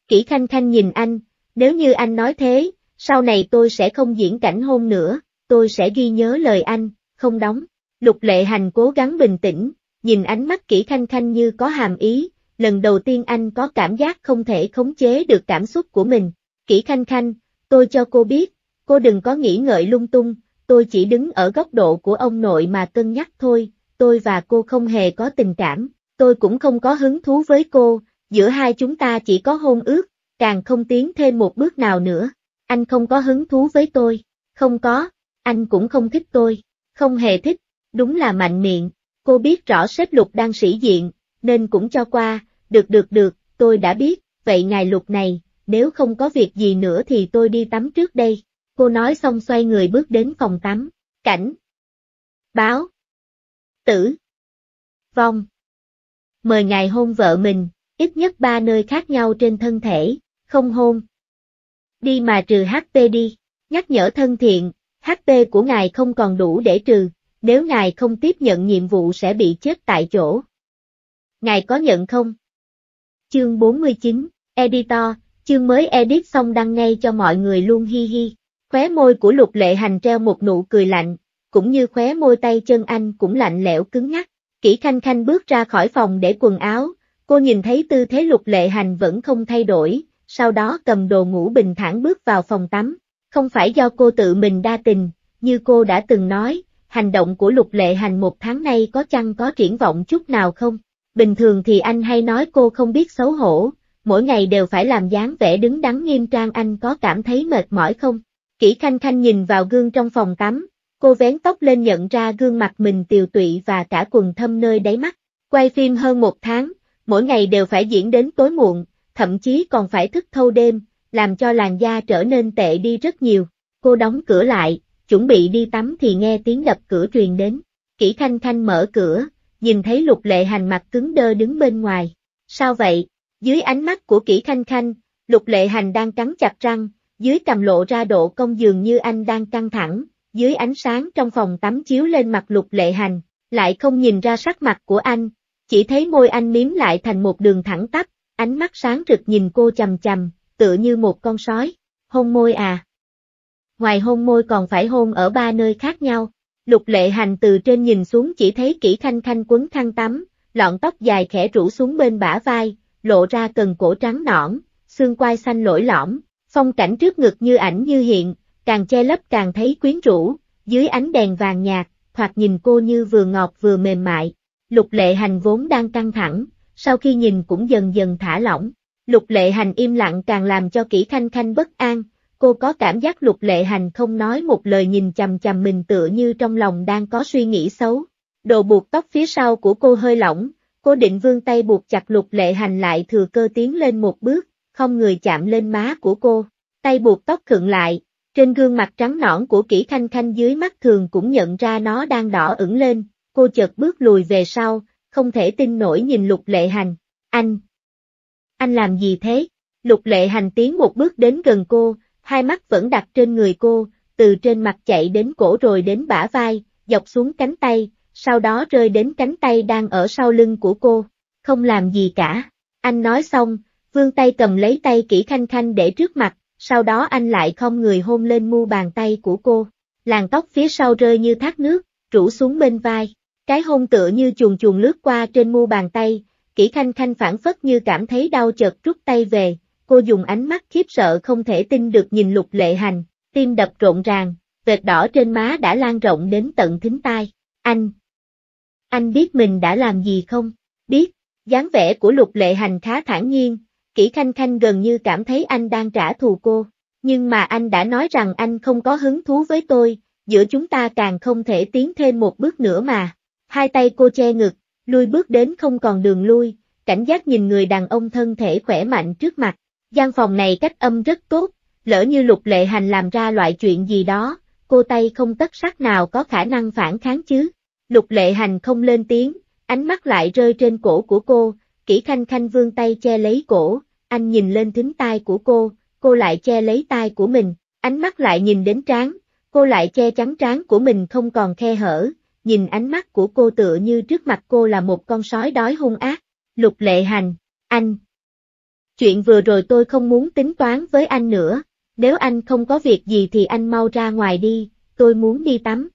[SPEAKER 1] Kỷ Khanh Khanh nhìn anh, nếu như anh nói thế, sau này tôi sẽ không diễn cảnh hôn nữa, tôi sẽ ghi nhớ lời anh, không đóng. Lục lệ hành cố gắng bình tĩnh, nhìn ánh mắt Kỷ Khanh Khanh như có hàm ý, lần đầu tiên anh có cảm giác không thể khống chế được cảm xúc của mình. Kỷ Khanh Khanh, tôi cho cô biết, cô đừng có nghĩ ngợi lung tung, tôi chỉ đứng ở góc độ của ông nội mà cân nhắc thôi, tôi và cô không hề có tình cảm, tôi cũng không có hứng thú với cô, giữa hai chúng ta chỉ có hôn ước, càng không tiến thêm một bước nào nữa. Anh không có hứng thú với tôi, không có, anh cũng không thích tôi, không hề thích, đúng là mạnh miệng, cô biết rõ sếp lục đang sĩ diện, nên cũng cho qua, được được được, tôi đã biết, vậy ngài lục này, nếu không có việc gì nữa thì tôi đi tắm trước đây, cô nói xong xoay người bước đến phòng tắm, cảnh, báo, tử, vong, mời ngài hôn vợ mình, ít nhất ba nơi khác nhau trên thân thể, không hôn. Đi mà trừ HP đi, nhắc nhở thân thiện, HP của ngài không còn đủ để trừ, nếu ngài không tiếp nhận nhiệm vụ sẽ bị chết tại chỗ. Ngài có nhận không? Chương 49, Editor, chương mới edit xong đăng ngay cho mọi người luôn hi hi. Khóe môi của lục lệ hành treo một nụ cười lạnh, cũng như khóe môi tay chân anh cũng lạnh lẽo cứng ngắc. kỹ khanh khanh bước ra khỏi phòng để quần áo, Cô nhìn thấy tư thế lục lệ hành vẫn không thay đổi, sau đó cầm đồ ngủ bình thản bước vào phòng tắm. Không phải do cô tự mình đa tình, như cô đã từng nói, hành động của lục lệ hành một tháng nay có chăng có triển vọng chút nào không? Bình thường thì anh hay nói cô không biết xấu hổ, mỗi ngày đều phải làm dáng vẻ đứng đắn nghiêm trang anh có cảm thấy mệt mỏi không? Kỷ Khanh Khanh nhìn vào gương trong phòng tắm, cô vén tóc lên nhận ra gương mặt mình tiều tụy và cả quần thâm nơi đáy mắt. Quay phim hơn một tháng, mỗi ngày đều phải diễn đến tối muộn, thậm chí còn phải thức thâu đêm, làm cho làn da trở nên tệ đi rất nhiều. Cô đóng cửa lại, chuẩn bị đi tắm thì nghe tiếng đập cửa truyền đến. Kỷ Khanh Khanh mở cửa, nhìn thấy Lục Lệ Hành mặt cứng đơ đứng bên ngoài. Sao vậy? Dưới ánh mắt của Kỷ Khanh Khanh, Lục Lệ Hành đang cắn chặt răng, dưới cầm lộ ra độ công dường như anh đang căng thẳng, dưới ánh sáng trong phòng tắm chiếu lên mặt Lục Lệ Hành, lại không nhìn ra sắc mặt của anh, chỉ thấy môi anh miếm lại thành một đường thẳng tắp, ánh mắt sáng rực nhìn cô chầm chầm, tựa như một con sói. Hôn môi à? Ngoài hôn môi còn phải hôn ở ba nơi khác nhau. Lục lệ hành từ trên nhìn xuống chỉ thấy kỹ khanh khanh quấn khăn tắm, lọn tóc dài khẽ rủ xuống bên bả vai, lộ ra cần cổ trắng nõn, xương quai xanh lỗi lõm, phong cảnh trước ngực như ảnh như hiện, càng che lấp càng thấy quyến rũ, dưới ánh đèn vàng nhạt, thoạt nhìn cô như vừa ngọt vừa mềm mại. Lục lệ hành vốn đang căng thẳng, sau khi nhìn cũng dần dần thả lỏng. Lục lệ hành im lặng càng làm cho kỹ khanh khanh bất an, cô có cảm giác lục lệ hành không nói một lời nhìn chầm chầm mình tựa như trong lòng đang có suy nghĩ xấu. Đồ buộc tóc phía sau của cô hơi lỏng, cô định vương tay buộc chặt lục lệ hành lại thừa cơ tiến lên một bước, không người chạm lên má của cô, tay buộc tóc khựng lại, trên gương mặt trắng nõn của kỹ khanh khanh dưới mắt thường cũng nhận ra nó đang đỏ ửng lên, cô chợt bước lùi về sau, không thể tin nổi nhìn lục lệ hành, anh. Anh làm gì thế? Lục lệ hành tiến một bước đến gần cô, hai mắt vẫn đặt trên người cô, từ trên mặt chạy đến cổ rồi đến bả vai, dọc xuống cánh tay, sau đó rơi đến cánh tay đang ở sau lưng của cô, không làm gì cả. Anh nói xong, vương tay cầm lấy tay kỹ khanh khanh để trước mặt, sau đó anh lại không người hôn lên mu bàn tay của cô. Làn tóc phía sau rơi như thác nước, rủ xuống bên vai. Cái hôn tựa như chuồn chuồn lướt qua trên mu bàn tay, kỹ khanh khanh phản phất như cảm thấy đau chợt rút tay về, cô dùng ánh mắt khiếp sợ không thể tin được nhìn lục lệ hành, tim đập rộn ràng, vệt đỏ trên má đã lan rộng đến tận thính tai. Anh! Anh biết mình đã làm gì không? Biết, dáng vẻ của lục lệ hành khá thản nhiên, kỹ khanh khanh gần như cảm thấy anh đang trả thù cô, nhưng mà anh đã nói rằng anh không có hứng thú với tôi, giữa chúng ta càng không thể tiến thêm một bước nữa mà. Hai tay cô che ngực, lui bước đến không còn đường lui, cảnh giác nhìn người đàn ông thân thể khỏe mạnh trước mặt. gian phòng này cách âm rất tốt, lỡ như lục lệ hành làm ra loại chuyện gì đó, cô tay không tất sắc nào có khả năng phản kháng chứ. Lục lệ hành không lên tiếng, ánh mắt lại rơi trên cổ của cô, kỹ khanh khanh vương tay che lấy cổ, anh nhìn lên thính tai của cô, cô lại che lấy tai của mình, ánh mắt lại nhìn đến trán, cô lại che chắn trán của mình không còn khe hở, nhìn ánh mắt của cô tựa như trước mặt cô là một con sói đói hung ác. Lục lệ hành, anh. Chuyện vừa rồi tôi không muốn tính toán với anh nữa, nếu anh không có việc gì thì anh mau ra ngoài đi, tôi muốn đi tắm.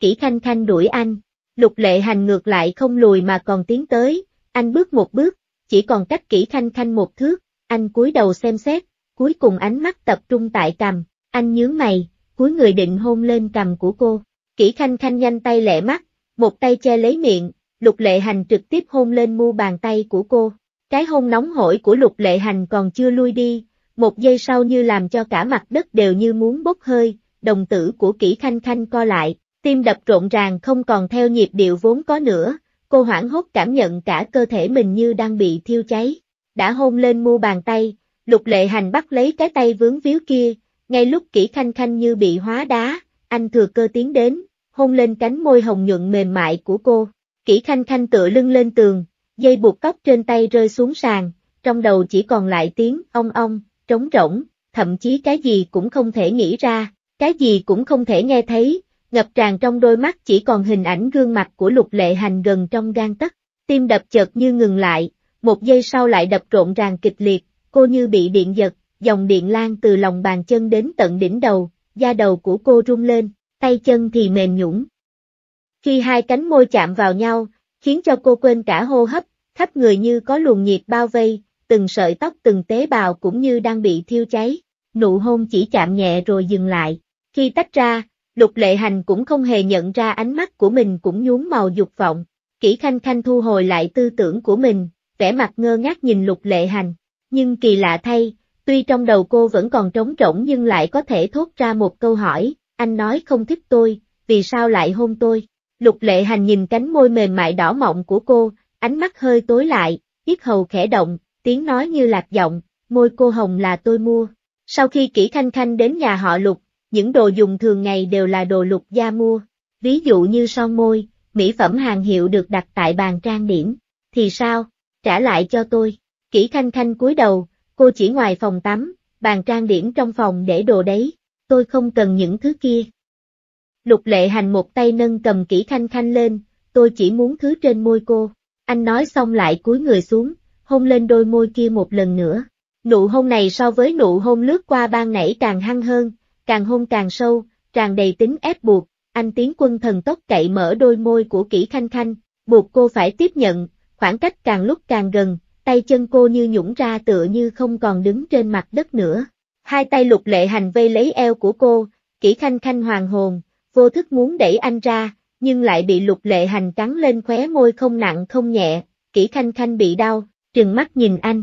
[SPEAKER 1] Kỷ Khanh Khanh đuổi anh, lục lệ hành ngược lại không lùi mà còn tiến tới, anh bước một bước, chỉ còn cách Kỷ Khanh Khanh một thước, anh cúi đầu xem xét, cuối cùng ánh mắt tập trung tại cằm, anh nhướng mày, cúi người định hôn lên cằm của cô. Kỷ Khanh Khanh nhanh tay lẹ mắt, một tay che lấy miệng, Lục Lệ Hành trực tiếp hôn lên mu bàn tay của cô. Cái hôn nóng hổi của Lục Lệ Hành còn chưa lui đi, một giây sau như làm cho cả mặt đất đều như muốn bốc hơi, đồng tử của Kỷ Khanh Khanh co lại, tim đập rộn ràng không còn theo nhịp điệu vốn có nữa, cô hoảng hốt cảm nhận cả cơ thể mình như đang bị thiêu cháy. Đã hôn lên mu bàn tay, Lục Lệ Hành bắt lấy cái tay vướng víu kia, ngay lúc Kỷ Khanh Khanh như bị hóa đá, anh thừa cơ tiến đến, hôn lên cánh môi hồng nhuận mềm mại của cô. Kỷ Khanh Khanh tựa lưng lên tường, dây buộc tóc trên tay rơi xuống sàn, trong đầu chỉ còn lại tiếng ong ong, trống rỗng, thậm chí cái gì cũng không thể nghĩ ra, cái gì cũng không thể nghe thấy, ngập tràn trong đôi mắt chỉ còn hình ảnh gương mặt của lục lệ hành gần trong gan tấc, tim đập chợt như ngừng lại, một giây sau lại đập rộn ràng kịch liệt, cô như bị điện giật, dòng điện lan từ lòng bàn chân đến tận đỉnh đầu, da đầu của cô rung lên, tay chân thì mềm nhũn. Khi hai cánh môi chạm vào nhau, khiến cho cô quên cả hô hấp, khắp người như có luồng nhiệt bao vây, từng sợi tóc từng tế bào cũng như đang bị thiêu cháy. Nụ hôn chỉ chạm nhẹ rồi dừng lại. Khi tách ra, Lục Lệ Hành cũng không hề nhận ra ánh mắt của mình cũng nhuốm màu dục vọng. kỹ Khanh Khanh thu hồi lại tư tưởng của mình, vẻ mặt ngơ ngác nhìn Lục Lệ Hành. Nhưng kỳ lạ thay, tuy trong đầu cô vẫn còn trống rỗng nhưng lại có thể thốt ra một câu hỏi, anh nói không thích tôi, vì sao lại hôn tôi? Lục lệ hành nhìn cánh môi mềm mại đỏ mọng của cô, ánh mắt hơi tối lại, tiết hầu khẽ động, tiếng nói như lạc giọng, môi cô hồng là tôi mua. Sau khi kỹ khanh khanh đến nhà họ lục, những đồ dùng thường ngày đều là đồ lục gia mua, ví dụ như son môi, mỹ phẩm hàng hiệu được đặt tại bàn trang điểm. Thì sao? Trả lại cho tôi. Kỹ khanh khanh cúi đầu, cô chỉ ngoài phòng tắm, bàn trang điểm trong phòng để đồ đấy tôi không cần những thứ kia. Lục lệ hành một tay nâng cầm kỹ khanh khanh lên, tôi chỉ muốn thứ trên môi cô. Anh nói xong lại cúi người xuống, hôn lên đôi môi kia một lần nữa. Nụ hôn này so với nụ hôn lướt qua ban nãy càng hăng hơn, càng hôn càng sâu, tràn đầy tính ép buộc, anh tiến quân thần tốc cậy mở đôi môi của kỹ khanh khanh, buộc cô phải tiếp nhận, khoảng cách càng lúc càng gần, tay chân cô như nhũng ra tựa như không còn đứng trên mặt đất nữa. Hai tay lục lệ hành vây lấy eo của cô, kỹ khanh khanh hoàng hồn, vô thức muốn đẩy anh ra, nhưng lại bị lục lệ hành cắn lên khóe môi không nặng không nhẹ, kỹ khanh khanh bị đau, trừng mắt nhìn anh.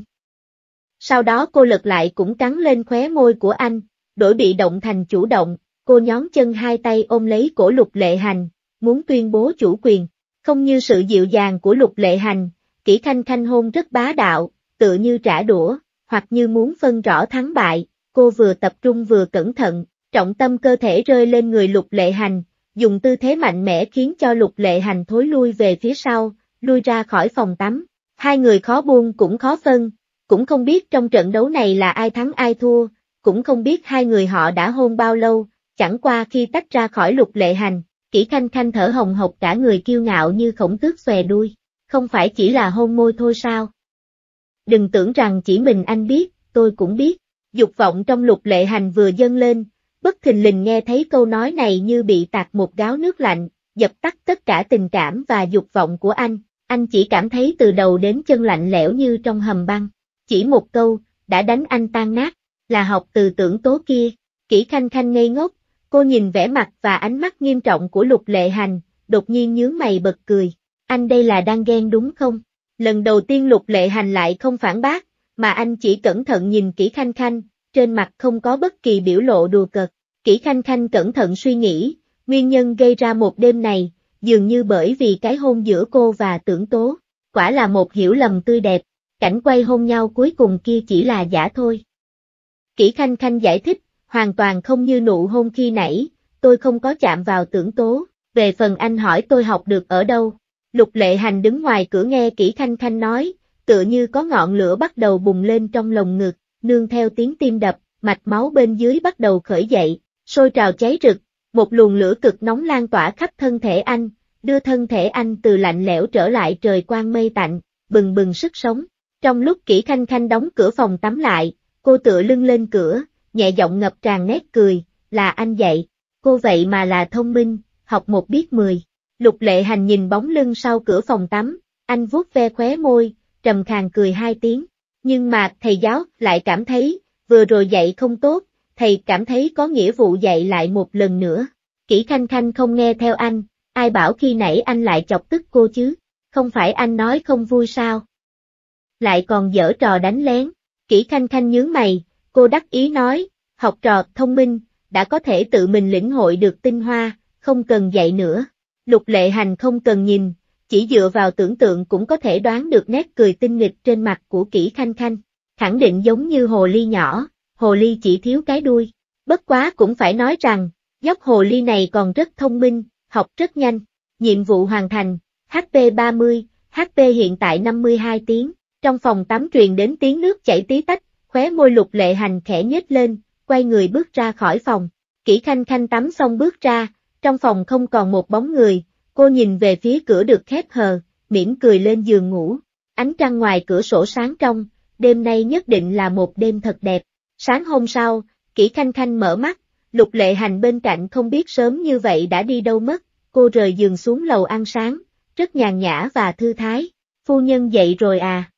[SPEAKER 1] Sau đó cô lật lại cũng cắn lên khóe môi của anh, đổi bị động thành chủ động, cô nhón chân hai tay ôm lấy cổ lục lệ hành, muốn tuyên bố chủ quyền, không như sự dịu dàng của lục lệ hành, kỹ khanh khanh hôn rất bá đạo, tự như trả đũa, hoặc như muốn phân rõ thắng bại, cô vừa tập trung vừa cẩn thận, trọng tâm cơ thể rơi lên người lục lệ hành, dùng tư thế mạnh mẽ khiến cho lục lệ hành thối lui về phía sau, lui ra khỏi phòng tắm. Hai người khó buông cũng khó phân, cũng không biết trong trận đấu này là ai thắng ai thua, cũng không biết hai người họ đã hôn bao lâu, chẳng qua khi tách ra khỏi lục lệ hành, kỹ khanh khanh thở hồng hộc cả người kiêu ngạo như khổng tước xòe đuôi, không phải chỉ là hôn môi thôi sao. Đừng tưởng rằng chỉ mình anh biết, tôi cũng biết. Dục vọng trong lục lệ hành vừa dâng lên, bất thình lình nghe thấy câu nói này như bị tạt một gáo nước lạnh, dập tắt tất cả tình cảm và dục vọng của anh, anh chỉ cảm thấy từ đầu đến chân lạnh lẽo như trong hầm băng. Chỉ một câu, đã đánh anh tan nát, là học từ tưởng tố kia, kỹ khanh khanh ngây ngốc, cô nhìn vẻ mặt và ánh mắt nghiêm trọng của lục lệ hành, đột nhiên nhướng mày bật cười, anh đây là đang ghen đúng không? Lần đầu tiên lục lệ hành lại không phản bác, mà anh chỉ cẩn thận nhìn kỹ khanh khanh, trên mặt không có bất kỳ biểu lộ đùa cợt. Kỷ Khanh Khanh cẩn thận suy nghĩ, nguyên nhân gây ra một đêm này, dường như bởi vì cái hôn giữa cô và tưởng tố, quả là một hiểu lầm tươi đẹp, cảnh quay hôn nhau cuối cùng kia chỉ là giả thôi. Kỷ Khanh Khanh giải thích, hoàn toàn không như nụ hôn khi nãy, tôi không có chạm vào tưởng tố, về phần anh hỏi tôi học được ở đâu. Lục Lệ Hành đứng ngoài cửa nghe Kỷ Khanh Khanh nói, tựa như có ngọn lửa bắt đầu bùng lên trong lồng ngực, nương theo tiếng tim đập, mạch máu bên dưới bắt đầu khởi dậy, sôi trào cháy rực, một luồng lửa cực nóng lan tỏa khắp thân thể anh, đưa thân thể anh từ lạnh lẽo trở lại trời quang mây tạnh, bừng bừng sức sống. Trong lúc kỹ khanh khanh đóng cửa phòng tắm lại, cô tựa lưng lên cửa, nhẹ giọng ngập tràn nét cười, là anh dậy. cô vậy mà là thông minh, học một biết mười. Lục lệ hành nhìn bóng lưng sau cửa phòng tắm, anh vuốt ve khóe môi, trầm khàng cười hai tiếng. Nhưng mà thầy giáo lại cảm thấy, vừa rồi dạy không tốt, thầy cảm thấy có nghĩa vụ dạy lại một lần nữa. Kỷ Khanh Khanh không nghe theo anh, ai bảo khi nãy anh lại chọc tức cô chứ, không phải anh nói không vui sao. Lại còn dở trò đánh lén, Kỷ Khanh Khanh nhướng mày, cô đắc ý nói, học trò thông minh, đã có thể tự mình lĩnh hội được tinh hoa, không cần dạy nữa. Lục lệ hành không cần nhìn, chỉ dựa vào tưởng tượng cũng có thể đoán được nét cười tinh nghịch trên mặt của kỹ khanh khanh, khẳng định giống như hồ ly nhỏ, hồ ly chỉ thiếu cái đuôi. Bất quá cũng phải nói rằng, dốc hồ ly này còn rất thông minh, học rất nhanh. Nhiệm vụ hoàn thành, HP 30, HP hiện tại 52 tiếng, trong phòng tắm truyền đến tiếng nước chảy tí tách, khóe môi lục lệ hành khẽ nhếch lên, quay người bước ra khỏi phòng. Kỷ khanh khanh tắm xong bước ra, trong phòng không còn một bóng người, Cô nhìn về phía cửa được khép hờ, mỉm cười lên giường ngủ. Ánh trăng ngoài cửa sổ sáng trong, đêm nay nhất định là một đêm thật đẹp. Sáng hôm sau, Kỷ Khanh Khanh mở mắt, Lục Lệ Hành bên cạnh không biết sớm như vậy đã đi đâu mất, cô rời giường xuống lầu ăn sáng, rất nhàn nhã và thư thái. Phu nhân dậy rồi à?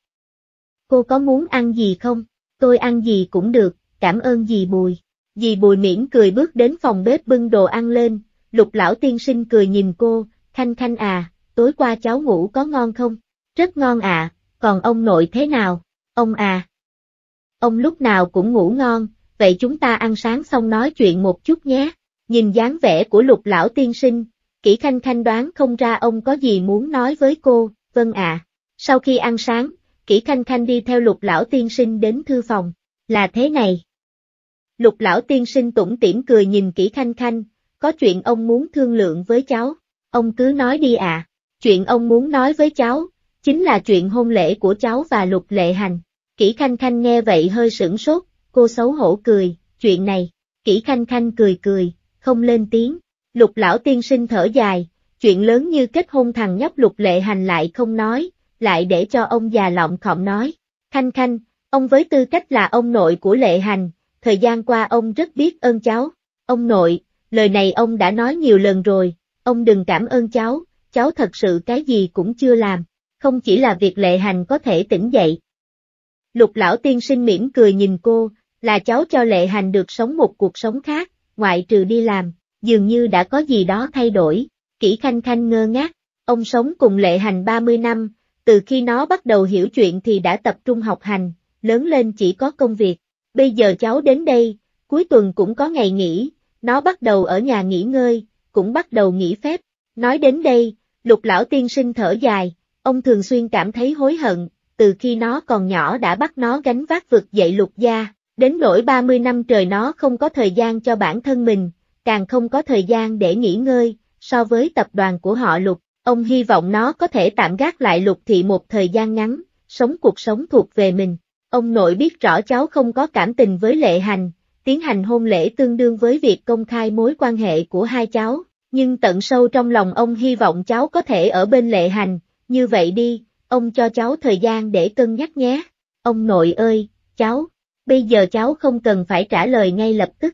[SPEAKER 1] Cô có muốn ăn gì không? Tôi ăn gì cũng được, cảm ơn dì Bùi. Dì Bùi miễn cười bước đến phòng bếp bưng đồ ăn lên, Lục Lão Tiên Sinh cười nhìn cô, Khanh Khanh à, tối qua cháu ngủ có ngon không? Rất ngon à, còn ông nội thế nào? Ông à. Ông lúc nào cũng ngủ ngon, vậy chúng ta ăn sáng xong nói chuyện một chút nhé. Nhìn dáng vẻ của lục lão tiên sinh, kỹ khanh khanh đoán không ra ông có gì muốn nói với cô, vâng ạ. À. Sau khi ăn sáng, kỹ khanh khanh đi theo lục lão tiên sinh đến thư phòng, là thế này. Lục lão tiên sinh tủm tỉm cười nhìn kỹ khanh khanh, có chuyện ông muốn thương lượng với cháu. Ông cứ nói đi ạ. À. Chuyện ông muốn nói với cháu, chính là chuyện hôn lễ của cháu và lục lệ hành. Kỷ Khanh Khanh nghe vậy hơi sửng sốt, cô xấu hổ cười, chuyện này. Kỷ Khanh Khanh cười cười, không lên tiếng. Lục lão tiên sinh thở dài, chuyện lớn như kết hôn thằng nhóc lục lệ hành lại không nói, lại để cho ông già lọng khọm nói. Khanh Khanh, ông với tư cách là ông nội của lệ hành, thời gian qua ông rất biết ơn cháu. Ông nội, lời này ông đã nói nhiều lần rồi, Ông đừng cảm ơn cháu, cháu thật sự cái gì cũng chưa làm, không chỉ là việc lệ hành có thể tỉnh dậy. Lục lão tiên sinh mỉm cười nhìn cô, là cháu cho lệ hành được sống một cuộc sống khác, ngoại trừ đi làm, dường như đã có gì đó thay đổi, kỹ khanh khanh ngơ ngác, ông sống cùng lệ hành 30 năm, từ khi nó bắt đầu hiểu chuyện thì đã tập trung học hành, lớn lên chỉ có công việc, bây giờ cháu đến đây, cuối tuần cũng có ngày nghỉ, nó bắt đầu ở nhà nghỉ ngơi, cũng bắt đầu nghỉ phép. Nói đến đây, lục lão tiên sinh thở dài, ông thường xuyên cảm thấy hối hận, từ khi nó còn nhỏ đã bắt nó gánh vác vực dậy lục gia, đến nỗi 30 năm trời nó không có thời gian cho bản thân mình, càng không có thời gian để nghỉ ngơi, so với tập đoàn của họ lục, ông hy vọng nó có thể tạm gác lại lục thị một thời gian ngắn, sống cuộc sống thuộc về mình. Ông nội biết rõ cháu không có cảm tình với lệ hành, tiến hành hôn lễ tương đương với việc công khai mối quan hệ của hai cháu, nhưng tận sâu trong lòng ông hy vọng cháu có thể ở bên lệ hành, như vậy đi, ông cho cháu thời gian để cân nhắc nhé. Ông nội ơi, cháu, bây giờ cháu không cần phải trả lời ngay lập tức.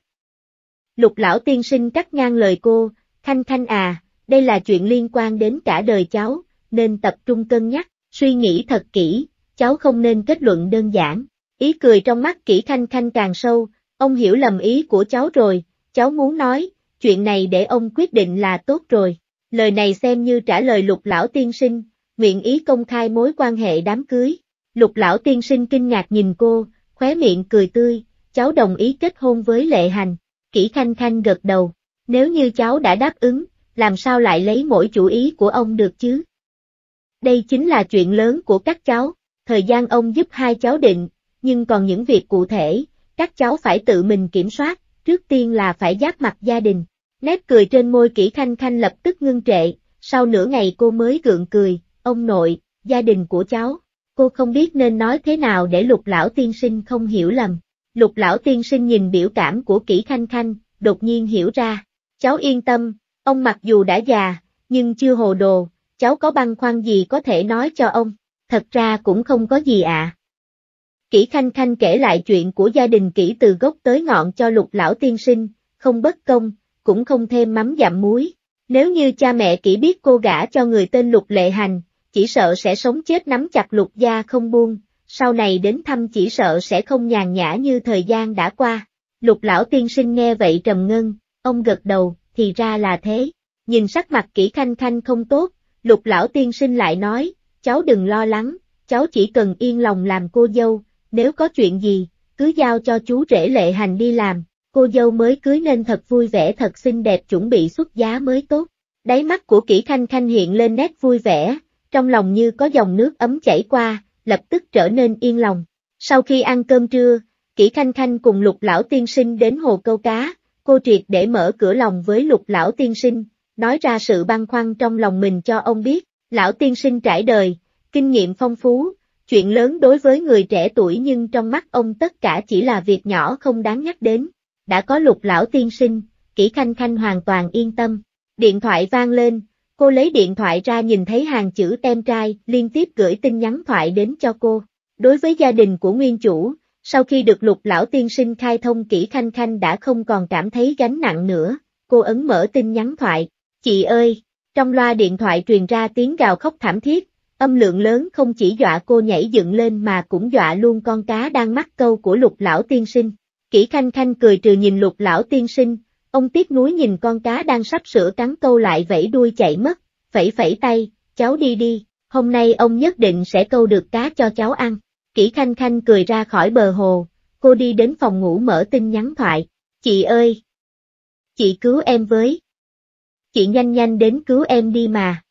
[SPEAKER 1] Lục lão tiên sinh cắt ngang lời cô, Thanh Thanh à, đây là chuyện liên quan đến cả đời cháu, nên tập trung cân nhắc, suy nghĩ thật kỹ, cháu không nên kết luận đơn giản. Ý cười trong mắt kỹ Thanh Thanh càng sâu, Ông hiểu lầm ý của cháu rồi, cháu muốn nói, chuyện này để ông quyết định là tốt rồi. Lời này xem như trả lời lục lão tiên sinh, nguyện ý công khai mối quan hệ đám cưới. Lục lão tiên sinh kinh ngạc nhìn cô, khóe miệng cười tươi, cháu đồng ý kết hôn với lệ hành. Kỷ khanh khanh gật đầu, nếu như cháu đã đáp ứng, làm sao lại lấy mỗi chủ ý của ông được chứ? Đây chính là chuyện lớn của các cháu, thời gian ông giúp hai cháu định, nhưng còn những việc cụ thể, các cháu phải tự mình kiểm soát, trước tiên là phải giáp mặt gia đình. Nét cười trên môi Kỷ Thanh khanh lập tức ngưng trệ, sau nửa ngày cô mới gượng cười, ông nội, gia đình của cháu. Cô không biết nên nói thế nào để lục lão tiên sinh không hiểu lầm. Lục lão tiên sinh nhìn biểu cảm của Kỷ khanh khanh, đột nhiên hiểu ra. Cháu yên tâm, ông mặc dù đã già, nhưng chưa hồ đồ, cháu có băn khoăn gì có thể nói cho ông. Thật ra cũng không có gì ạ. À. Kỷ Khanh Khanh kể lại chuyện của gia đình kỹ từ gốc tới ngọn cho lục lão tiên sinh, không bất công, cũng không thêm mắm dặm muối. Nếu như cha mẹ kỹ biết cô gả cho người tên lục lệ hành, chỉ sợ sẽ sống chết nắm chặt lục gia không buông, sau này đến thăm chỉ sợ sẽ không nhàn nhã như thời gian đã qua. Lục lão tiên sinh nghe vậy trầm ngân, ông gật đầu, thì ra là thế. Nhìn sắc mặt Kỷ khanh khanh không tốt, lục lão tiên sinh lại nói, cháu đừng lo lắng, cháu chỉ cần yên lòng làm cô dâu, nếu có chuyện gì, cứ giao cho chú rể lệ hành đi làm, cô dâu mới cưới nên thật vui vẻ thật xinh đẹp chuẩn bị xuất giá mới tốt. Đáy mắt của Kỷ Khanh Khanh hiện lên nét vui vẻ, trong lòng như có dòng nước ấm chảy qua, lập tức trở nên yên lòng. Sau khi ăn cơm trưa, Kỷ Khanh Khanh cùng lục lão tiên sinh đến hồ câu cá, cô triệt để mở cửa lòng với lục lão tiên sinh, nói ra sự băn khoăn trong lòng mình cho ông biết, lão tiên sinh trải đời, kinh nghiệm phong phú, chuyện lớn đối với người trẻ tuổi nhưng trong mắt ông tất cả chỉ là việc nhỏ không đáng nhắc đến. Đã có lục lão tiên sinh, kỹ khanh khanh hoàn toàn yên tâm. Điện thoại vang lên, cô lấy điện thoại ra nhìn thấy hàng chữ tem trai liên tiếp gửi tin nhắn thoại đến cho cô. Đối với gia đình của nguyên chủ, sau khi được lục lão tiên sinh khai thông kỹ khanh khanh đã không còn cảm thấy gánh nặng nữa, cô ấn mở tin nhắn thoại. Chị ơi, trong loa điện thoại truyền ra tiếng gào khóc thảm thiết, Âm lượng lớn không chỉ dọa cô nhảy dựng lên mà cũng dọa luôn con cá đang mắc câu của lục lão tiên sinh. Kỷ khanh khanh cười trừ nhìn lục lão tiên sinh, ông tiếc núi nhìn con cá đang sắp sửa cắn câu lại vẫy đuôi chạy mất, vẫy vẫy tay, cháu đi đi, hôm nay ông nhất định sẽ câu được cá cho cháu ăn. Kỷ khanh khanh cười ra khỏi bờ hồ, cô đi đến phòng ngủ mở tin nhắn thoại, chị ơi! Chị cứu em với! Chị nhanh nhanh đến cứu em đi mà!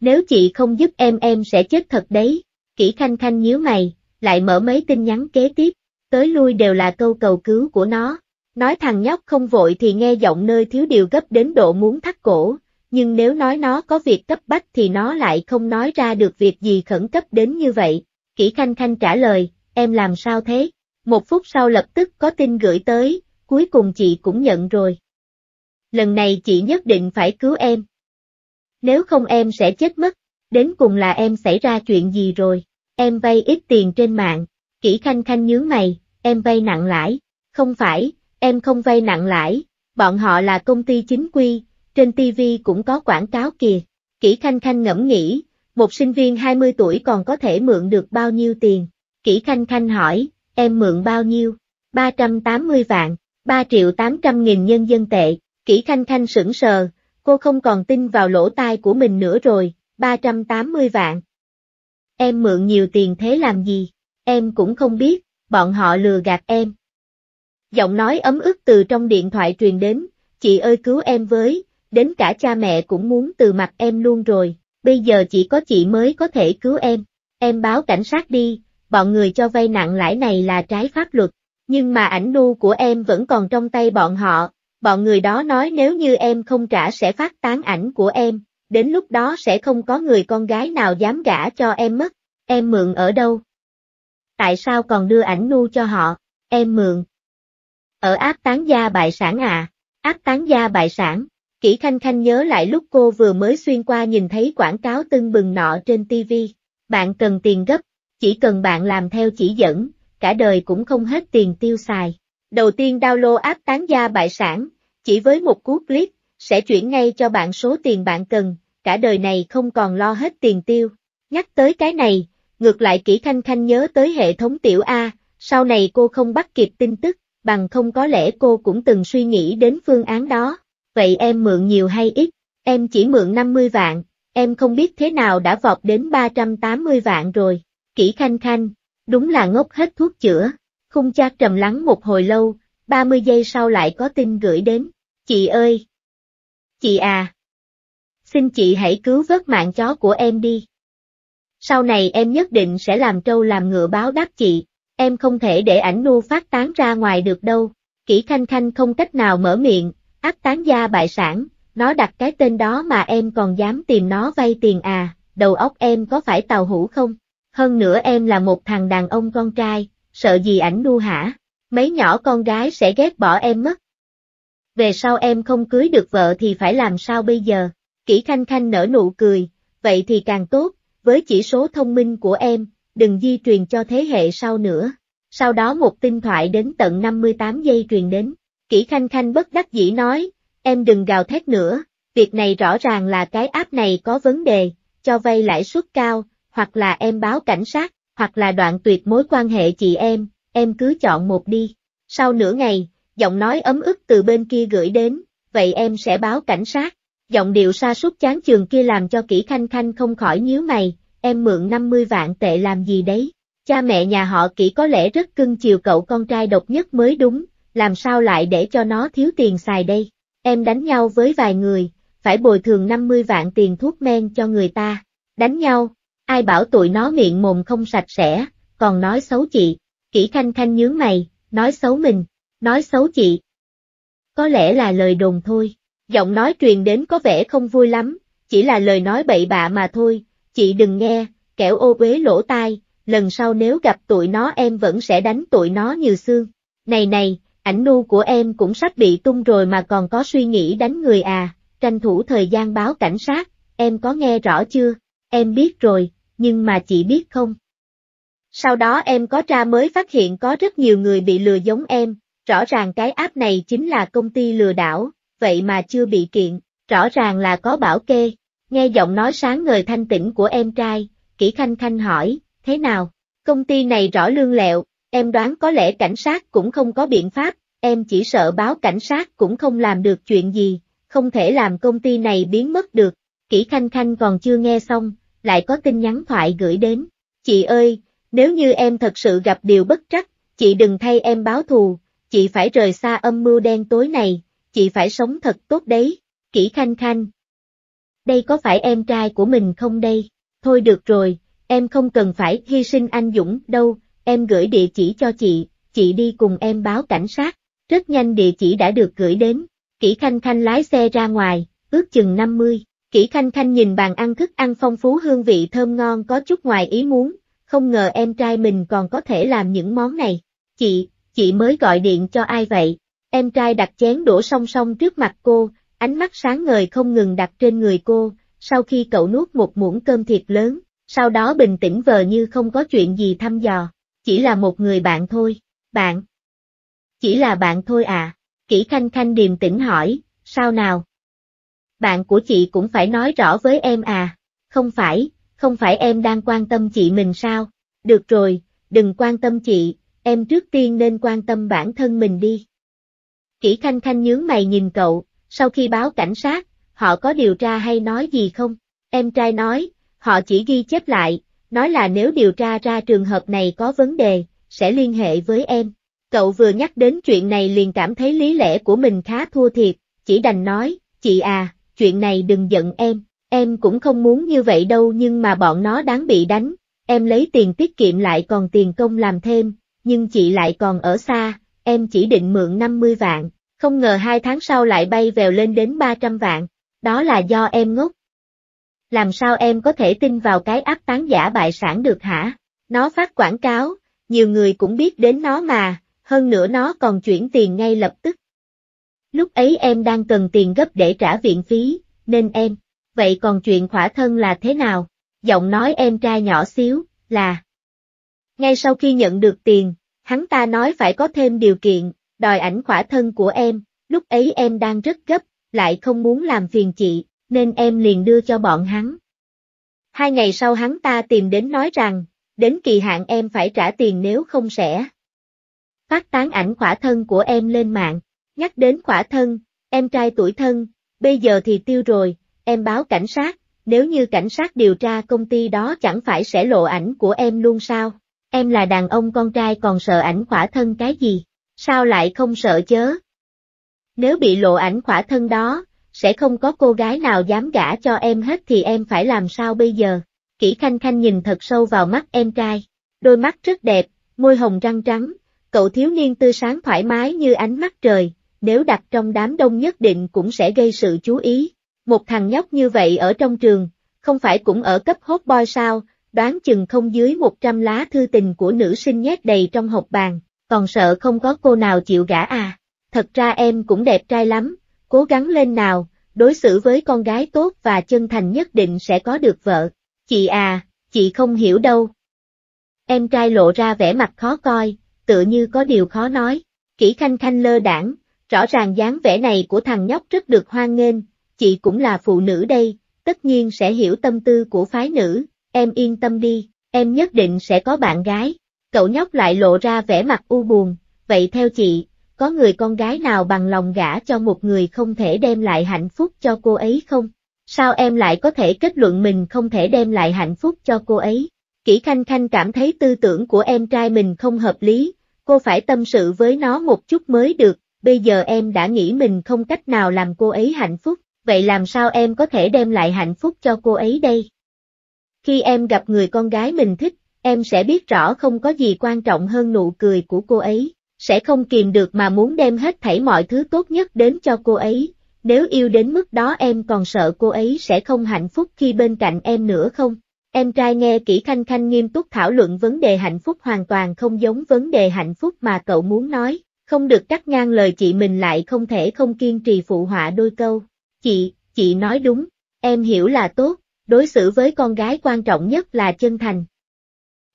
[SPEAKER 1] Nếu chị không giúp em em sẽ chết thật đấy. Kỷ Khanh Khanh nhíu mày, lại mở mấy tin nhắn kế tiếp, tới lui đều là câu cầu cứu của nó. Nói thằng nhóc không vội thì nghe giọng nơi thiếu điều gấp đến độ muốn thắt cổ, nhưng nếu nói nó có việc cấp bách thì nó lại không nói ra được việc gì khẩn cấp đến như vậy. Kỷ Khanh Khanh trả lời, em làm sao thế? Một phút sau lập tức có tin gửi tới, cuối cùng chị cũng nhận rồi. Lần này chị nhất định phải cứu em. Nếu không em sẽ chết mất, đến cùng là em xảy ra chuyện gì rồi, em vay ít tiền trên mạng, kỹ khanh khanh nhướng mày, em vay nặng lãi, không phải, em không vay nặng lãi, bọn họ là công ty chính quy, trên TV cũng có quảng cáo kìa, kỹ khanh khanh ngẫm nghĩ, một sinh viên 20 tuổi còn có thể mượn được bao nhiêu tiền, kỹ khanh khanh hỏi, em mượn bao nhiêu, 380 vạn, 3 triệu 800 nghìn nhân dân tệ, kỹ khanh khanh sững sờ, cô không còn tin vào lỗ tai của mình nữa rồi, 380 vạn. Em mượn nhiều tiền thế làm gì, em cũng không biết, bọn họ lừa gạt em. Giọng nói ấm ức từ trong điện thoại truyền đến, chị ơi cứu em với, đến cả cha mẹ cũng muốn từ mặt em luôn rồi, bây giờ chỉ có chị mới có thể cứu em, em báo cảnh sát đi, bọn người cho vay nặng lãi này là trái pháp luật, nhưng mà ảnh nu của em vẫn còn trong tay bọn họ, bọn người đó nói nếu như em không trả sẽ phát tán ảnh của em, đến lúc đó sẽ không có người con gái nào dám gả cho em mất, em mượn ở đâu? Tại sao còn đưa ảnh nu cho họ, em mượn? Ở áp tán gia bại sản à, áp tán gia bại sản, Kỷ Khanh Khanh nhớ lại lúc cô vừa mới xuyên qua nhìn thấy quảng cáo tưng bừng nọ trên TV, bạn cần tiền gấp, chỉ cần bạn làm theo chỉ dẫn, cả đời cũng không hết tiền tiêu xài. Đầu tiên download app tán gia bại sản, chỉ với một cú clip sẽ chuyển ngay cho bạn số tiền bạn cần, cả đời này không còn lo hết tiền tiêu. Nhắc tới cái này, ngược lại kỹ thanh thanh nhớ tới hệ thống tiểu A, sau này cô không bắt kịp tin tức, bằng không có lẽ cô cũng từng suy nghĩ đến phương án đó. Vậy em mượn nhiều hay ít? Em chỉ mượn 50 vạn, em không biết thế nào đã vọt đến 380 vạn rồi. Kỹ Khanh Khanh, đúng là ngốc hết thuốc chữa. Khung cha trầm lắng một hồi lâu, 30 giây sau lại có tin gửi đến. Chị ơi! Chị à! Xin chị hãy cứu vớt mạng chó của em đi. Sau này em nhất định sẽ làm trâu làm ngựa báo đáp chị, em không thể để ảnh nu phát tán ra ngoài được đâu. Kỷ Khanh Khanh không cách nào mở miệng, áp tán gia bại sản, nó đặt cái tên đó mà em còn dám tìm nó vay tiền à, đầu óc em có phải tàu hũ không? Hơn nữa em là một thằng đàn ông con trai, sợ gì ảnh đu hả? Mấy nhỏ con gái sẽ ghét bỏ em mất. Về sau em không cưới được vợ thì phải làm sao bây giờ? Kỷ Khanh Khanh nở nụ cười, vậy thì càng tốt, với chỉ số thông minh của em, đừng di truyền cho thế hệ sau nữa. Sau đó một tin thoại đến tận 58 giây truyền đến. Kỷ Khanh Khanh bất đắc dĩ nói, em đừng gào thét nữa, việc này rõ ràng là cái app này có vấn đề, cho vay lãi suất cao, hoặc là em báo cảnh sát hoặc là đoạn tuyệt mối quan hệ chị em, em cứ chọn một đi. Sau nửa ngày, giọng nói ấm ức từ bên kia gửi đến, vậy em sẽ báo cảnh sát. Giọng điệu sa sút chán trường kia làm cho kỹ khanh khanh không khỏi nhíu mày, em mượn 50 vạn tệ làm gì đấy. Cha mẹ nhà họ kỹ có lẽ rất cưng chiều cậu con trai độc nhất mới đúng, làm sao lại để cho nó thiếu tiền xài đây. Em đánh nhau với vài người, phải bồi thường 50 vạn tiền thuốc men cho người ta. Đánh nhau, ai bảo tụi nó miệng mồm không sạch sẽ, còn nói xấu chị, kỹ khanh khanh nhướng mày, nói xấu mình, nói xấu chị. Có lẽ là lời đồn thôi, giọng nói truyền đến có vẻ không vui lắm, chỉ là lời nói bậy bạ mà thôi, chị đừng nghe, kẻo ô uế lỗ tai, lần sau nếu gặp tụi nó em vẫn sẽ đánh tụi nó như xương. Này này, ảnh nu của em cũng sắp bị tung rồi mà còn có suy nghĩ đánh người à, tranh thủ thời gian báo cảnh sát, em có nghe rõ chưa? Em biết rồi, nhưng mà chị biết không? Sau đó em có ra mới phát hiện có rất nhiều người bị lừa giống em, rõ ràng cái app này chính là công ty lừa đảo, vậy mà chưa bị kiện, rõ ràng là có bảo kê. Nghe giọng nói sáng ngời thanh tĩnh của em trai, Kỷ Khanh Khanh hỏi, thế nào? Công ty này rõ lương lẹo, em đoán có lẽ cảnh sát cũng không có biện pháp, em chỉ sợ báo cảnh sát cũng không làm được chuyện gì, không thể làm công ty này biến mất được. Kỷ Khanh Khanh còn chưa nghe xong, lại có tin nhắn thoại gửi đến. Chị ơi, nếu như em thật sự gặp điều bất trắc, chị đừng thay em báo thù, chị phải rời xa âm mưu đen tối này, chị phải sống thật tốt đấy, kỹ khanh khanh. Đây có phải em trai của mình không đây? Thôi được rồi, em không cần phải hy sinh anh Dũng đâu, em gửi địa chỉ cho chị, chị đi cùng em báo cảnh sát. Rất nhanh địa chỉ đã được gửi đến, kỹ khanh khanh lái xe ra ngoài, ước chừng 50. Kỷ Khanh Khanh nhìn bàn ăn thức ăn phong phú hương vị thơm ngon có chút ngoài ý muốn, không ngờ em trai mình còn có thể làm những món này. Chị, chị mới gọi điện cho ai vậy? Em trai đặt chén đổ song song trước mặt cô, ánh mắt sáng ngời không ngừng đặt trên người cô, sau khi cậu nuốt một muỗng cơm thiệt lớn, sau đó bình tĩnh vờ như không có chuyện gì thăm dò, chỉ là một người bạn thôi, bạn. Chỉ là bạn thôi à, Kỷ Khanh Khanh điềm tĩnh hỏi, sao nào? bạn của chị cũng phải nói rõ với em à. Không phải, không phải em đang quan tâm chị mình sao? Được rồi, đừng quan tâm chị, em trước tiên nên quan tâm bản thân mình đi. Kỷ Khanh Khanh nhướng mày nhìn cậu, sau khi báo cảnh sát, họ có điều tra hay nói gì không? Em trai nói, họ chỉ ghi chép lại, nói là nếu điều tra ra trường hợp này có vấn đề, sẽ liên hệ với em. Cậu vừa nhắc đến chuyện này liền cảm thấy lý lẽ của mình khá thua thiệt, chỉ đành nói, chị à, chuyện này đừng giận em, em cũng không muốn như vậy đâu nhưng mà bọn nó đáng bị đánh, em lấy tiền tiết kiệm lại còn tiền công làm thêm, nhưng chị lại còn ở xa, em chỉ định mượn 50 vạn, không ngờ hai tháng sau lại bay vèo lên đến 300 vạn, đó là do em ngốc. Làm sao em có thể tin vào cái áp tán giả bại sản được hả? Nó phát quảng cáo, nhiều người cũng biết đến nó mà, hơn nữa nó còn chuyển tiền ngay lập tức. Lúc ấy em đang cần tiền gấp để trả viện phí, nên em. Vậy còn chuyện khỏa thân là thế nào? Giọng nói em trai nhỏ xíu, là. Ngay sau khi nhận được tiền, hắn ta nói phải có thêm điều kiện, đòi ảnh khỏa thân của em, lúc ấy em đang rất gấp, lại không muốn làm phiền chị, nên em liền đưa cho bọn hắn. Hai ngày sau hắn ta tìm đến nói rằng, đến kỳ hạn em phải trả tiền nếu không sẽ. Phát tán ảnh khỏa thân của em lên mạng. Nhắc đến khỏa thân, em trai tuổi thân, bây giờ thì tiêu rồi, em báo cảnh sát, nếu như cảnh sát điều tra công ty đó chẳng phải sẽ lộ ảnh của em luôn sao? Em là đàn ông con trai còn sợ ảnh khỏa thân cái gì? Sao lại không sợ chớ? Nếu bị lộ ảnh khỏa thân đó, sẽ không có cô gái nào dám gả cho em hết thì em phải làm sao bây giờ? Kỷ Khanh Khanh nhìn thật sâu vào mắt em trai, đôi mắt rất đẹp, môi hồng răng trắng, cậu thiếu niên tươi sáng thoải mái như ánh mắt trời, nếu đặt trong đám đông nhất định cũng sẽ gây sự chú ý. Một thằng nhóc như vậy ở trong trường, không phải cũng ở cấp hốt boy sao, đoán chừng không dưới 100 lá thư tình của nữ sinh nhét đầy trong hộp bàn, còn sợ không có cô nào chịu gã à. Thật ra em cũng đẹp trai lắm, cố gắng lên nào, đối xử với con gái tốt và chân thành nhất định sẽ có được vợ. Chị à, chị không hiểu đâu. Em trai lộ ra vẻ mặt khó coi, tựa như có điều khó nói, kỹ khanh khanh lơ đảng, rõ ràng dáng vẻ này của thằng nhóc rất được hoan nghênh, chị cũng là phụ nữ đây, tất nhiên sẽ hiểu tâm tư của phái nữ, em yên tâm đi, em nhất định sẽ có bạn gái. Cậu nhóc lại lộ ra vẻ mặt u buồn, vậy theo chị, có người con gái nào bằng lòng gả cho một người không thể đem lại hạnh phúc cho cô ấy không? Sao em lại có thể kết luận mình không thể đem lại hạnh phúc cho cô ấy? Kỷ Khanh Khanh cảm thấy tư tưởng của em trai mình không hợp lý, cô phải tâm sự với nó một chút mới được, bây giờ em đã nghĩ mình không cách nào làm cô ấy hạnh phúc, vậy làm sao em có thể đem lại hạnh phúc cho cô ấy đây? Khi em gặp người con gái mình thích, em sẽ biết rõ không có gì quan trọng hơn nụ cười của cô ấy, sẽ không kìm được mà muốn đem hết thảy mọi thứ tốt nhất đến cho cô ấy, nếu yêu đến mức đó em còn sợ cô ấy sẽ không hạnh phúc khi bên cạnh em nữa không? Em trai nghe kỹ Khanh Khanh nghiêm túc thảo luận vấn đề hạnh phúc hoàn toàn không giống vấn đề hạnh phúc mà cậu muốn nói, không được cắt ngang lời chị mình lại không thể không kiên trì phụ họa đôi câu. Chị, chị nói đúng, em hiểu là tốt, đối xử với con gái quan trọng nhất là chân thành.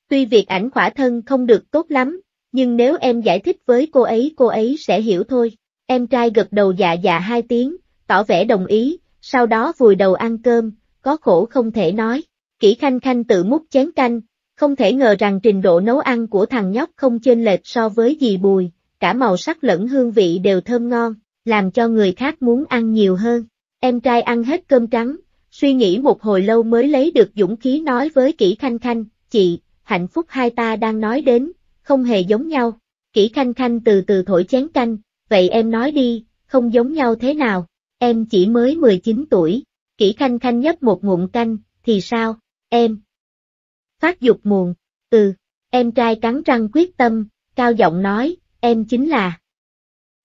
[SPEAKER 1] Tuy việc ảnh khỏa thân không được tốt lắm, nhưng nếu em giải thích với cô ấy cô ấy sẽ hiểu thôi. Em trai gật đầu dạ dạ hai tiếng, tỏ vẻ đồng ý, sau đó vùi đầu ăn cơm, có khổ không thể nói. Kỷ Khanh Khanh tự múc chén canh, không thể ngờ rằng trình độ nấu ăn của thằng nhóc không chênh lệch so với dì Bùi, cả màu sắc lẫn hương vị đều thơm ngon, làm cho người khác muốn ăn nhiều hơn. Em trai ăn hết cơm trắng, suy nghĩ một hồi lâu mới lấy được dũng khí nói với Kỷ Khanh Khanh, chị, hạnh phúc hai ta đang nói đến, không hề giống nhau. Kỷ Khanh Khanh từ từ thổi chén canh, vậy em nói đi, không giống nhau thế nào, em chỉ mới 19 tuổi. Kỷ Khanh Khanh nhấp một ngụm canh, thì sao, em? Phát dục muộn, ừ, em trai cắn răng quyết tâm, cao giọng nói, em chính là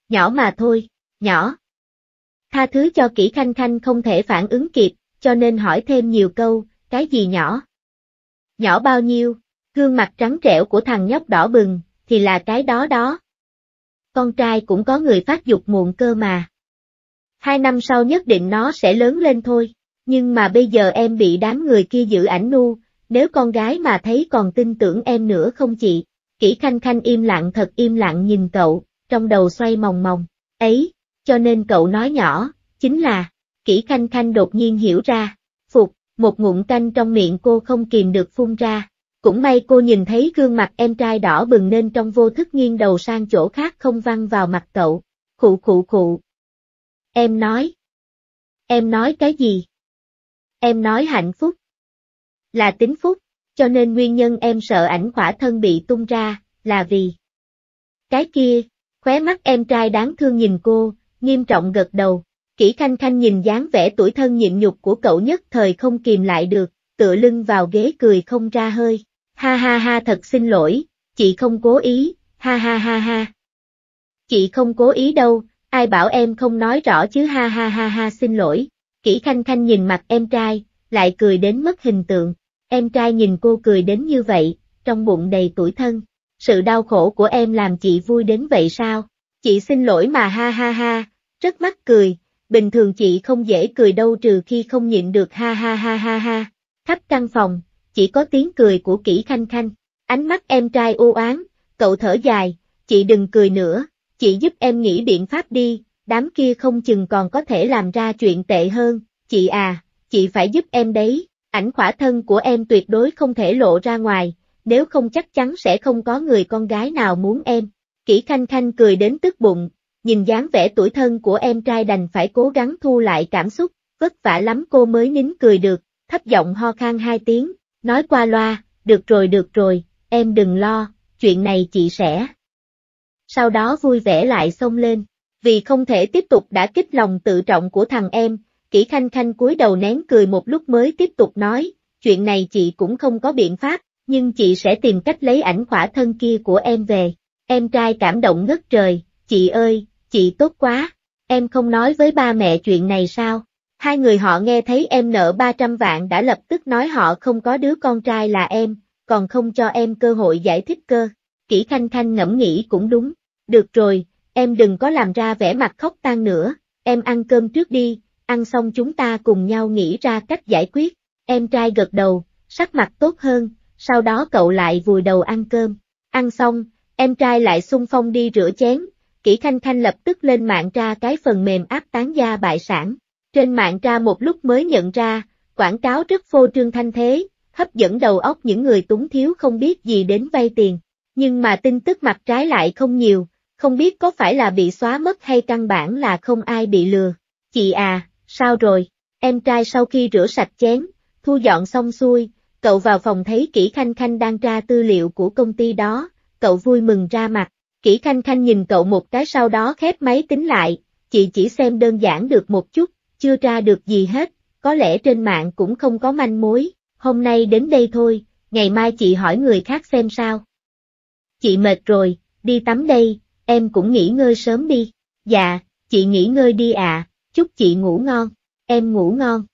[SPEAKER 1] nhỏ mà thôi, nhỏ. Tha thứ cho kỹ khanh khanh không thể phản ứng kịp, cho nên hỏi thêm nhiều câu, cái gì nhỏ? Nhỏ bao nhiêu? Gương mặt trắng trẻo của thằng nhóc đỏ bừng, thì là cái đó đó. Con trai cũng có người phát dục muộn cơ mà. Hai năm sau nhất định nó sẽ lớn lên thôi, nhưng mà bây giờ em bị đám người kia giữ ảnh nu, nếu con gái mà thấy còn tin tưởng em nữa không chị? Kỷ Khanh Khanh im lặng thật im lặng nhìn cậu, trong đầu xoay mòng mòng, ấy, cho nên cậu nói nhỏ, chính là, Kỷ Khanh Khanh đột nhiên hiểu ra, phục, một ngụm canh trong miệng cô không kìm được phun ra. Cũng may cô nhìn thấy gương mặt em trai đỏ bừng nên trong vô thức nghiêng đầu sang chỗ khác không văng vào mặt cậu. Khụ khụ khụ. Em nói. Em nói cái gì? Em nói hạnh phúc. Là tính phúc cho nên nguyên nhân em sợ ảnh khỏa thân bị tung ra, là vì cái kia, khóe mắt em trai đáng thương nhìn cô, nghiêm trọng gật đầu, Kỷ khanh khanh nhìn dáng vẻ tuổi thân nhịn nhục của cậu nhất thời không kìm lại được, tựa lưng vào ghế cười không ra hơi, ha ha ha thật xin lỗi, chị không cố ý, ha ha ha ha. Chị không cố ý đâu, ai bảo em không nói rõ chứ ha ha ha ha xin lỗi, Kỷ khanh khanh nhìn mặt em trai, lại cười đến mất hình tượng. Em trai nhìn cô cười đến như vậy, trong bụng đầy tuổi thân. Sự đau khổ của em làm chị vui đến vậy sao? Chị xin lỗi mà ha ha ha, rất mắc cười, bình thường chị không dễ cười đâu trừ khi không nhịn được ha ha ha ha ha. Khắp căn phòng, chỉ có tiếng cười của kỹ khanh khanh. Ánh mắt em trai u oán, cậu thở dài, chị đừng cười nữa, chị giúp em nghĩ biện pháp đi, đám kia không chừng còn có thể làm ra chuyện tệ hơn, chị à, chị phải giúp em đấy. Ảnh khỏa thân của em tuyệt đối không thể lộ ra ngoài, nếu không chắc chắn sẽ không có người con gái nào muốn em. Kỷ Khanh Khanh cười đến tức bụng, nhìn dáng vẻ tuổi thân của em trai đành phải cố gắng thu lại cảm xúc, vất vả lắm cô mới nín cười được, thấp giọng ho khan hai tiếng, nói qua loa, được rồi được rồi, em đừng lo, chuyện này chị sẽ. Sau đó vui vẻ lại xông lên, vì không thể tiếp tục đã kích lòng tự trọng của thằng em, Kỷ Khanh Khanh cúi đầu nén cười một lúc mới tiếp tục nói, chuyện này chị cũng không có biện pháp, nhưng chị sẽ tìm cách lấy ảnh khỏa thân kia của em về. Em trai cảm động ngất trời, chị ơi, chị tốt quá, em không nói với ba mẹ chuyện này sao? Hai người họ nghe thấy em nợ 300 vạn đã lập tức nói họ không có đứa con trai là em, còn không cho em cơ hội giải thích cơ. Kỷ Khanh Khanh ngẫm nghĩ cũng đúng. Được rồi, em đừng có làm ra vẻ mặt khóc tan nữa, em ăn cơm trước đi, ăn xong chúng ta cùng nhau nghĩ ra cách giải quyết. Em trai gật đầu, sắc mặt tốt hơn, sau đó cậu lại vùi đầu ăn cơm. Ăn xong, em trai lại xung phong đi rửa chén, Kỷ Khanh Khanh lập tức lên mạng tra cái phần mềm áp tán gia bại sản. Trên mạng tra một lúc mới nhận ra, quảng cáo rất phô trương thanh thế, hấp dẫn đầu óc những người túng thiếu không biết gì đến vay tiền. Nhưng mà tin tức mặt trái lại không nhiều, không biết có phải là bị xóa mất hay căn bản là không ai bị lừa. Chị à, Sao rồi? Em trai sau khi rửa sạch chén, thu dọn xong xuôi, cậu vào phòng thấy Kỷ Khanh Khanh đang tra tư liệu của công ty đó, cậu vui mừng ra mặt. Kỷ Khanh Khanh nhìn cậu một cái sau đó khép máy tính lại, chị chỉ xem đơn giản được một chút, chưa tra được gì hết, có lẽ trên mạng cũng không có manh mối, hôm nay đến đây thôi, ngày mai chị hỏi người khác xem sao. Chị mệt rồi, đi tắm đây, em cũng nghỉ ngơi sớm đi. Dạ, chị nghỉ ngơi đi ạ. À chúc chị ngủ ngon, em ngủ ngon.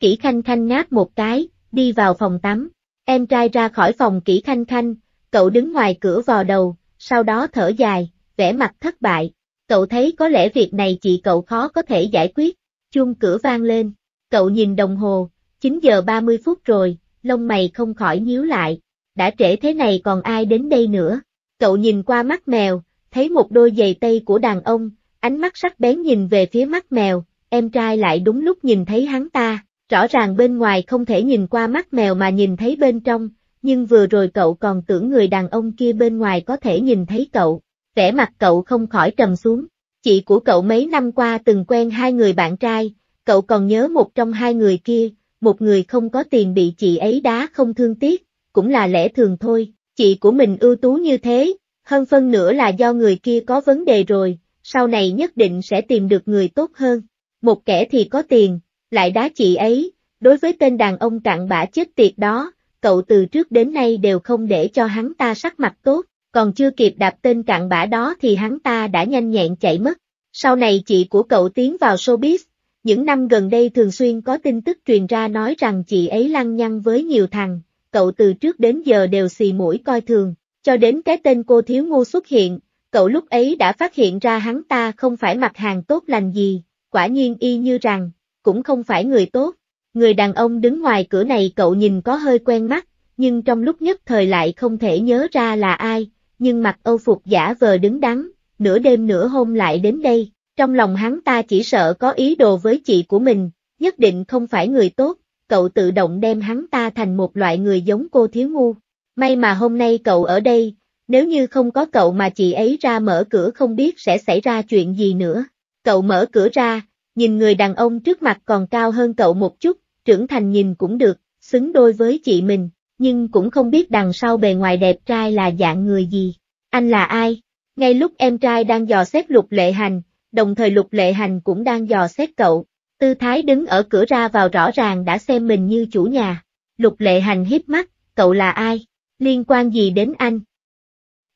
[SPEAKER 1] Kỷ Khanh Khanh ngáp một cái, đi vào phòng tắm, em trai ra khỏi phòng Kỷ Khanh Khanh, cậu đứng ngoài cửa vò đầu, sau đó thở dài, vẻ mặt thất bại, cậu thấy có lẽ việc này chị cậu khó có thể giải quyết, chuông cửa vang lên, cậu nhìn đồng hồ, 9 giờ 30 phút rồi, lông mày không khỏi nhíu lại, đã trễ thế này còn ai đến đây nữa, cậu nhìn qua mắt mèo, thấy một đôi giày tây của đàn ông, ánh mắt sắc bén nhìn về phía mắt mèo, em trai lại đúng lúc nhìn thấy hắn ta, rõ ràng bên ngoài không thể nhìn qua mắt mèo mà nhìn thấy bên trong, nhưng vừa rồi cậu còn tưởng người đàn ông kia bên ngoài có thể nhìn thấy cậu, vẻ mặt cậu không khỏi trầm xuống, chị của cậu mấy năm qua từng quen hai người bạn trai, cậu còn nhớ một trong hai người kia, một người không có tiền bị chị ấy đá không thương tiếc, cũng là lẽ thường thôi, chị của mình ưu tú như thế, hơn phân nữa là do người kia có vấn đề rồi, sau này nhất định sẽ tìm được người tốt hơn. Một kẻ thì có tiền, lại đá chị ấy, đối với tên đàn ông cặn bã chết tiệt đó, cậu từ trước đến nay đều không để cho hắn ta sắc mặt tốt, còn chưa kịp đạp tên cặn bã đó thì hắn ta đã nhanh nhẹn chạy mất. Sau này chị của cậu tiến vào showbiz, những năm gần đây thường xuyên có tin tức truyền ra nói rằng chị ấy lăng nhăng với nhiều thằng, cậu từ trước đến giờ đều xì mũi coi thường, cho đến cái tên cô thiếu ngu xuất hiện, Cậu lúc ấy đã phát hiện ra hắn ta không phải mặt hàng tốt lành gì, quả nhiên y như rằng, cũng không phải người tốt. Người đàn ông đứng ngoài cửa này cậu nhìn có hơi quen mắt, nhưng trong lúc nhất thời lại không thể nhớ ra là ai, nhưng mặt âu phục giả vờ đứng đắn, nửa đêm nửa hôm lại đến đây, trong lòng hắn ta chỉ sợ có ý đồ với chị của mình, nhất định không phải người tốt, cậu tự động đem hắn ta thành một loại người giống cô thiếu ngu. May mà hôm nay cậu ở đây, nếu như không có cậu mà chị ấy ra mở cửa không biết sẽ xảy ra chuyện gì nữa. Cậu mở cửa ra, nhìn người đàn ông trước mặt còn cao hơn cậu một chút, trưởng thành nhìn cũng được, xứng đôi với chị mình, nhưng cũng không biết đằng sau bề ngoài đẹp trai là dạng người gì. Anh là ai? Ngay lúc em trai đang dò xét lục lệ hành, đồng thời lục lệ hành cũng đang dò xét cậu. Tư thái đứng ở cửa ra vào rõ ràng đã xem mình như chủ nhà. Lục lệ hành hiếp mắt, cậu là ai? Liên quan gì đến anh?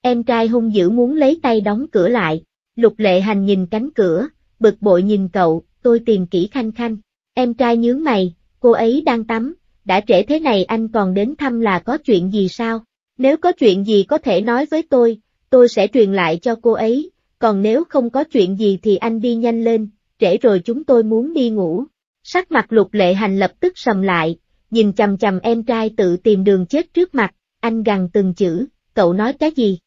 [SPEAKER 1] Em trai hung dữ muốn lấy tay đóng cửa lại, lục lệ hành nhìn cánh cửa, bực bội nhìn cậu, tôi tìm kỹ khanh khanh. Em trai nhướng mày, cô ấy đang tắm, đã trễ thế này anh còn đến thăm là có chuyện gì sao? Nếu có chuyện gì có thể nói với tôi, tôi sẽ truyền lại cho cô ấy, còn nếu không có chuyện gì thì anh đi nhanh lên, trễ rồi chúng tôi muốn đi ngủ. Sắc mặt lục lệ hành lập tức sầm lại, nhìn chầm chầm em trai tự tìm đường chết trước mặt, anh gằn từng chữ, cậu nói cái gì?